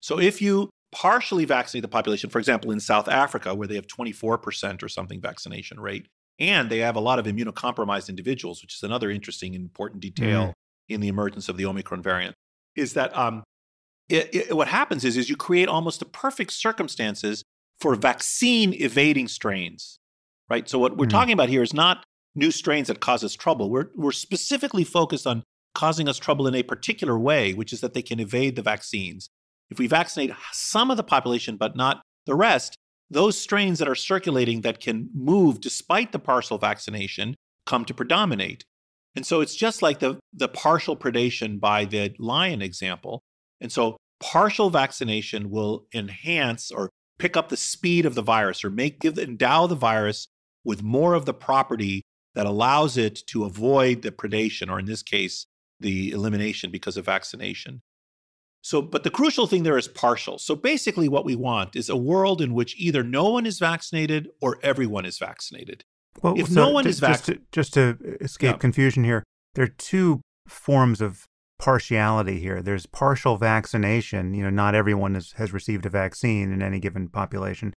So if you partially vaccinate the population, for example, in South Africa, where they have 24% or something vaccination rate, and they have a lot of immunocompromised individuals, which is another interesting and important detail mm. in the emergence of the Omicron variant, is that um, it, it, what happens is, is you create almost the perfect circumstances for vaccine evading strains, right? So what we're mm. talking about here is not new strains that cause us trouble. We're, we're specifically focused on causing us trouble in a particular way, which is that they can evade the vaccines. If we vaccinate some of the population, but not the rest, those strains that are circulating that can move despite the partial vaccination come to predominate. And so it's just like the, the partial predation by the lion example. And so partial vaccination will enhance or pick up the speed of the virus or make give endow the virus with more of the property that allows it to avoid the predation, or in this case, the elimination because of vaccination. So, but the crucial thing there is partial. So basically, what we want is a world in which either no one is vaccinated or everyone is vaccinated. Well, if so no one d- is vaccinated, just, to, just to escape yeah. confusion here, there are two forms of partiality here. There's partial vaccination. You know, not everyone is, has received a vaccine in any given population,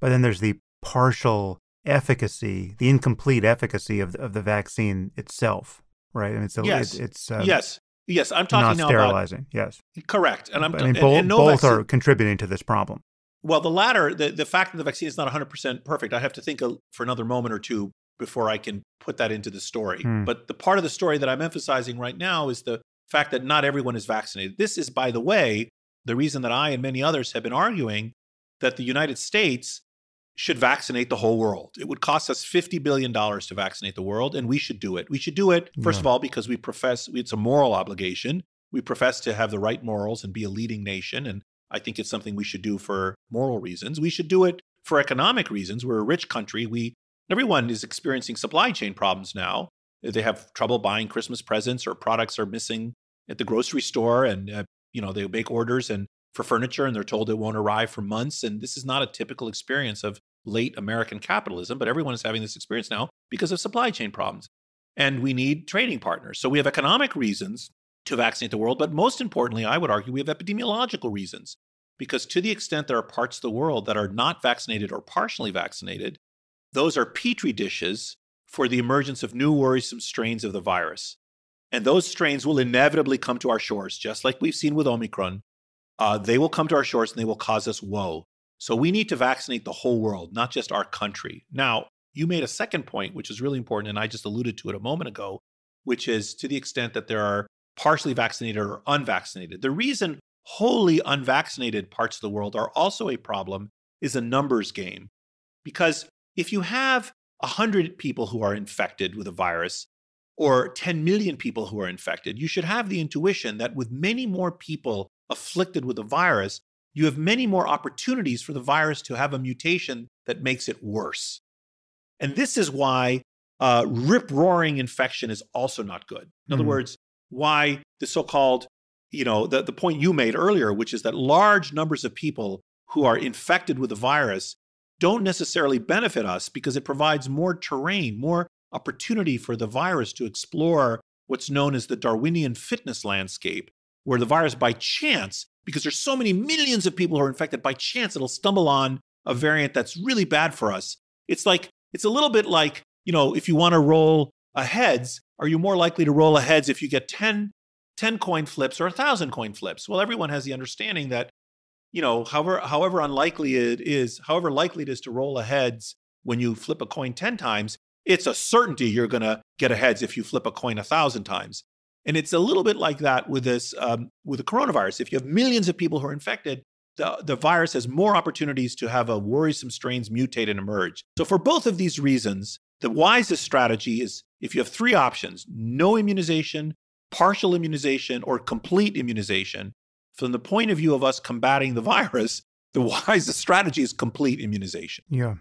but then there's the partial efficacy, the incomplete efficacy of the, of the vaccine itself, right? I mean, it's a, yes, it, it's um, yes, yes. I'm talking not sterilizing. About, yes, correct. And I'm I mean, and, both, and no both vaccine, are contributing to this problem. Well, the latter, the, the fact that the vaccine is not 100% perfect, I have to think for another moment or two before I can put that into the story. Hmm. But the part of the story that I'm emphasizing right now is the fact that not everyone is vaccinated. This is, by the way, the reason that I and many others have been arguing that the United States should vaccinate the whole world. It would cost us $50 billion to vaccinate the world, and we should do it. We should do it, first yeah. of all, because we profess it's a moral obligation. We profess to have the right morals and be a leading nation. And I think it's something we should do for moral reasons. We should do it for economic reasons. We're a rich country. We, everyone is experiencing supply chain problems now. They have trouble buying Christmas presents or products are missing at the grocery store. And, uh, you know, they make orders and for furniture and they're told it won't arrive for months. And this is not a typical experience of late American capitalism, but everyone is having this experience now because of supply chain problems. And we need trading partners. So we have economic reasons to vaccinate the world, but most importantly, I would argue we have epidemiological reasons. Because to the extent there are parts of the world that are not vaccinated or partially vaccinated, those are petri dishes for the emergence of new worrisome strains of the virus. And those strains will inevitably come to our shores, just like we've seen with Omicron. Uh, they will come to our shores and they will cause us woe. So we need to vaccinate the whole world, not just our country. Now, you made a second point, which is really important, and I just alluded to it a moment ago, which is to the extent that there are partially vaccinated or unvaccinated. The reason wholly unvaccinated parts of the world are also a problem is a numbers game. Because if you have 100 people who are infected with a virus or 10 million people who are infected, you should have the intuition that with many more people afflicted with a virus, you have many more opportunities for the virus to have a mutation that makes it worse. And this is why uh, rip roaring infection is also not good. In other mm-hmm. words, why the so called, you know, the, the point you made earlier, which is that large numbers of people who are infected with the virus don't necessarily benefit us because it provides more terrain, more opportunity for the virus to explore what's known as the Darwinian fitness landscape where the virus by chance, because there's so many millions of people who are infected, by chance it'll stumble on a variant that's really bad for us. It's like, it's a little bit like, you know, if you want to roll a heads, are you more likely to roll a heads if you get 10, 10 coin flips or 1,000 coin flips? Well, everyone has the understanding that, you know, however, however unlikely it is, however likely it is to roll a heads when you flip a coin 10 times, it's a certainty you're going to get a heads if you flip a coin a thousand times. And it's a little bit like that with this um, with the coronavirus. If you have millions of people who are infected, the, the virus has more opportunities to have a worrisome strains mutate and emerge. So for both of these reasons, the wisest strategy is if you have three options: no immunization, partial immunization, or complete immunization. From the point of view of us combating the virus, the wisest strategy is complete immunization. Yeah.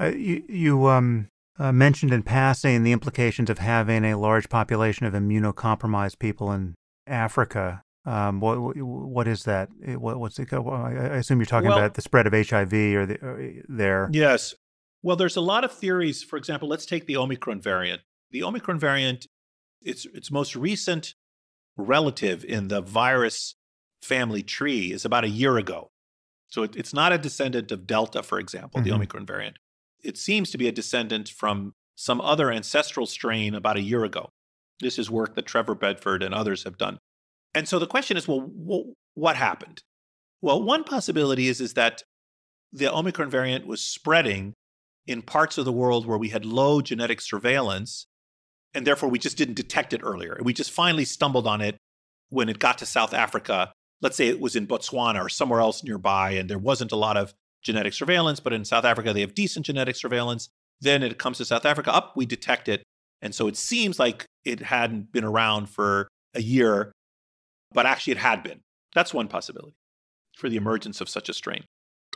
Uh, you, you um, uh, mentioned in passing the implications of having a large population of immunocompromised people in Africa. Um, what what is that? Eh, what, what's it? I assume you're talking well, about the spread of HIV or, the, or eh, there. Yes. Well, there's a lot of theories. For example, let's take the Omicron variant. The Omicron variant, its its most recent relative in the virus family tree is about a year ago. So it, it's not a descendant of Delta, for example, mm-hmm. the Omicron variant it seems to be a descendant from some other ancestral strain about a year ago. This is work that Trevor Bedford and others have done. And so the question is well, what happened? Well, one possibility is, is that the Omicron variant was spreading in parts of the world where we had low genetic surveillance, and therefore we just didn't detect it earlier. We just finally stumbled on it when it got to South Africa. Let's say it was in Botswana or somewhere else nearby, and there wasn't a lot of genetic surveillance, but in South Africa, they have decent genetic surveillance. Then it comes to South Africa, up, we detect it. And so it seems like it hadn't been around for a year, but actually it had been. That's one possibility for the emergence of such a strain,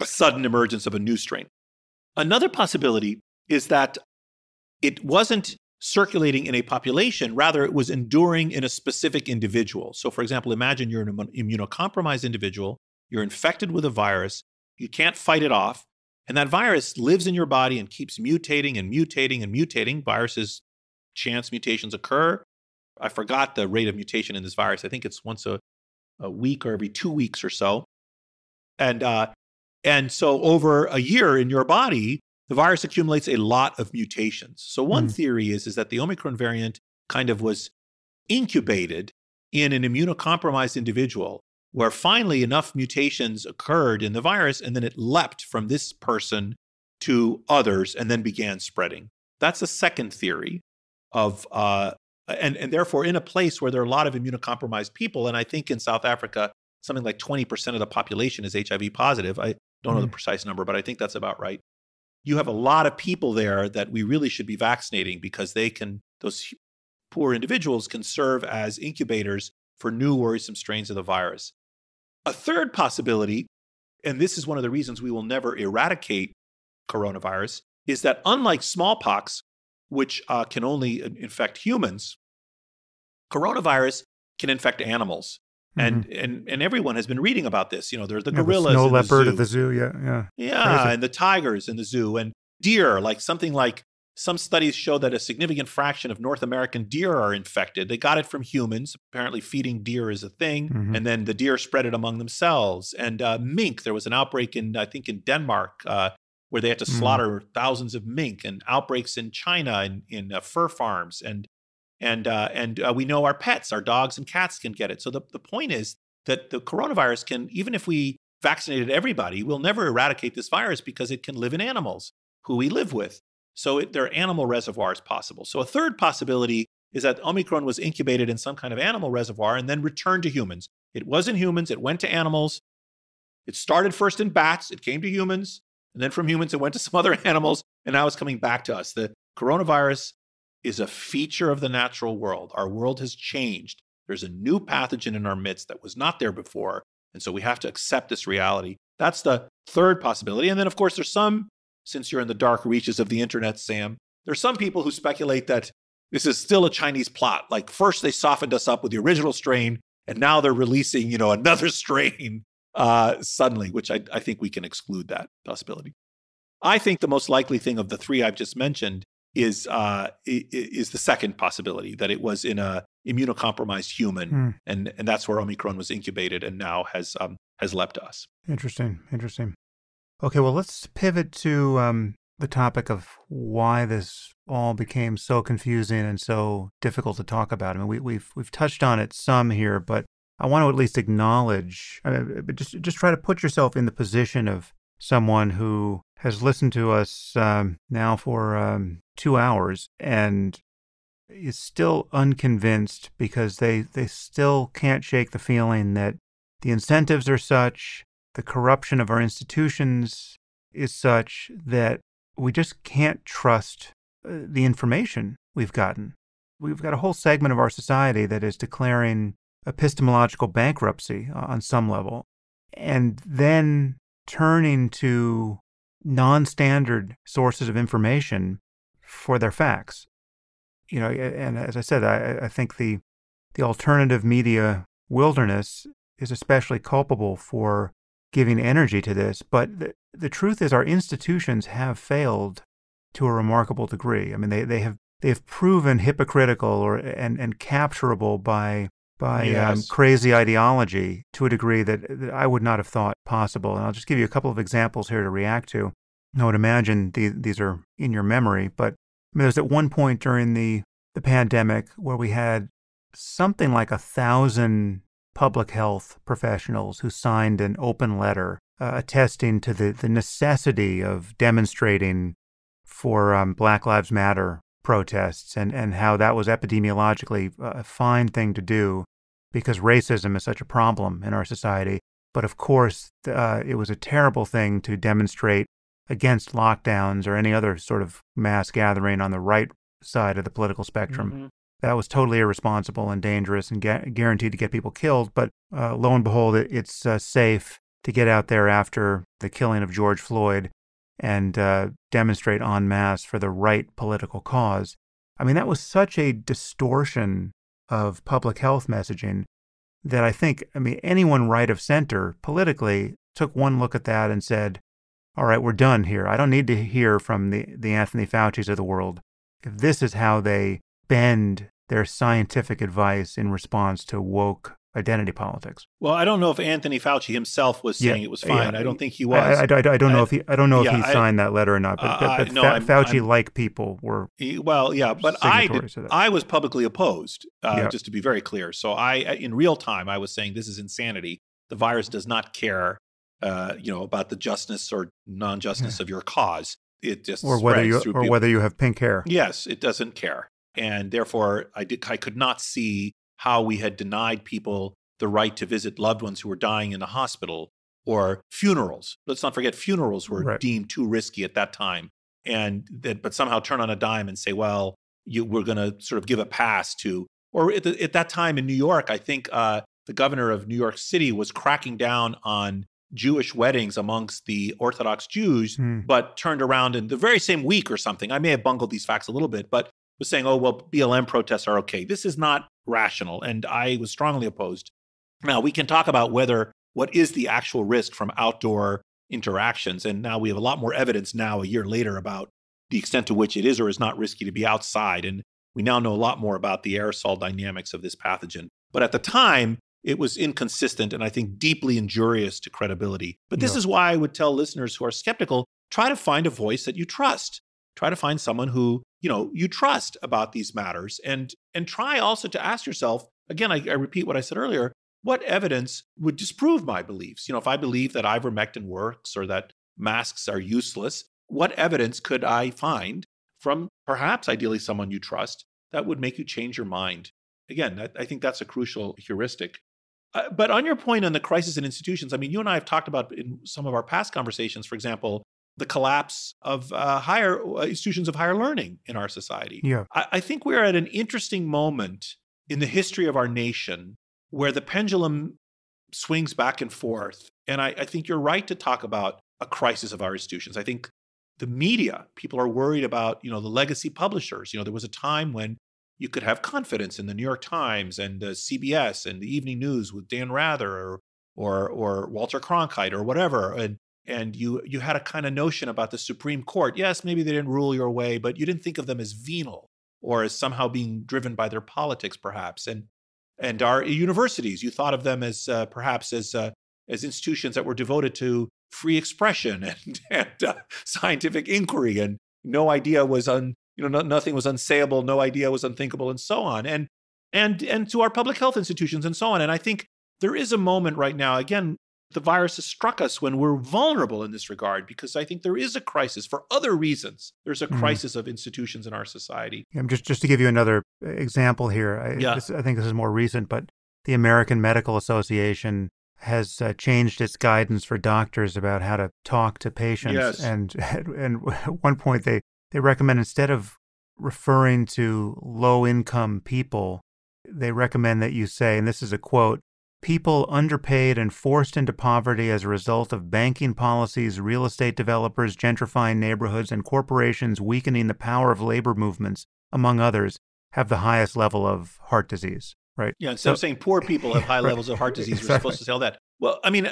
a sudden emergence of a new strain. Another possibility is that it wasn't circulating in a population, rather, it was enduring in a specific individual. So, for example, imagine you're an immunocompromised individual, you're infected with a virus, you can't fight it off. And that virus lives in your body and keeps mutating and mutating and mutating. Viruses, chance mutations occur. I forgot the rate of mutation in this virus. I think it's once a, a week or every two weeks or so. And, uh, and so over a year in your body, the virus accumulates a lot of mutations. So one mm. theory is, is that the Omicron variant kind of was incubated in an immunocompromised individual where finally enough mutations occurred in the virus, and then it leapt from this person to others and then began spreading. That's the second theory of, uh, and, and therefore, in a place where there are a lot of immunocompromised people, and I think in South Africa, something like 20% of the population is HIV positive. I don't mm. know the mm. precise number, but I think that's about right. You have a lot of people there that we really should be vaccinating because they can, those poor individuals can serve as incubators for new worrisome strains of the virus. A third possibility, and this is one of the reasons we will never eradicate coronavirus, is that unlike smallpox, which uh, can only infect humans, coronavirus can infect animals. Mm-hmm. And, and and everyone has been reading about this. You know, there's the gorillas, yeah, the snow leopard the at the zoo, yeah, yeah, yeah, and the tigers in the zoo, and deer, like something like some studies show that a significant fraction of North American deer are infected. They got it from humans. Apparently, feeding deer is a thing. Mm-hmm. And then the deer spread it among themselves. And uh, mink, there was an outbreak in, I think, in Denmark, uh, where they had to mm. slaughter mm. thousands of mink, and outbreaks in China in, in uh, fur farms. And, and, uh, and uh, we know our pets, our dogs and cats can get it. So the, the point is that the coronavirus can, even if we vaccinated everybody, we'll never eradicate this virus because it can live in animals who we live with. So it, there are animal reservoirs possible. So a third possibility is that Omicron was incubated in some kind of animal reservoir and then returned to humans. It was in humans, it went to animals. It started first in bats, it came to humans, and then from humans, it went to some other animals, and now it's coming back to us. The coronavirus is a feature of the natural world. Our world has changed. There's a new pathogen in our midst that was not there before. And so we have to accept this reality. That's the third possibility. And then, of course, there's some since you're in the dark reaches of the internet, Sam. There's some people who speculate that this is still a Chinese plot. Like first they softened us up with the original strain, and now they're releasing, you know, another strain uh, suddenly, which I, I think we can exclude that possibility. I think the most likely thing of the three I've just mentioned is uh, is the second possibility that it was in a immunocompromised human, mm. and and that's where Omicron was incubated and now has um, has leapt us. Interesting, interesting. Okay, well, let's pivot to um, the topic of why this all became so confusing and so difficult to talk about. I mean, we, have we've, we've touched on it some here, but I want to at least acknowledge, I uh, mean, uh, just just try to put yourself in the position of someone who has listened to us um, now for um, two hours and is still unconvinced because they they still can't shake the feeling that the incentives are such the corruption of our institutions is such that we just can't trust uh, the information we've gotten. We've got a whole segment of our society that is declaring epistemological bankruptcy uh, on some level, and then turning to non standard sources of information for their facts. You know, and as I said, I, I think the, the alternative media wilderness is especially culpable for giving energy to this. But the, the truth is, our institutions have failed to a remarkable degree. I mean, they, they have they've proven hypocritical or and and capturable by by um, yes. um, crazy ideology to a degree that, that, I would not have thought possible. And I'll just give you a couple of examples here to react to. I would imagine the, these are in your memory, but I mean, there's at one point during the the pandemic where we had something like a thousand public health professionals who signed an open letter uh, attesting to the, the necessity of demonstrating for um, Black Lives Matter protests and, and how that was epidemiologically a fine thing to do because racism is such a problem in our society. But of course, uh, it was a terrible thing to demonstrate against lockdowns or any other sort of mass gathering on the right side of the political spectrum. Mm -hmm that was totally irresponsible and dangerous and guaranteed to get people killed. But uh, lo and behold, it, it's uh, safe to get out there after the killing of George Floyd and uh, demonstrate en masse for the right political cause. I mean, that was such a distortion of public health messaging that I think, I mean, anyone right of center politically took one look at that and said, all right, we're done here. I don't need to hear from the, the Anthony Fauci's of the world. If this is how they bend their scientific advice in response to woke identity politics. Well, I don't know if Anthony Fauci himself was saying yeah, it was fine. Yeah. I don't think he was. I, I, I don't know I, if he I don't know yeah, if he signed that letter or not. But, uh, but, but no, Fa- Fauci like people were he, well, yeah. But I did, I was publicly opposed, uh, just to be very clear. So I in real time I was saying this is insanity. The virus does not care, uh, you know, about the justice or non-justice of your cause. It just or whether you or people. whether you have pink hair. Yes, it doesn't care. And therefore, I, did, I could not see how we had denied people the right to visit loved ones who were dying in the hospital or funerals. Let's not forget, funerals were right. deemed too risky at that time. And that, but somehow turn on a dime and say, well, you, we're going to sort of give a pass to, or at, the, at that time in New York, I think uh, the governor of New York City was cracking down on Jewish weddings amongst the Orthodox Jews, mm. but turned around in the very same week or something. I may have bungled these facts a little bit, but was saying, oh, well, BLM protests are okay. This is not rational. And I was strongly opposed. Now, we can talk about whether what is the actual risk from outdoor interactions. And now we have a lot more evidence now, a year later, about the extent to which it is or is not risky to be outside. And we now know a lot more about the aerosol dynamics of this pathogen. But at the time, it was inconsistent and I think deeply injurious to credibility. But this no. is why I would tell listeners who are skeptical try to find a voice that you trust. Try to find someone who you know you trust about these matters and and try also to ask yourself again I, I repeat what i said earlier what evidence would disprove my beliefs you know if i believe that ivermectin works or that masks are useless what evidence could i find from perhaps ideally someone you trust that would make you change your mind again i, I think that's a crucial heuristic uh, but on your point on the crisis in institutions i mean you and i have talked about in some of our past conversations for example the collapse of uh, higher uh, institutions of higher learning in our society. Yeah. I, I think we're at an interesting moment in the history of our nation where the pendulum swings back and forth. And I, I, think you're right to talk about a crisis of our institutions. I think the media, people are worried about, you know, the legacy publishers. You know, there was a time when you could have confidence in the New York Times and CBS and the Evening News with Dan Rather or or, or Walter Cronkite or whatever, and and you you had a kind of notion about the Supreme Court. Yes, maybe they didn't rule your way, but you didn't think of them as venal or as somehow being driven by their politics, perhaps. And and our universities, you thought of them as uh, perhaps as uh, as institutions that were devoted to free expression and, and uh, scientific inquiry, and no idea was un you know no, nothing was unsayable, no idea was unthinkable, and so on. And and and to our public health institutions and so on. And I think there is a moment right now, again, the virus has struck us when we're vulnerable in this regard because I think there is a crisis for other reasons. There's a mm. crisis of institutions in our society. I'm just just to give you another uh, example here. I, yeah. This, I think this is more recent, but the American Medical Association has uh, changed its guidance for doctors about how to talk to patients. Yes. And and at one point they they recommend instead of referring to low income people, they recommend that you say, and this is a quote people underpaid and forced into poverty as a result of banking policies, real estate developers gentrifying neighborhoods, and corporations weakening the power of labor movements, among others, have the highest level of heart disease, right? Yeah, instead so, of saying poor people have high right, levels of heart disease, exactly. we're supposed to say all that. Well, I mean,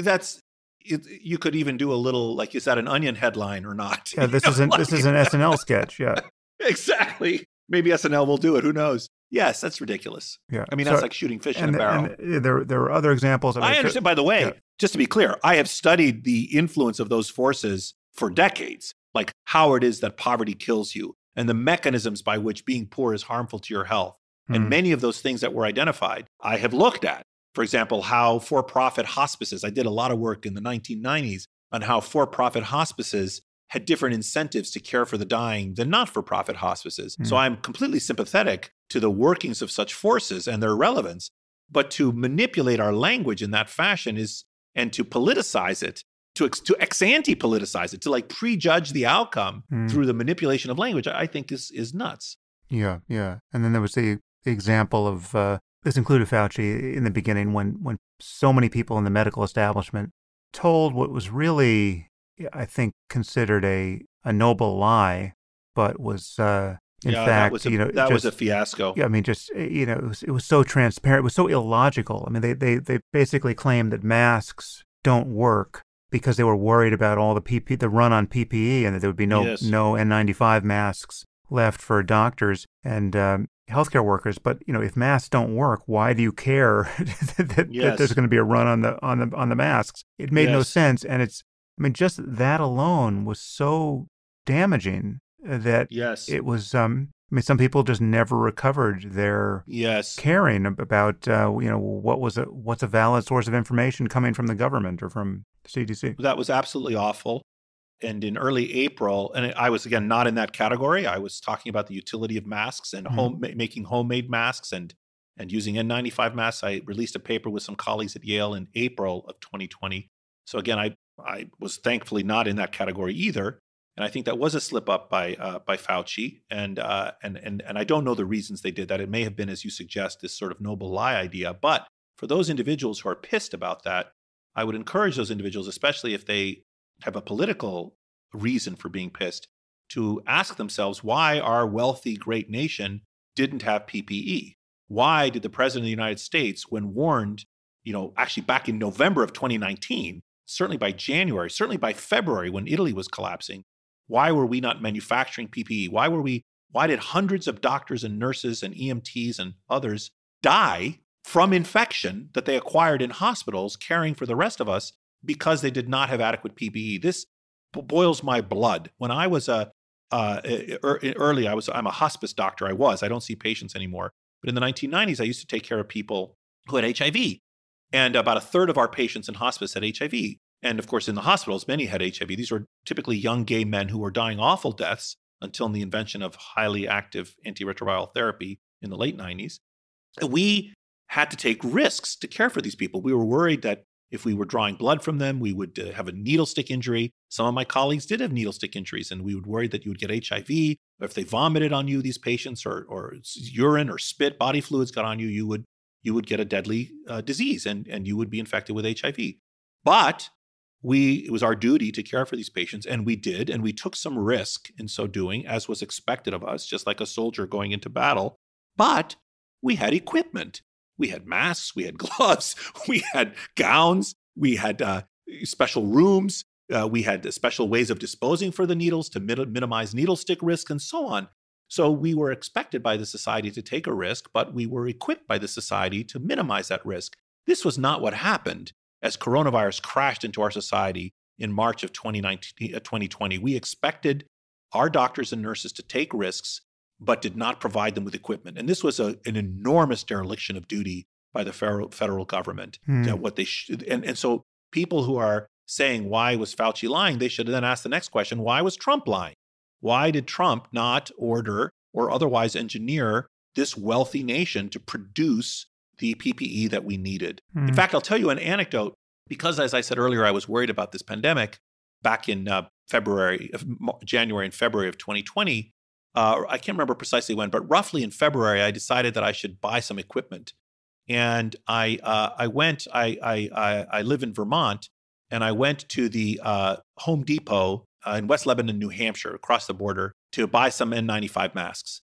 that's it, you could even do a little like is that an onion headline or not? Yeah, this is an like, this is an SNL sketch. Yeah, exactly. Maybe SNL will do it. Who knows? Yes, that's ridiculous. Yeah, I mean so, that's like shooting fish and, in a barrel. Eh, there, there are other examples. I, understand. By the way, yeah. just to be clear, I have studied the influence of those forces for decades, like how it is that poverty kills you and the mechanisms by which being poor is harmful to your health. Mm. And hmm. many of those things that were identified, I have looked at. For example, how for-profit hospices. I did a lot of work in the 1990s on how for-profit hospices had different incentives to care for the dying than not for profit hospices. Mm. So hmm. I'm completely sympathetic to the workings of such forces and their relevance, but to manipulate our language in that fashion is and to politicize it, to ex, to ex ante politicize it, to like prejudge the outcome mm. through the manipulation of language, I think is is nuts. Yeah, yeah. And then there was the example of uh, this included Fauci in the beginning when when so many people in the medical establishment told what was really, I think, considered a a noble lie, but was uh, in yeah, fact, that was a, you know, that just, was a fiasco. Yeah, I mean, just eh, you know, it was, it was, so transparent. It was so illogical. I mean, they they they basically claimed that masks don't work because they were worried about all the PP, the run on PPE, and that there would be no yes. no N95 masks left for doctors and um, healthcare workers. But you know, if masks don't work, why do you care that, that, yes. that, there's going to be a run on the on the on the masks? It made yes. no sense, and it's I mean, just that alone was so damaging uh, that yes. it was um I mean, some people just never recovered their yes caring about uh, you know what was a what's a valid source of information coming from the government or from the CDC. That was absolutely awful. And in early April, and I was again not in that category. I was talking about the utility of masks and mm-hmm. home ma- making homemade masks and and using N95 masks. I released a paper with some colleagues at Yale in April of 2020. So again, I I was thankfully not in that category either. And I think that was a slip up by uh, by Fauci, and uh, and and and I don't know the reasons they did that. It may have been, as you suggest, this sort of noble lie idea. But for those individuals who are pissed about that, I would encourage those individuals, especially if they have a political reason for being pissed, to ask themselves why our wealthy great nation didn't have PPE. Why did the president of the United States, when warned, you know, actually back in November of 2019, certainly by January, certainly by February when Italy was collapsing, why were we not manufacturing PPE? Why were we why did hundreds of doctors and nurses and EMTs and others die from infection that they acquired in hospitals caring for the rest of us because they did not have adequate PPE? This boils my blood. When I was a uh, early, I was I'm a hospice doctor. I was. I don't see patients anymore. But in the 1990s, I used to take care of people who had HIV, and about a third of our patients in hospice had HIV. And of course, in the hospitals, many had HIV. These were typically young gay men who were dying awful deaths until the invention of highly active antiretroviral therapy in the late 90s. We had to take risks to care for these people. We were worried that if we were drawing blood from them, we would uh, have a needle stick injury. Some of my colleagues did have needle stick injuries, and we would worry that you would get HIV. if they vomited on you, these patients, or, or urine or spit, body fluids got on you, you would, you would get a deadly uh, disease and, and you would be infected with HIV. But we it was our duty to care for these patients and we did and we took some risk in so doing as was expected of us just like a soldier going into battle but we had equipment we had masks we had gloves we had gowns we had uh, special rooms uh, we had special ways of disposing for the needles to minimize needle stick risk and so on so we were expected by the society to take a risk but we were equipped by the society to minimize that risk this was not what happened as coronavirus crashed into our society in March of 2020, uh, we expected our doctors and nurses to take risks, but did not provide them with equipment. And this was a, an enormous dereliction of duty by the federal, federal government. Mm. what they and, and so people who are saying, why was Fauci lying? They should then ask the next question why was Trump lying? Why did Trump not order or otherwise engineer this wealthy nation to produce the PPE that we needed. Mm. In hmm. fact, I'll tell you an anecdote because, as I said earlier, I was worried about this pandemic back in uh, February, uh, January and February of 2020. Uh, I can't remember precisely when, but roughly in February, I decided that I should buy some equipment. And I, uh, I went, I, I, I, live in Vermont, and I went to the uh, Home Depot uh, in West Lebanon, New Hampshire, across the border, to buy some N95 masks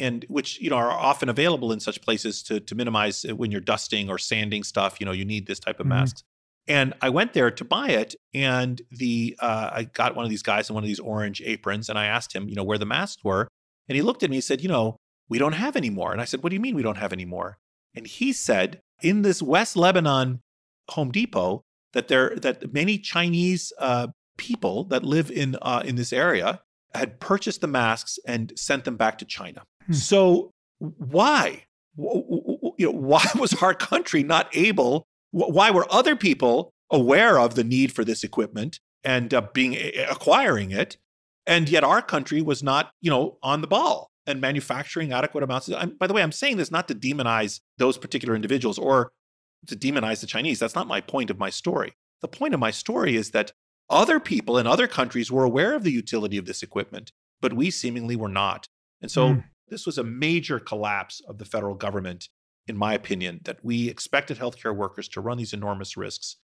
and which you know are often available in such places to to minimize when you're dusting or sanding stuff. You know, you need this type of mm-hmm. masks. And I went there to buy it, and the uh, I got one of these guys in one of these orange aprons, and I asked him, you know, where the masks were, and he looked at me and said, you know, we don't have any more. And I said, what do you mean we don't have any more? And he said, in this West Lebanon Home Depot, that there that many Chinese uh, people that live in uh, in this area had purchased the masks and sent them back to China. Hmm. So why? You know, why was our country not able? Why were other people aware of the need for this equipment and uh, being acquiring it, and yet our country was not, you know, on the ball and manufacturing adequate amounts. Of, I'm, by the way, I'm saying this not to demonize those particular individuals or to demonize the Chinese. That's not my point of my story. The point of my story is that other people in other countries were aware of the utility of this equipment, but we seemingly were not. And so hmm this was a major collapse of the federal government, in my opinion, that we expected healthcare workers to run these enormous risks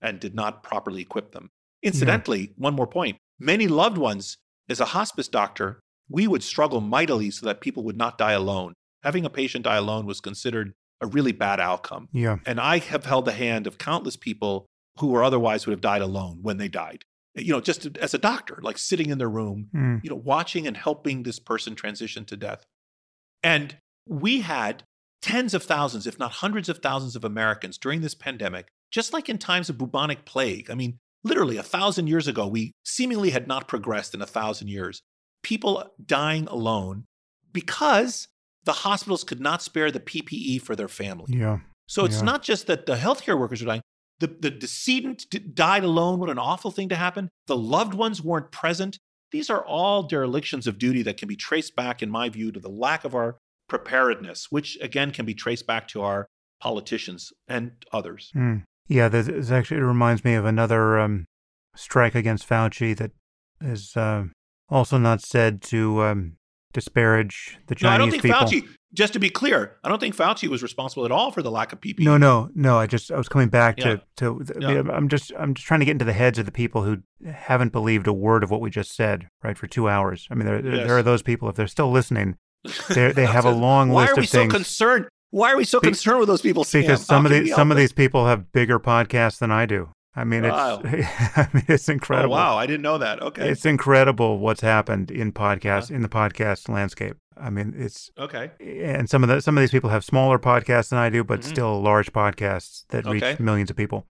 and did not properly equip them. Incidentally, one more point many loved ones, as a hospice doctor, we would struggle mightily so that people would not die alone. Having a patient die alone was considered a really bad outcome. Yeah. And I have held the hand of countless people who were otherwise would have died alone when they died. You know, just as a doctor, like sitting in their room, mm. you know, watching and helping this person transition to death and we had tens of thousands, if not hundreds of thousands of Americans during this pandemic, just like in times of bubonic plague. I mean, literally a thousand years ago, we seemingly had not progressed in a thousand years. People dying alone because the hospitals could not spare the PPE for their family. Yeah. So it's yeah. not just that the healthcare workers are dying. The, the decedent died alone. What an awful thing to happen. The loved ones weren't present. These are all derelictions of duty that can be traced back, in my view, to the lack of our preparedness, which again can be traced back to our politicians and others. Mm. Yeah, this actually it reminds me of another um, strike against Fauci that is uh, also not said to um, disparage the Chinese no, I don't think people. Fauci just to be clear, I don't think Fauci was responsible at all for the lack of PPE. No, no, no. I just I was coming back yeah. to to. Yeah. I'm just I'm just trying to get into the heads of the people who haven't believed a word of what we just said, right? For two hours. I mean, there yes. there are those people if they're still listening. They they have a long list of things. Why are we so concerned? Why are we so concerned with those people? Because Sam? some of these some of these people have bigger podcasts than I do. I mean, it's I mean, it's oh, incredible. Oh, wow, I didn't know that. Okay, it's incredible what's happened in uh-huh. podcast yeah. in the podcast landscape. I mean, it's okay. And some of the some of these people have smaller podcasts than I do, but mm-hmm. still large podcasts that okay. reach millions of people.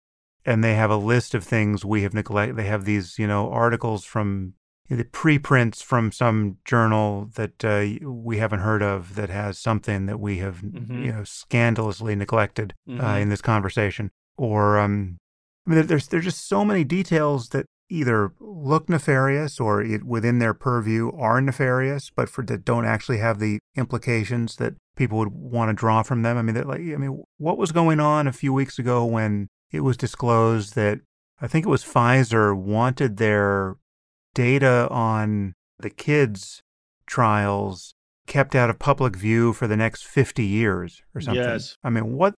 And they have a list of things we have neglected. They have these, you know, articles from you know, the preprints from some journal that uh, we haven't heard of that has something that we have, mm-hmm. you know, scandalously neglected uh, mm-hmm. uh, in this conversation or um, I mean, there's there's just so many details that either look nefarious or it, within their purview are nefarious, but for that don't actually have the implications that people would want to draw from them. I mean, like, I mean, what was going on a few weeks ago when it was disclosed that I think it was Pfizer wanted their data on the kids' trials kept out of public view for the next 50 years or something. Yes. I mean, what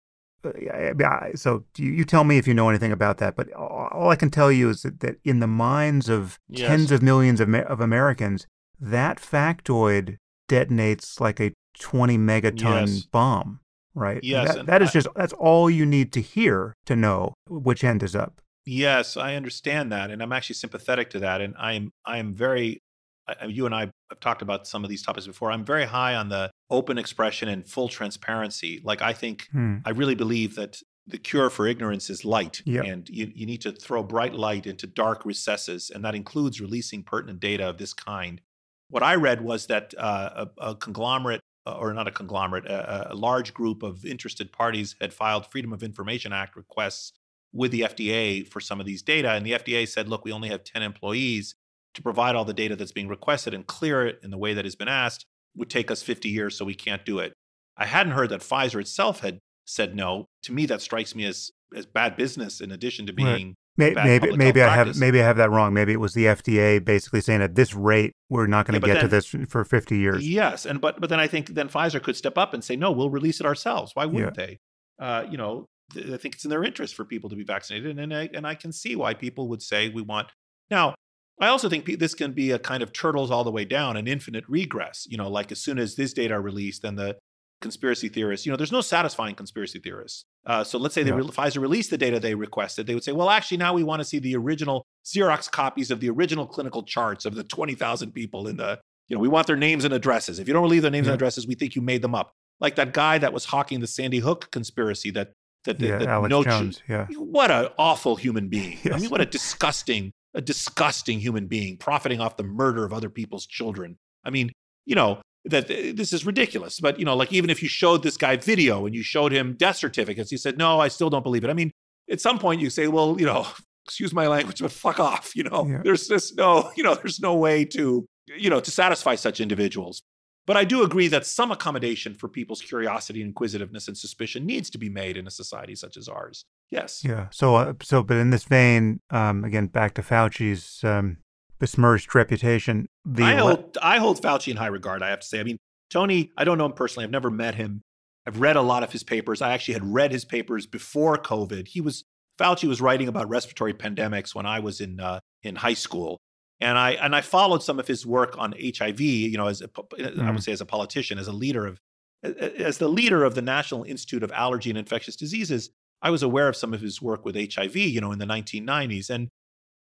so you, you tell me if you know anything about that, but all I can tell you is that, that in the minds of yes. tens of millions of, of Americans, that factoid detonates like a 20 megaton yes. bomb, right? Yes. That, that is just, that's all you need to hear to know which end is up. Yes, I understand that. And I'm actually sympathetic to that. And I'm, I'm very, I, you and I I've talked about some of these topics before. I'm very high on the open expression and full transparency. Like I think hmm. I really believe that the cure for ignorance is light. Yep. And you, you need to throw bright light into dark recesses. And that includes releasing pertinent data of this kind. What I read was that uh, a, a, conglomerate, uh, or not a conglomerate, a, a large group of interested parties had filed Freedom of Information Act requests with the FDA for some of these data. And the FDA said, look, we only have 10 employees to provide all the data that's being requested and clear it in the way that has been asked would take us 50 years, so we can't do it. I hadn't heard that Pfizer itself had said no. To me, that strikes me as as bad business. In addition to being right. maybe maybe, maybe I have maybe I have that wrong. Maybe it was the FDA basically saying at this rate we're not going to yeah, get then, to this for 50 years. Yes, and but but then I think then Pfizer could step up and say no, we'll release it ourselves. Why wouldn't yeah. they? Uh, you know, th- I think it's in their interest for people to be vaccinated, and I, and I can see why people would say we want. Now, I also think this can be a kind of turtles all the way down, an infinite regress. You know, like as soon as these data are released, then the conspiracy theorists, you know, there's no satisfying conspiracy theorists. Uh, so let's say they yeah. re- Pfizer released the data they requested, they would say, well, actually, now we want to see the original Xerox copies of the original clinical charts of the 20,000 people in the, you know, we want their names and addresses. If you don't believe their names yeah. and addresses, we think you made them up. Like that guy that was hawking the Sandy Hook conspiracy that that, yeah, that, that no Jones, yeah. what an awful human being. Yes. I mean, what a disgusting a disgusting human being profiting off the murder of other people's children. I mean, you know, that eh, this is ridiculous. But, you know, like even if you showed this guy video and you showed him death certificates, he said, no, I still don't believe it. I mean, at some point you say, well, you know, excuse my language, but fuck off. You know, yeah. there's just no, you know, there's no way to, you know, to satisfy such individuals. But I do agree that some accommodation for people's curiosity, inquisitiveness, and suspicion needs to be made in a society such as ours. Yes. Yeah. So, uh, so, but in this vein, um, again, back to Fauci's um, besmirched reputation. The I hold, I hold Fauci in high regard. I have to say. I mean, Tony, I don't know him personally. I've never met him. I've read a lot of his papers. I actually had read his papers before COVID. He was Fauci was writing about respiratory pandemics when I was in uh, in high school, and I and I followed some of his work on HIV. You know, as a, mm. I would mm. say, as a politician, as a leader of, as the leader of the National Institute of Allergy and Infectious Diseases, I was aware of some of his work with HIV. You know, in the 1990s, and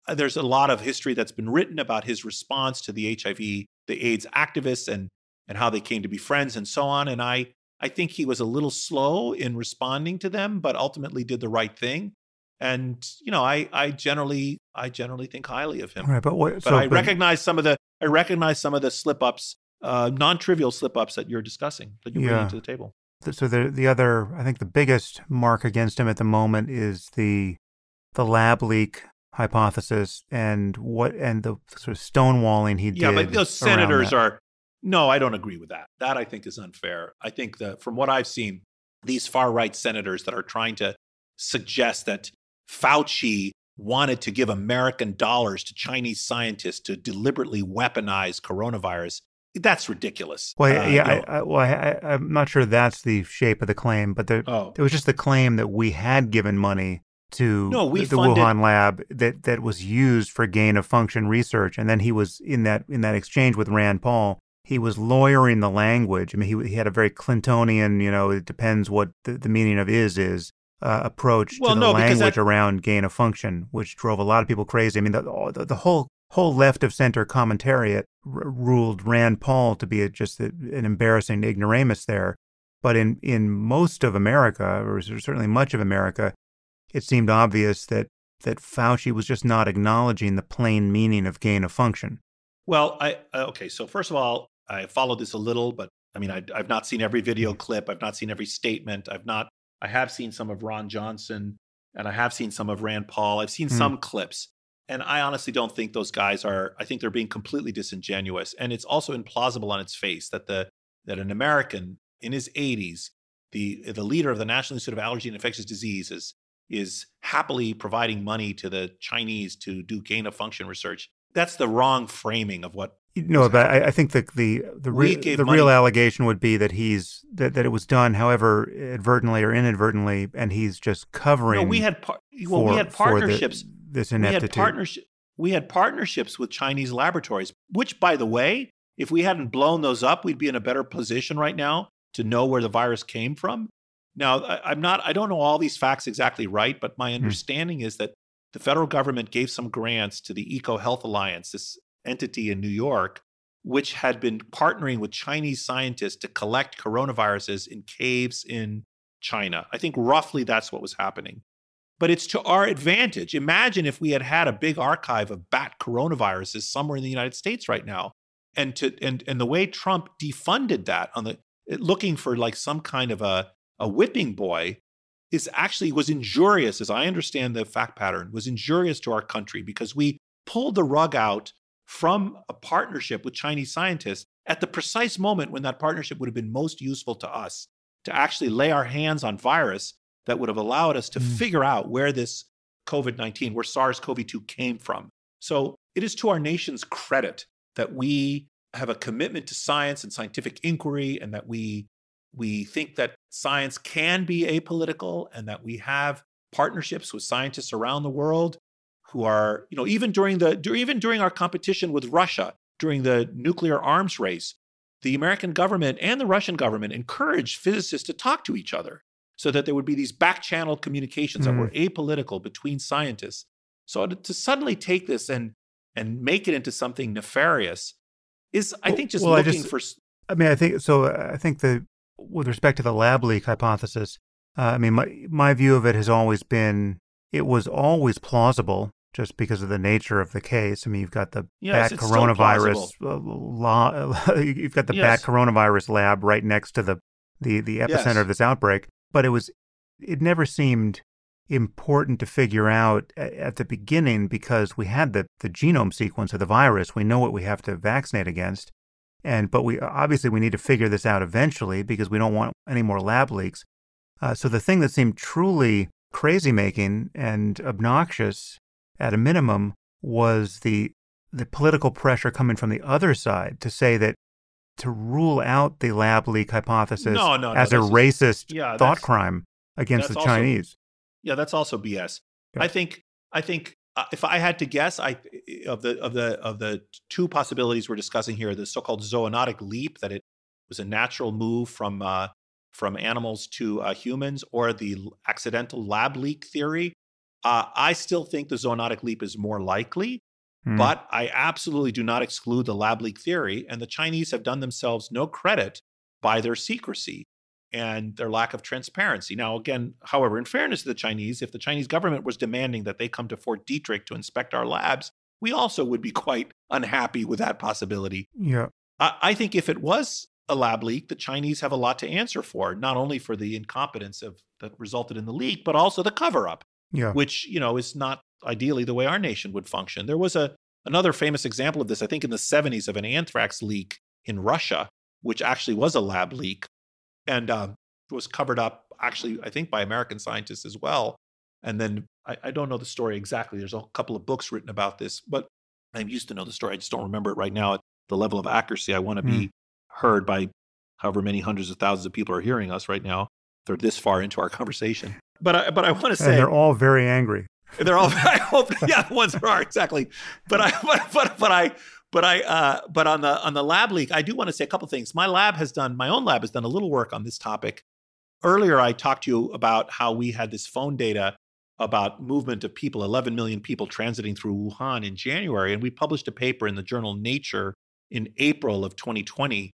uh, there's a lot of history that's been written about his response to the HIV, the AIDS activists, and and how they came to be friends and so on. And I I think he was a little slow in responding to them, but ultimately did the right thing and you know i i generally i generally think highly of him right but what, but so, i but, recognize some of the i recognize some of the slip ups uh, non-trivial slip ups that you're discussing that you yeah. bring to the table so the the other i think the biggest mark against him at the moment is the the lab leak hypothesis and what and the sort of stonewalling he did yeah but those senators are no i don't agree with that that i think is unfair i think that from what i've seen these far right senators that are trying to suggest that Fauci wanted to give American dollars to Chinese scientists to deliberately weaponize coronavirus. That's ridiculous. Well, uh, yeah, you know, I, I, well, I, am not sure that's the shape of the claim, but there, oh. it was just the claim that we had given money to no, the, the funded, Wuhan lab that that was used for gain of function research, and then he was in that in that exchange with Rand Paul. He was lawyering the language. I mean, he, he had a very Clintonian, you know, it depends what the, the meaning of is is uh, approach well, to the no, language that... around gain of function, which drove a lot of people crazy. I mean, the, the, the whole whole left of center commentariat ruled Rand Paul to be a, just a, an embarrassing ignoramus there. But in, in most of America, or certainly much of America, it seemed obvious that, that Fauci was just not acknowledging the plain meaning of gain of function. Well, I uh, okay. So first of all, I followed this a little, but I mean, I, I've not seen every video mm-hmm. clip. I've not seen every statement. I've not I have seen some of Ron Johnson and I have seen some of Rand Paul. I've seen mm. some clips. And I honestly don't think those guys are I think they're being completely disingenuous and it's also implausible on its face that the that an American in his 80s the the leader of the National Institute of Allergy and Infectious Diseases is happily providing money to the Chinese to do gain of function research that's the wrong framing of what no, but I, I, think the the the, re, the money. real allegation would be that he's that, that it was done, however advertently or inadvertently, and he's just covering. No, we had par- well, we had partnerships. The, this ineptitude. We had, partners- we had partnerships with Chinese laboratories, which, by the way, if we hadn't blown those up, we'd be in a better position right now to know where the virus came from. Now, I, am not. I don't know all these facts exactly right, but my hmm. understanding mm. is that the federal government gave some grants to the Eco Health Alliance, this entity in New York, which had been partnering with Chinese scientists to collect coronaviruses in caves in China. I think roughly that's what was happening. But it's to our advantage. Imagine if we had had a big archive of bat coronaviruses somewhere in the United States right now. And, to, and, and the way Trump defunded that on the looking for like some kind of a, a whipping boy is actually was injurious, as I understand the fact pattern, was injurious to our country because we pulled the rug out from a partnership with Chinese scientists at the precise moment when that partnership would have been most useful to us to actually lay our hands on virus that would have allowed us to mm. figure out where this COVID 19, where SARS CoV 2 came from. So it is to our nation's credit that we have a commitment to science and scientific inquiry and that we we think that science can be apolitical and that we have partnerships with scientists around the world who are, you know, even during the even during our competition with Russia during the nuclear arms race, the American government and the Russian government encouraged physicists to talk to each other so that there would be these back channel communications mm. that were mm. apolitical between scientists. So to, suddenly take this and and make it into something nefarious is, I think, just well, looking I just, for. I mean, I think so. Uh, I think the with respect to the lab leak hypothesis, uh, I mean, my, my view of it has always been it was always plausible just because of the nature of the case. I mean, you've got the yes, bat coronavirus uh, you've got the yes. bat coronavirus lab right next to the the the epicenter yes. of this outbreak, but it was it never seemed important to figure out at the beginning because we had the the genome sequence of the virus. We know what we have to vaccinate against. And but we obviously we need to figure this out eventually because we don't want any more lab leaks. Uh, so the thing that seemed truly crazy making and obnoxious at a minimum was the the political pressure coming from the other side to say that to rule out the lab leak hypothesis no, no, no, as a racist yeah, thought crime against the also, Chinese. Yeah, that's also BS. Yeah. I think I think if I had to guess, I of the of the of the two possibilities we're discussing here, the so-called zoonotic leap that it was a natural move from uh, from animals to uh, humans, or the accidental lab leak theory. Uh, I still think the zoonotic leap is more likely, mm. but I absolutely do not exclude the lab leak theory. And the Chinese have done themselves no credit by their secrecy and their lack of transparency. Now, again, however, in fairness to the Chinese, if the Chinese government was demanding that they come to Fort Detrick to inspect our labs, we also would be quite unhappy with that possibility. Yeah. I, I think if it was a lab leak, the Chinese have a lot to answer for, not only for the incompetence of that resulted in the leak, but also the cover up. Yeah. Which, you know, is not ideally the way our nation would function. There was a another famous example of this, I think in the 70s, of an anthrax leak in Russia, which actually was a lab leak and uh, was covered up actually, I think, by American scientists as well. And then I, I, don't know the story exactly. There's a couple of books written about this, but I used to know the story. I just don't remember it right now at the level of accuracy. I want to mm. be heard by however many hundreds of thousands of people are hearing us right now. They're this far into our conversation. But I, but I want to say. And they're all very angry. They're all, I hope, yeah, the ones who are, exactly. But I, but, but, but I, but I, uh, but on the on the lab leak, I do want to say a couple things. My lab has done, my own lab has done a little work on this topic. Earlier, I talked to you about how we had this phone data about movement of people, 11 million people transiting through Wuhan in January, and we published a paper in the journal Nature in April of 2020,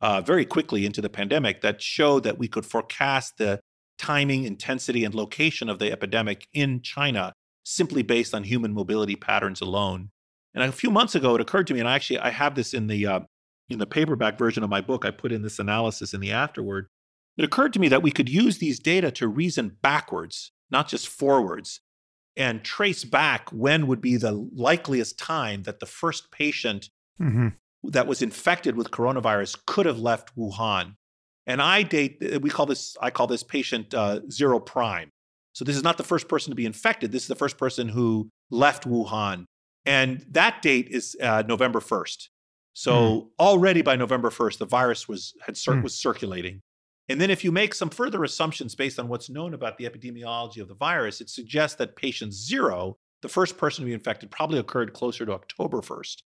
uh, very quickly into the pandemic, that showed that we could forecast the timing, intensity, and location of the epidemic in China simply based on human mobility patterns alone. And a few months ago, it occurred to me, and I actually I have this in the uh, in the paperback version of my book. I put in this analysis in the afterword. It occurred to me that we could use these data to reason backwards, not just forwards, and trace back when would be the likeliest time that the first patient mm-hmm. that was infected with coronavirus could have left Wuhan. And I date we call this I call this patient uh, zero prime. So this is not the first person to be infected. This is the first person who left Wuhan and that date is uh, November 1st. So mm. already by November 1st, the virus was, had cir- mm. was circulating. And then if you make some further assumptions based on what's known about the epidemiology of the virus, it suggests that patient zero, the first person to be infected, probably occurred closer to October 1st.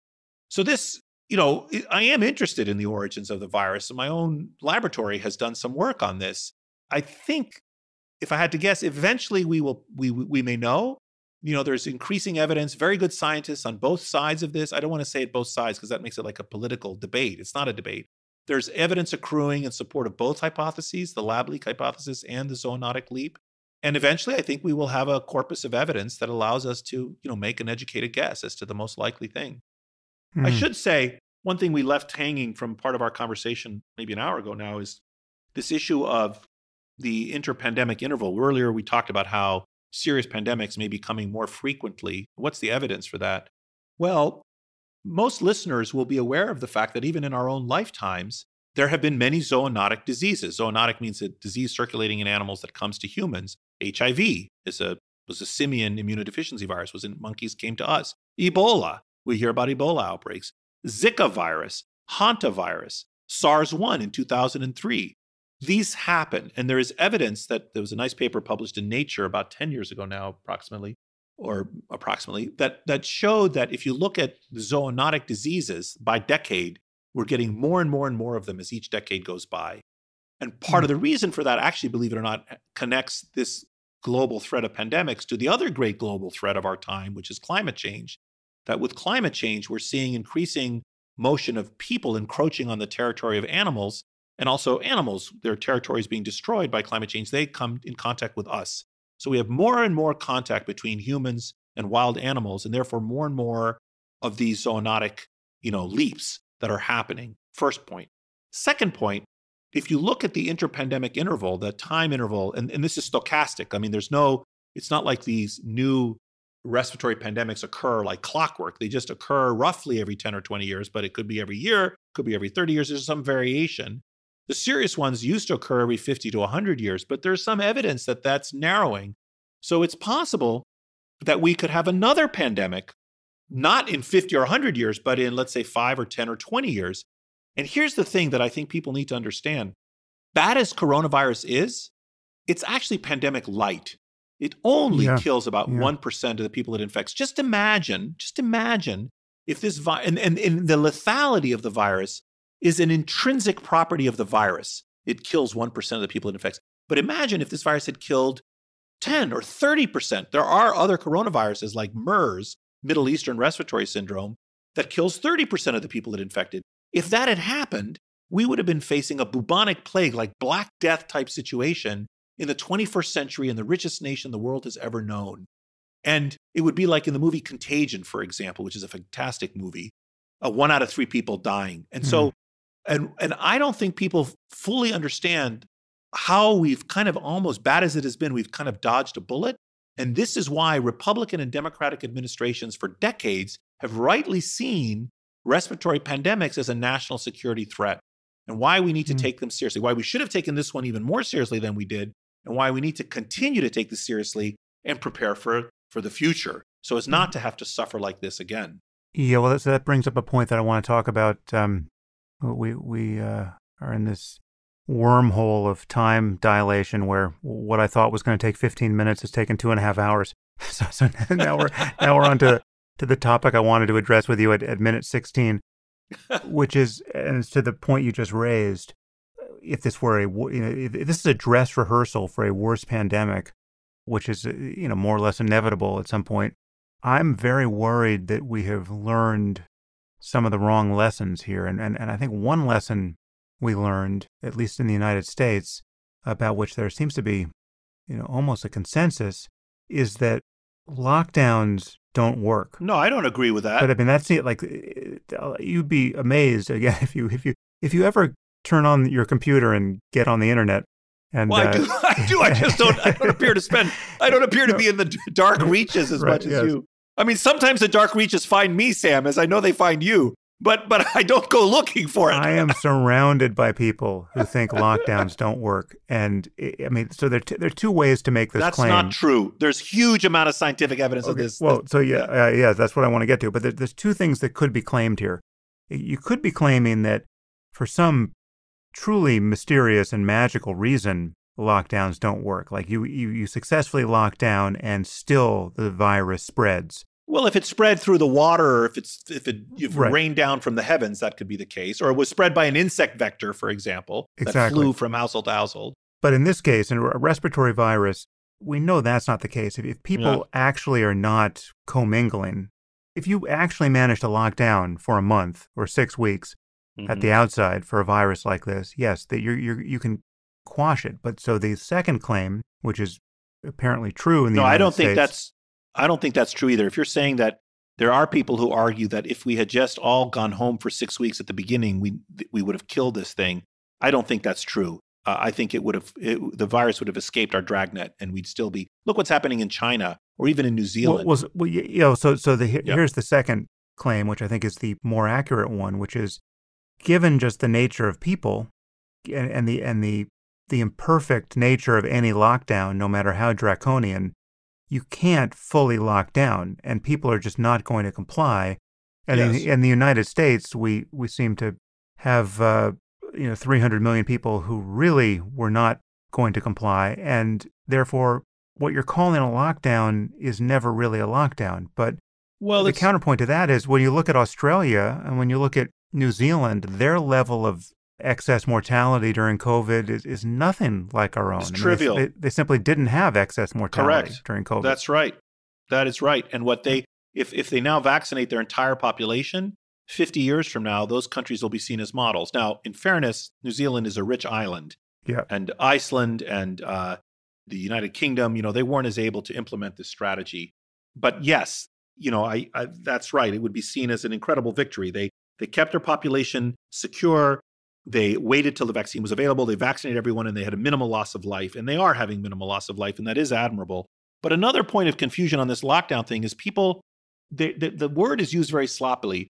So this, you know, I am interested in the origins of the virus, and my own laboratory has done some work on this. I think if I had to guess, eventually we will we we may know, you know, there's increasing evidence, very good scientists on both sides of this. I don't want to say it both sides because that makes it like a political debate. It's not a debate. There's evidence accruing in support of both hypotheses, the lab leak hypothesis and the zoonotic leap. And eventually, I think we will have a corpus of evidence that allows us to, you know, make an educated guess as to the most likely thing. Mm. I hmm. should say one thing we left hanging from part of our conversation maybe an hour ago now is this issue of the interpandemic interval. Earlier, we talked about how serious pandemics may be coming more frequently. What's the evidence for that? Well, most listeners will be aware of the fact that even in our own lifetimes, there have been many zoonotic diseases. Zoonotic means a disease circulating in animals that comes to humans. HIV is a, was a simian immunodeficiency virus, was in monkeys, came to us. Ebola, we hear about Ebola outbreaks. Zika virus, Hanta virus, SARS 1 in 2003, these happen. And there is evidence that there was a nice paper published in Nature about 10 years ago now, approximately, or approximately, that, that showed that if you look at zoonotic diseases by decade, we're getting more and more and more of them as each decade goes by. And part of hmm. the reason for that, actually, believe it or not, connects this global threat of pandemics to the other great global threat of our time, which is climate change. That with climate change, we're seeing increasing motion of people encroaching on the territory of animals and also animals, their territories being destroyed by climate change, they come in contact with us. So we have more and more contact between humans and wild animals, and therefore more and more of these zoonotic, you know, leaps that are happening. First point. Second point, if you look at the interpandemic interval, the time interval, and, and this is stochastic. I mean, there's no, it's not like these new respiratory pandemics occur like clockwork. They just occur roughly every 10 or 20 years, but it could be every year, could be every 30 years. There's some variation. The serious ones used to occur every 50 to 100 years, but there's some evidence that that's narrowing. So it's possible that we could have another pandemic, not in 50 or 100 years, but in, let's say, five or 10 or 20 years. And here's the thing that I think people need to understand bad as coronavirus is, it's actually pandemic light. It only yeah. kills about yeah. 1% of the people it infects. Just imagine, just imagine if this virus and, and, and the lethality of the virus is an intrinsic property of the virus. It kills 1% of the people it infects. But imagine if this virus had killed 10 or 30%. There are other coronaviruses like MERS, Middle Eastern Respiratory Syndrome, that kills 30% of the people it infected. If that had happened, we would have been facing a bubonic plague like Black Death type situation in the 21st century in the richest nation the world has ever known. And it would be like in the movie Contagion, for example, which is a fantastic movie, a uh, one out of three people dying. And mm-hmm. so hmm. And and I don't think people fully understand how we've kind of almost bad as it has been, we've kind of dodged a bullet. And this is why Republican and Democratic administrations for decades have rightly seen respiratory pandemics as a national security threat and why we need to mm. take them seriously, why we should have taken this one even more seriously than we did, and why we need to continue to take this seriously and prepare for, for the future so as not hmm. to have to suffer like this again. Yeah, well, that's, that brings up a point that I want to talk about. Um, we we uh, are in this wormhole of time dilation where what I thought was going to take 15 minutes is taking two and a half hours. So, so now we're now we're on to, to the topic I wanted to address with you at, at minute 16, which is and to the point you just raised. Uh, if this were a you know if this is a dress rehearsal for a worse pandemic, which is uh, you know more or less inevitable at some point, I'm very worried that we have learned some of the wrong lessons here. And, and, and I think one lesson we learned, at least in the United States, about which there seems to be you know, almost a consensus, is that lockdowns don't work. No, I don't agree with that. But I mean, that's it. Like, uh, you'd be amazed again if you if you if you ever turn on your computer and get on the internet. And, well, uh, I, do, I do. I just don't. I don't appear to spend. I don't appear to be in the dark reaches as right, much as yes. you. I mean, sometimes the dark reaches find me, Sam, as I know they find you, but but I don't go looking for it. I am surrounded by people who think lockdowns don't work, and I mean, so there t- there are two ways to make this that's claim. That's not true. There's huge amount of scientific evidence okay. of this. Well, this, so yeah, yeah, uh, yeah, that's what I want to get to. But there, there's two things that could be claimed here. You could be claiming that for some truly mysterious and magical reason, lockdowns don't work. Like you, you, you successfully lock down and still the virus spreads. Well, if it spread through the water, if it's if it if right. rained down from the heavens, that could be the case, or it was spread by an insect vector, for example, exactly. that flew from household to household. But in this case, in a respiratory virus, we know that's not the case. If, if people yeah. actually are not commingling, if you actually manage to lock down for a month or six weeks mm-hmm. at the mm-hmm. outside for a virus like this, yes, that you you you can quash it. But so the second claim, which is apparently true in the no, United I don't States, think that's I don't think that's true either. If you're saying that there are people who argue that if we had just all gone home for six weeks at the beginning, we we would have killed this thing. I don't think that's true. Uh, I think it would have it, the virus would have escaped our dragnet, and we'd still be look what's happening in China or even in New Zealand. Well, well you know, so so the yep. here's the second claim, which I think is the more accurate one, which is given just the nature of people and, and the and the the imperfect nature of any lockdown, no matter how draconian, you can't fully lock down, and people are just not going to comply. And yes. in, in, the United States, we we seem to have uh, you know 300 million people who really were not going to comply, and therefore what you're calling a lockdown is never really a lockdown. But well, the counterpoint to that is when you look at Australia and when you look at New Zealand, their level of excess mortality during COVID is, is nothing like our own. It's I mean, trivial. They, they, simply didn't have excess mortality Correct. during COVID. That's right. That is right. And what they, if, if they now vaccinate their entire population, 50 years from now, those countries will be seen as models. Now, in fairness, New Zealand is a rich island. Yeah. And Iceland and uh, the United Kingdom, you know, they weren't as able to implement this strategy. But yes, you know, I, I that's right. It would be seen as an incredible victory. They they kept their population secure they waited till the vaccine was available. They vaccinated everyone and they had a minimal loss of life. And they are having minimal loss of life. And that is admirable. But another point of confusion on this lockdown thing is people, they, the, the word is used very sloppily.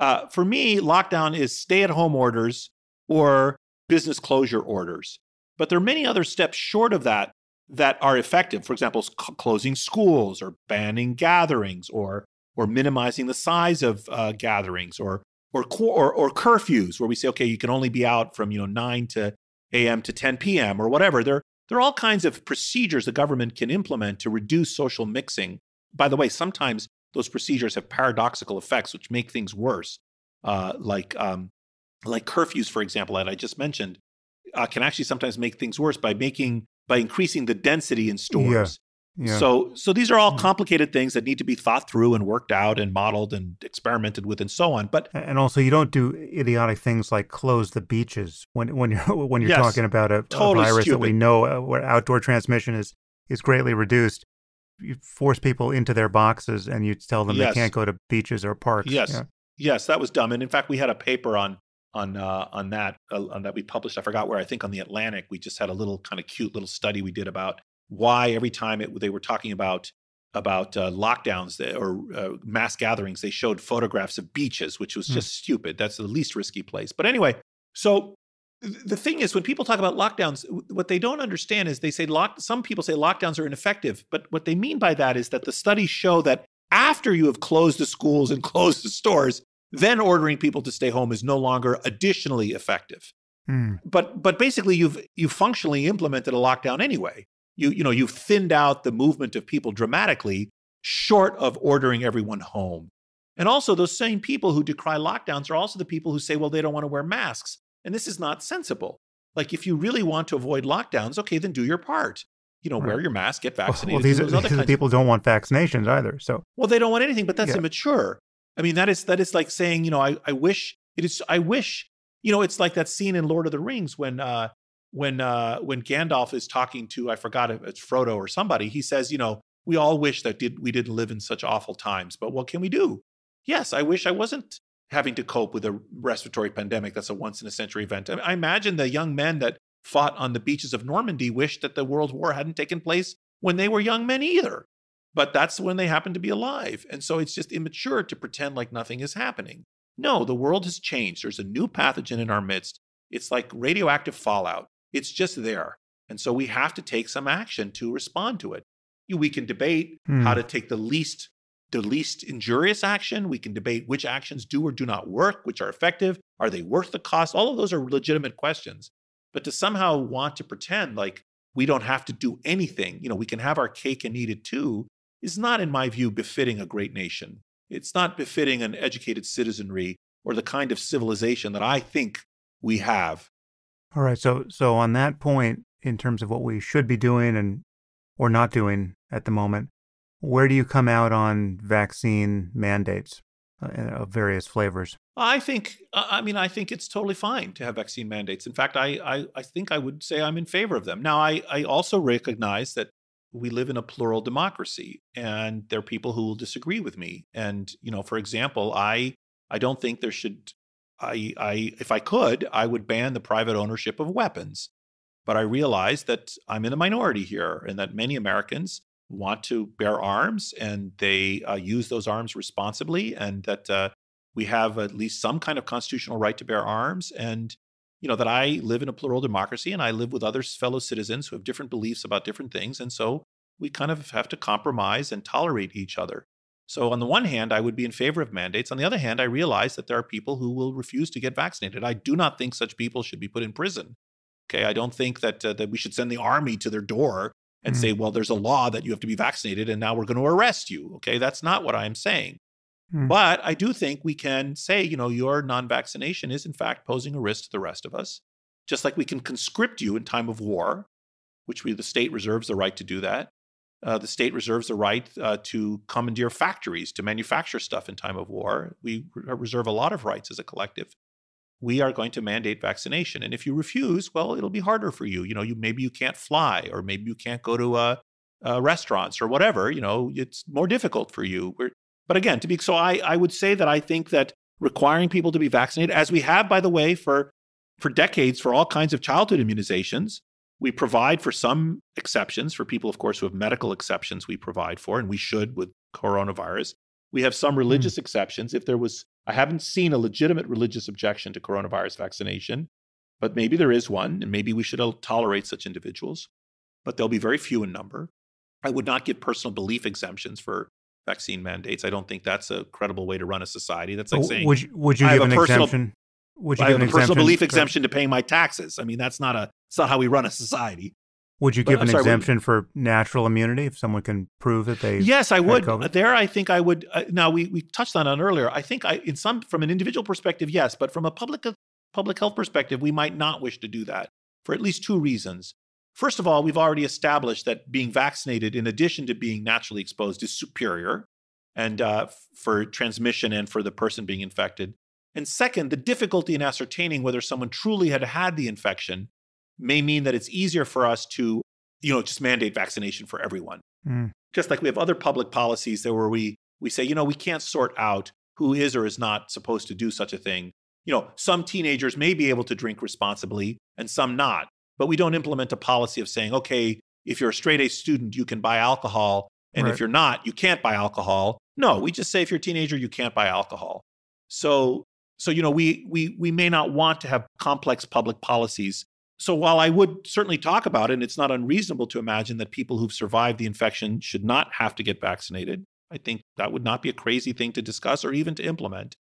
Uh, for me, lockdown is stay at home orders or business closure orders. But there are many other steps short of that that are effective. For example, c- closing schools or banning gatherings or or minimizing the size of uh, gatherings or or, or or curfews where we say, okay, you can only be out from you know nine to a.m. to 10 p.m. or whatever. There there are all kinds of procedures the government can implement to reduce social mixing. By the way, sometimes those procedures have paradoxical effects, which make things worse. Uh, like um, like curfews, for example, that I just mentioned, uh, can actually sometimes make things worse by making by increasing the density in stores so, so these are all mm. complicated things that need to be thought through and worked out and modeled and experimented with and so on. But and also, you don't do idiotic things like close the beaches when when you're when you're yes, talking about a, totally a virus stupid. that we know uh, where outdoor transmission is is greatly reduced. You force people into their boxes and you tell them yes. they can't go to beaches or parks. Yes, yeah. yes, that was dumb. And in fact, we had a paper on on uh, on that uh, on that we published. I forgot where. I think on the Atlantic, we just had a little kind of cute little study we did about why every time it, they were talking about about uh, lockdowns or uh, mass gatherings, they showed photographs of beaches, which was hmm. just stupid. That's the least risky place. But anyway, so the thing is, when people talk about lockdowns, what they don't understand is they say lock. Some people say lockdowns are ineffective, but what they mean by that is that the studies show that after you have closed the schools and closed the stores, then ordering people to stay home is no longer additionally effective. Mm. But but basically, you've you functionally implemented a lockdown anyway you you know you've thinned out the movement of people dramatically short of ordering everyone home and also those same people who decry lockdowns are also the people who say well they don't want to wear masks and this is not sensible like if you really want to avoid lockdowns okay then do your part you know right. wear your mask get vaccinated well, these, are, these people don't want vaccinations either so well they don't want anything but that's yeah. immature i mean that is that is like saying you know i, I wish it is i wish you know it's like that scene in lord of the rings when uh when uh, when Gandalf is talking to I forgot if it's Frodo or somebody, he says, you know, we all wish that did, we didn't live in such awful times, but what can we do? Yes, I wish I wasn't having to cope with a respiratory pandemic that's a once in a century event. I, I imagine the young men that fought on the beaches of Normandy wished that the World War hadn't taken place when they were young men either. But that's when they happened to be alive. And so it's just immature to pretend like nothing is happening. No, the world has changed. There's a new pathogen in our midst. It's like radioactive fallout. It's just there. And so we have to take some action to respond to it. We can debate hmm. how to take the least the least injurious action. We can debate which actions do or do not work, which are effective, are they worth the cost? All of those are legitimate questions. But to somehow want to pretend like we don't have to do anything, you know, we can have our cake and eat it too, is not, in my view, befitting a great nation. It's not befitting an educated citizenry or the kind of civilization that I think we have all right. So so on that point, in terms of what we should be doing and or not doing at the moment, where do you come out on vaccine mandates uh, uh, of various flavors? I think, I mean, I think it's totally fine to have vaccine mandates. In fact, I, I, I, think I would say I'm in favor of them. Now, I, I also recognize that we live in a plural democracy and there are people who will disagree with me. And, you know, for example, I, I don't think there should I, I, if I could, I would ban the private ownership of weapons. But I realize that I'm in the minority here and that many Americans want to bear arms and they uh, use those arms responsibly, and that uh, we have at least some kind of constitutional right to bear arms. And, you know, that I live in a plural democracy and I live with other fellow citizens who have different beliefs about different things. And so we kind of have to compromise and tolerate each other. So, on the one hand, I would be in favor of mandates. On the other hand, I realize that there are people who will refuse to get vaccinated. I do not think such people should be put in prison. Okay. I don't think that, uh, that we should send the army to their door and mm-hmm. say, hmm. well, there's a law that you have to be vaccinated and now we're going to arrest you. Okay. That's not what I'm saying. Mm-hmm. But I do think we can say, you know, your non vaccination is in fact posing a risk to the rest of us, just like we can conscript you in time of war, which we, the state reserves the right to do that. Uh, the state reserves the right uh, to commandeer factories to manufacture stuff in time of war. We re- reserve a lot of rights as a collective. We are going to mandate vaccination, and if you refuse, well, it'll be harder for you. You know, you maybe you can't fly, or maybe you can't go to uh, uh restaurants or whatever. You know, it's more difficult for you. We're, but again, to be so, I, I would say that I think that requiring people to be vaccinated, as we have, by the way, for for decades for all kinds of childhood immunizations, we provide for some exceptions for people, of course, who have medical exceptions we provide for, and we should with coronavirus. We have some hmm. religious mm. exceptions. If there was, I haven't seen a legitimate religious objection to coronavirus vaccination, but maybe there is one, and maybe we should tolerate such individuals, but they'll be very few in number. I would not give personal belief exemptions for vaccine mandates. I don't think that's a credible way to run a society. That's like oh, saying, would you, would you give an personal, exemption? Would you I give have a personal belief exemption to paying my taxes. I mean, that's not a it's not how we run a society. Would you give but, an sorry, exemption we, for natural immunity if someone can prove that they? Yes, I would. COVID? There, I think I would. Uh, now we we touched on it earlier. I think I, in some from an individual perspective, yes, but from a public public health perspective, we might not wish to do that for at least two reasons. First of all, we've already established that being vaccinated, in addition to being naturally exposed, is superior, and uh, for transmission and for the person being infected. And second, the difficulty in ascertaining whether someone truly had had the infection may mean that it's easier for us to, you know, just mandate vaccination for everyone. Mm. Just like we have other public policies there, where we we say, you know, we can't sort out who is or is not supposed to do such a thing. You know, some teenagers may be able to drink responsibly and some not. But we don't implement a policy of saying, okay, if you're a straight A student, you can buy alcohol. And right. if you're not, you can't buy alcohol. No, we just say if you're a teenager, you can't buy alcohol. So so, you know, we we we may not want to have complex public policies. So while I would certainly talk about it, and it's not unreasonable to imagine that people who've survived the infection should not have to get vaccinated, I think that would not be a crazy thing to discuss or even to implement.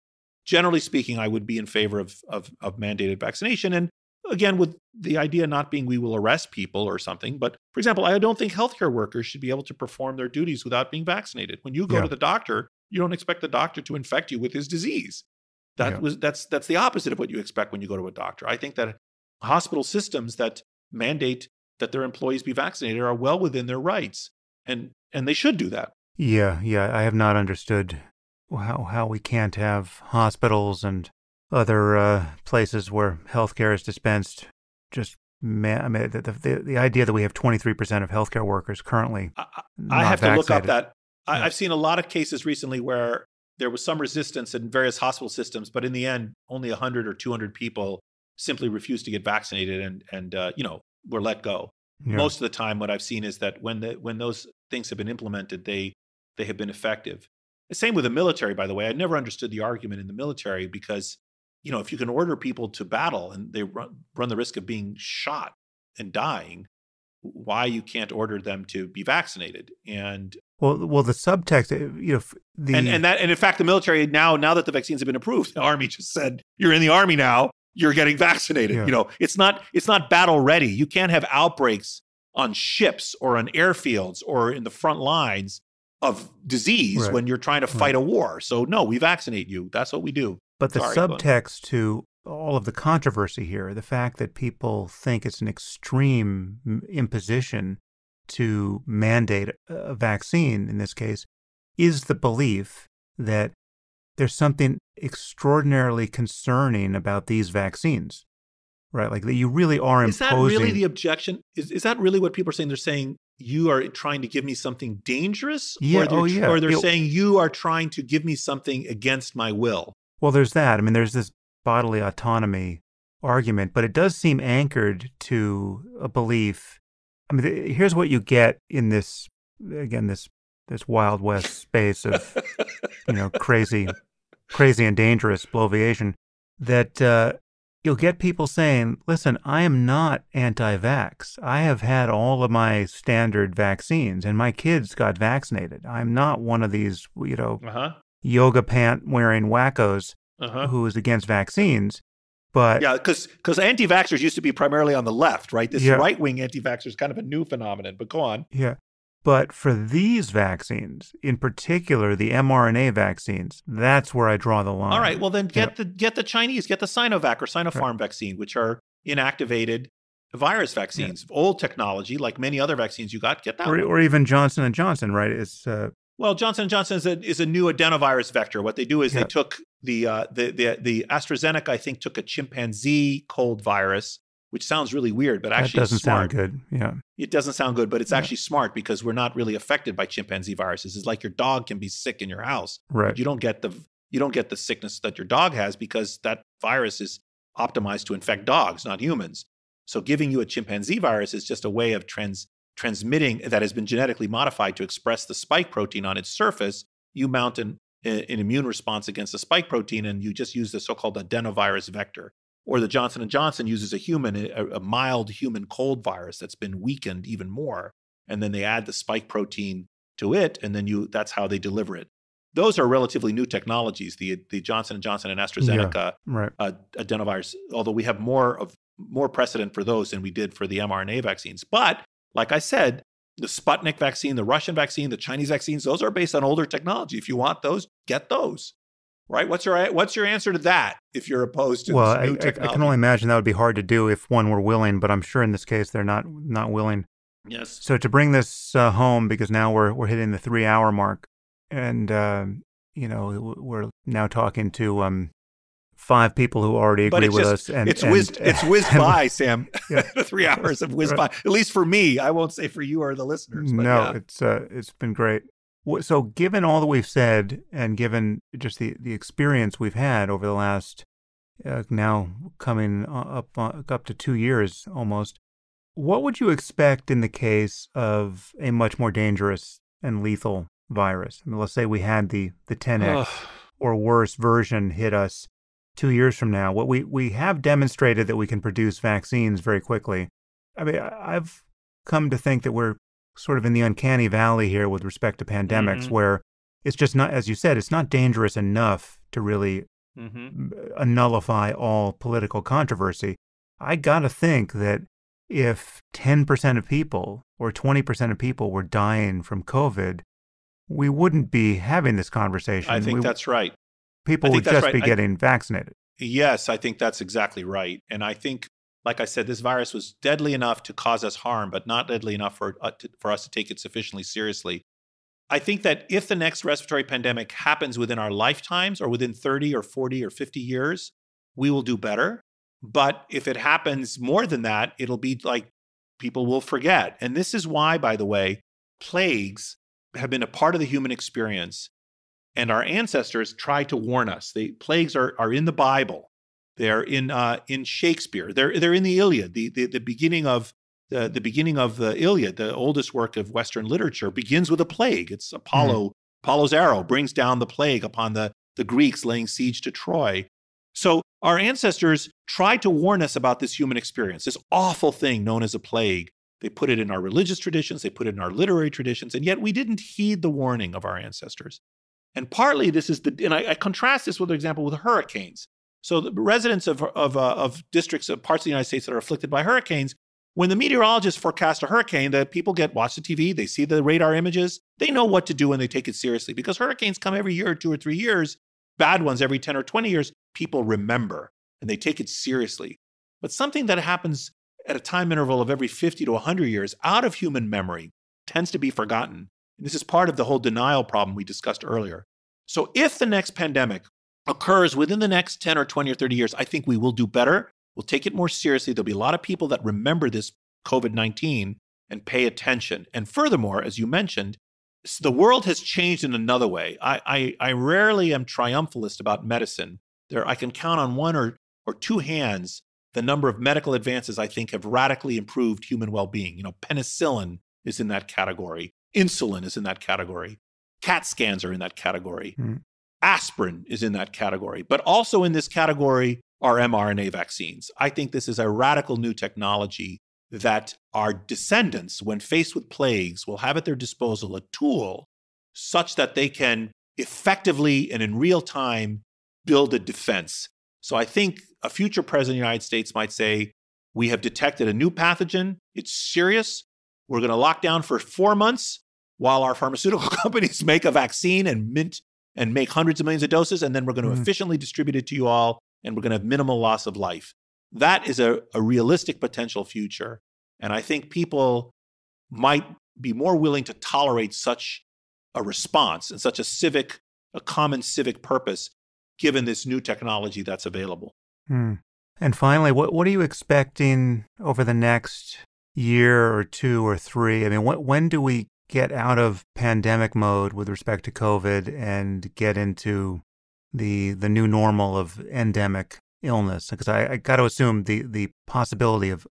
Generally speaking, I would be in favor of of, of mandated vaccination. And again, with the idea not being we will arrest people or something, but for example, I don't think healthcare workers should be able to perform their duties without being vaccinated. When you go yeah. to the doctor, you don't expect the doctor to infect you with his disease. That yeah. was that's that's the opposite of what you expect when you go to a doctor. I think that hospital systems that mandate that their employees be vaccinated are well within their rights, and and they should do that. Yeah, yeah, I have not understood how how we can't have hospitals and other uh, places where healthcare is dispensed just man, I mean, the, the, the idea that we have 23% of healthcare workers currently. I, I have vaccinated. to look up that. I, have seen a lot of cases recently where there was some resistance in various hospital systems, but in the end, only 100 or 200 people simply refused to get vaccinated and, and uh, you know, were let go. Yeah. Most of the time, what I've seen is that when, the, when those things have been implemented, they, they have been effective. The same with the military, by the way. I never understood the argument in the military because, you know, if you can order people to battle and they run, run the risk of being shot and dying, why you can't order them to be vaccinated. And well, well, the subtext, eh, you know, the and, and that and in fact, the military now now that the vaccines have been approved, the army just said you're in the army now, you're getting vaccinated. Yeah. You know, it's not it's not battle ready. You can't have outbreaks on ships or on airfields or in the front lines of disease right. when you're trying to fight right. a war. So no, we vaccinate you. That's what we do. But the Sorry, subtext but... to all of the controversy here, the fact that people think it's an extreme mm, imposition to mandate a vaccine in this case, is the belief that there's something extraordinarily concerning about these vaccines, right? Like that you really are is imposing. Is that really the objection? Is, is that really what people are saying? They're saying you are trying to give me something dangerous? Yeah, or they're, oh, yeah. Or they're it, saying you are trying to give me something against my will? Well, there's that. I mean, there's this bodily autonomy argument, but it does seem anchored to a belief. I mean, here's what you get in this again this this wild west space of you know crazy, crazy and dangerous bloviation that uh, you'll get people saying, "Listen, I am not anti-vax. I have had all of my standard vaccines, and my kids got vaccinated. I'm not one of these you know uh-huh. yoga pant wearing wackos." uh-huh. who is against vaccines. But yeah, because because anti-vaxxers used to be primarily on the left, right? This yeah. right-wing anti-vaxxer is kind of a new phenomenon. But go on. Yeah, but for these vaccines, in particular the mRNA vaccines, that's where I draw the line. All right. Well, then get yeah. the get the Chinese, get the Sinovac or Sinopharm right. vaccine, which are inactivated virus vaccines, yeah. old technology like many other vaccines you got. Get that, or, or even Johnson and Johnson, right? It's uh, well, Johnson Johnson is a, is a new adenovirus vector. What they do is yeah. they took the, uh, the the the AstraZeneca, I think, took a chimpanzee cold virus, which sounds really weird, but actually that doesn't smart. sound good. Yeah, it doesn't sound good, but it's yeah. actually smart because we're not really affected by chimpanzee viruses. It's like your dog can be sick in your house, right? You don't get the you don't get the sickness that your dog has because that virus is optimized to infect dogs, not humans. So giving you a chimpanzee virus is just a way of trans transmitting that has been genetically modified to express the spike protein on its surface, you mount an, an immune response against the spike protein and you just use the so-called adenovirus vector or the johnson & johnson uses a human a, a mild human cold virus that's been weakened even more and then they add the spike protein to it and then you that's how they deliver it those are relatively new technologies the the johnson & johnson and astrazeneca yeah, right. uh, adenovirus although we have more of more precedent for those than we did for the mrna vaccines but like I said, the Sputnik vaccine, the Russian vaccine, the Chinese vaccines, those are based on older technology. If you want those, get those. Right? What's your what's your answer to that if you're opposed to well, I, I, can only imagine that would be hard to do if one were willing, but I'm sure in this case they're not not willing. Yes. So to bring this uh, home, because now we're we're hitting the three hour mark, and uh, you know we're now talking to um, five people who already agree with just, us. And it's and, whizzed, and, it's whizzed by, Sam. Yeah. Three hours of whizzed right. by. At least for me, I won't say for you or the listeners. no, yeah. it's uh, it's been great. So, given all that we've said, and given just the the experience we've had over the last uh, now coming up uh, up to two years almost, what would you expect in the case of a much more dangerous and lethal virus? I mean, let's say we had the the 10x. Ugh or worse version hit us two years from now, what we, we have demonstrated that we can produce vaccines very quickly. I mean, I've come to think that we're sort of in the uncanny valley here with respect to pandemics, mm-hmm. where it's just not, as you said, it's not dangerous enough to really mm-hmm. nullify all political controversy. I got to think that if 10% of people or 20% of people were dying from COVID, we wouldn't be having this conversation. I think we, that's right people would just right. be getting I, vaccinated. Yes, I think that's exactly right. And I think, like I said, this virus was deadly enough to cause us harm, but not deadly enough for, uh, to, for us to take it sufficiently seriously. I think that if the next respiratory pandemic happens within our lifetimes or within 30 or 40 or 50 years, we will do better. But if it happens more than that, it'll be like people will forget. And this is why, by the way, plagues have been a part of the human experience and our ancestors try to warn us. The plagues are, are in the Bible. They're in uh, in Shakespeare. They're they're in the Iliad. The the, the beginning of the, the beginning of the Iliad, the oldest work of Western literature, begins with a plague. It's Apollo mm-hmm. Apollo's arrow brings down the plague upon the the Greeks laying siege to Troy. So our ancestors tried to warn us about this human experience, this awful thing known as a plague. They put it in our religious traditions, they put it in our literary traditions, and yet we didn't heed the warning of our ancestors. And partly this is the, and I, I contrast this with, for example, with hurricanes. So the residents of, of, uh, of districts, of parts of the United States that are afflicted by hurricanes, when the meteorologists forecast a hurricane, the people get watch the TV, they see the radar images, they know what to do and they take it seriously because hurricanes come every year, or two or three years, bad ones every 10 or 20 years. People remember and they take it seriously. But something that happens at a time interval of every 50 to 100 years out of human memory tends to be forgotten. And this is part of the whole denial problem we discussed earlier. So if the next pandemic occurs within the next 10 or 20 or 30 years, I think we will do better. We'll take it more seriously. There'll be a lot of people that remember this COVID 19 and pay attention. And furthermore, as you mentioned, the world has changed in another way. I, I, I rarely am triumphalist about medicine. There, I can count on one or, or two hands the number of medical advances I think have radically improved human well being. You know, penicillin is in that category, insulin is in that category. CAT scans are in that category. Mm. Aspirin is in that category. But also in this category are mRNA vaccines. I think this is a radical new technology that our descendants, when faced with plagues, will have at their disposal a tool such that they can effectively and in real time build a defense. So I think a future president of the United States might say, We have detected a new pathogen, it's serious. We're going to lock down for four months while our pharmaceutical companies make a vaccine and mint and make hundreds of millions of doses, and then we're going to mm. efficiently distribute it to you all, and we're going to have minimal loss of life. That is a, a realistic potential future. And I think people might be more willing to tolerate such a response and such a civic, a common civic purpose, given this new technology that's available. Mm. And finally, what, what are you expecting over the next year or two or three? I mean, when do we get out of pandemic mode with respect to COVID and get into the the new normal of endemic illness? Because I, I got to assume the the possibility of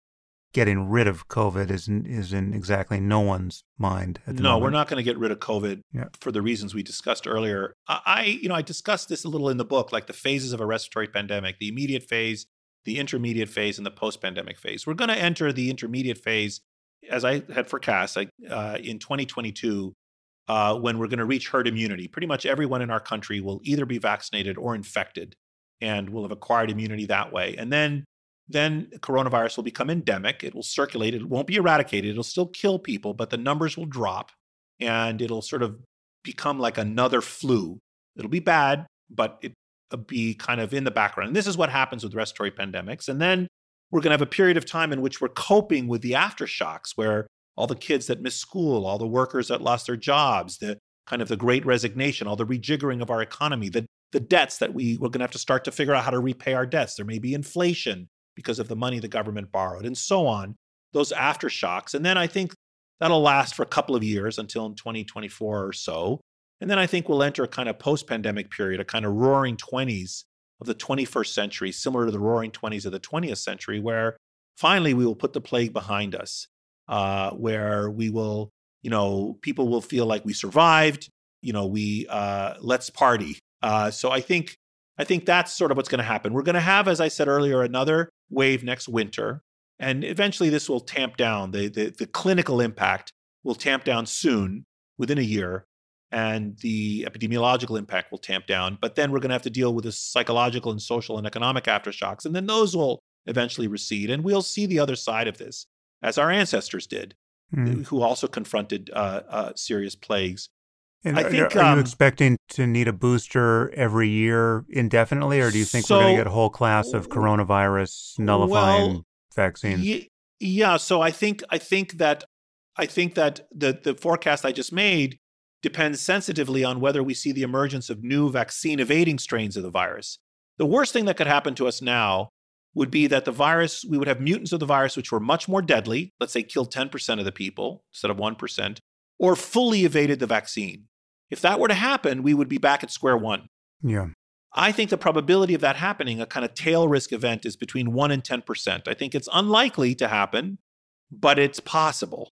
getting rid of COVID is is in exactly no one's mind. no, moment. we're not going to get rid of COVID yeah. for the reasons we discussed earlier. I, you know, I discussed this a little in the book, like the phases of a respiratory pandemic: the immediate phase, the intermediate phase, and the post-pandemic phase. We're going to enter the intermediate phase as I had forecast, uh, in 2022, uh, when we're going to reach herd immunity, pretty much everyone in our country will either be vaccinated or infected and will have acquired immunity that way. And then then coronavirus will become endemic. It will circulate. It won't be eradicated. It'll still kill people, but the numbers will drop and it'll sort of become like another flu. It'll be bad, but it'll uh, be kind of in the background. And this is what happens with respiratory pandemics. And then we're going to have a period of time in which we're coping with the aftershocks where all the kids that missed school, all the workers that lost their jobs, the kind of the great resignation, all the rejiggering of our economy, the, the debts that we we're going to have to start to figure out how to repay our debts. There may be inflation because of the money the government borrowed and so on, those aftershocks. And then I think that'll last for a couple of years until 2024 or so. And then I think we'll enter a kind of post pandemic period, a kind of roaring 20s of the 21st century, similar to the roaring 20s of the 20th century, where finally we will put the plague behind us, uh, where we will, you know, people will feel like we survived, you know, we uh, let's party. Uh, so I think I think that's sort of what's going to happen. We're going to have, as I said earlier, another wave next winter, and eventually this will tamp down the the, the clinical impact will tamp down soon within a year and the epidemiological impact will tamp down. But then we're going to have to deal with the psychological and social and economic aftershocks. And then those will eventually recede. And we'll see the other side of this, as our ancestors did, mm. who also confronted uh, uh, serious plagues. And I are, think, are um, you expecting to need a booster every year indefinitely, or do you think so, we're going to get a whole class of coronavirus nullifying well, vaccines? Y- yeah, so I think I think that I think that the the forecast I just made depends sensitively on whether we see the emergence of new vaccine evading strains of the virus. The worst thing that could happen to us now would be that the virus, we would have mutants of the virus which were much more deadly, let's say killed 10% of the people instead of 1%, or fully evaded the vaccine. If that were to happen, we would be back at square one. Yeah. I think the probability of that happening, a kind of tail risk event, is between 1% and 10%. I think it's unlikely to happen, but it's possible.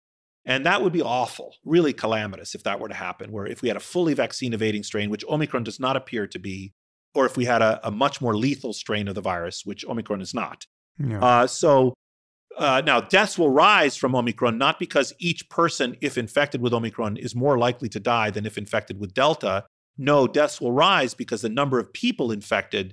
And that would be awful, really calamitous if that were to happen, where if we had a fully vaccine evading strain, which Omicron does not appear to be, or if we had a, a much more lethal strain of the virus, which Omicron is not. Yeah. Uh, so uh, now deaths will rise from Omicron, not because each person, if infected with Omicron, is more likely to die than if infected with Delta. No, deaths will rise because the number of people infected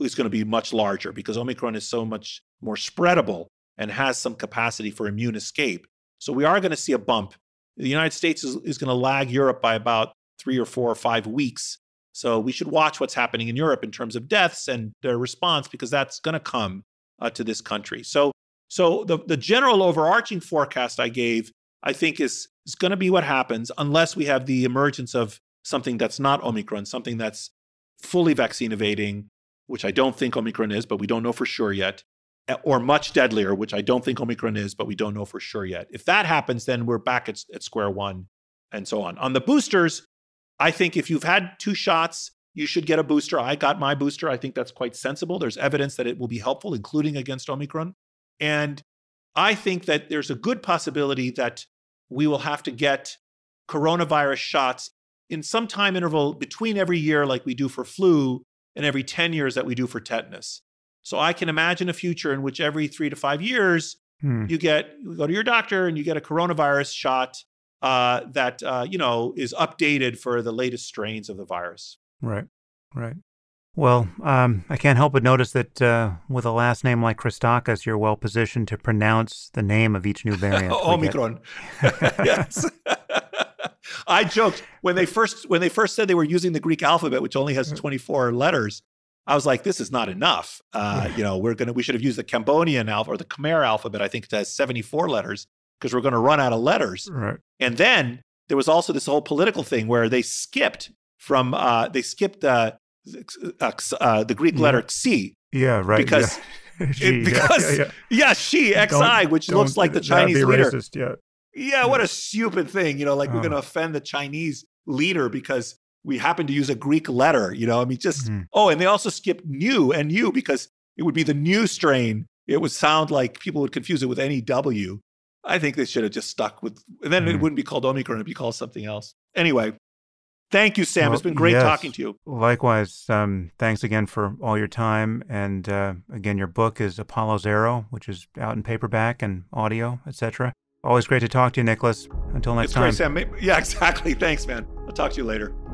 is going to be much larger because Omicron is so much more spreadable and has some capacity for immune escape so we are going to see a bump. The United States is, is going to lag Europe by about three or four or five weeks. So we should watch what's happening in Europe in terms of deaths and their response because that's going to come uh, to this country. So, so the, the general overarching forecast I gave, I think, is, is going to be what happens unless we have the emergence of something that's not Omicron, something that's fully vaccine evading, which I don't think Omicron is, but we don't know for sure yet or much deadlier, which I don't think Omicron is, but we don't know for sure yet. If that happens, then we're back at, at square one and so on. On the boosters, I think if you've had two shots, you should get a booster. I got my booster. I think that's quite sensible. There's evidence that it will be helpful, including against Omicron. And I think that there's a good possibility that we will have to get coronavirus shots in some time interval between every year, like we do for flu, and every 10 years that we do for tetanus. So I can imagine a future in which every three to five years, hmm. you get you go to your doctor and you get a coronavirus shot uh, that uh, you know is updated for the latest strains of the virus. Right, right. Well, um, I can't help but notice that uh, with a last name like Christakis, you're well positioned to pronounce the name of each new variant. Omicron. yes. I joked when they first when they first said they were using the Greek alphabet, which only has uh. 24 letters. I was like, this is not enough. Uh, you know, we're gonna we should have used the Cambodian alphabet or the Khmer alphabet. I think it has 74 letters because we're gonna run out of letters. Right. And then there was also this whole political thing where they skipped from uh, they skipped uh, uh, uh the Greek letter xi. Yeah, right. Because yeah. It, because yeah, yeah, yeah. yeah she xi, which looks like the Chinese leader. Racist, yeah. yeah, what a stupid thing. You know, like we're gonna uh. offend the Chinese leader because we happen to use a Greek letter, you know, I mean, just, mm-hmm. oh, and they also skipped new and you because it would be the new strain. It would sound like people would confuse it with any W. I think they should have just stuck with, and then mm-hmm. it wouldn't be called Omicron, it'd be called something else. Anyway, thank you, Sam. Well, it's been great yes. talking to you. Likewise. Um, thanks again for all your time. And uh, again, your book is Apollo's Arrow, which is out in paperback and audio, etc. Always great to talk to you, Nicholas. Until next it's time. Great, Sam. Yeah, exactly. Thanks, man. I'll talk to you later.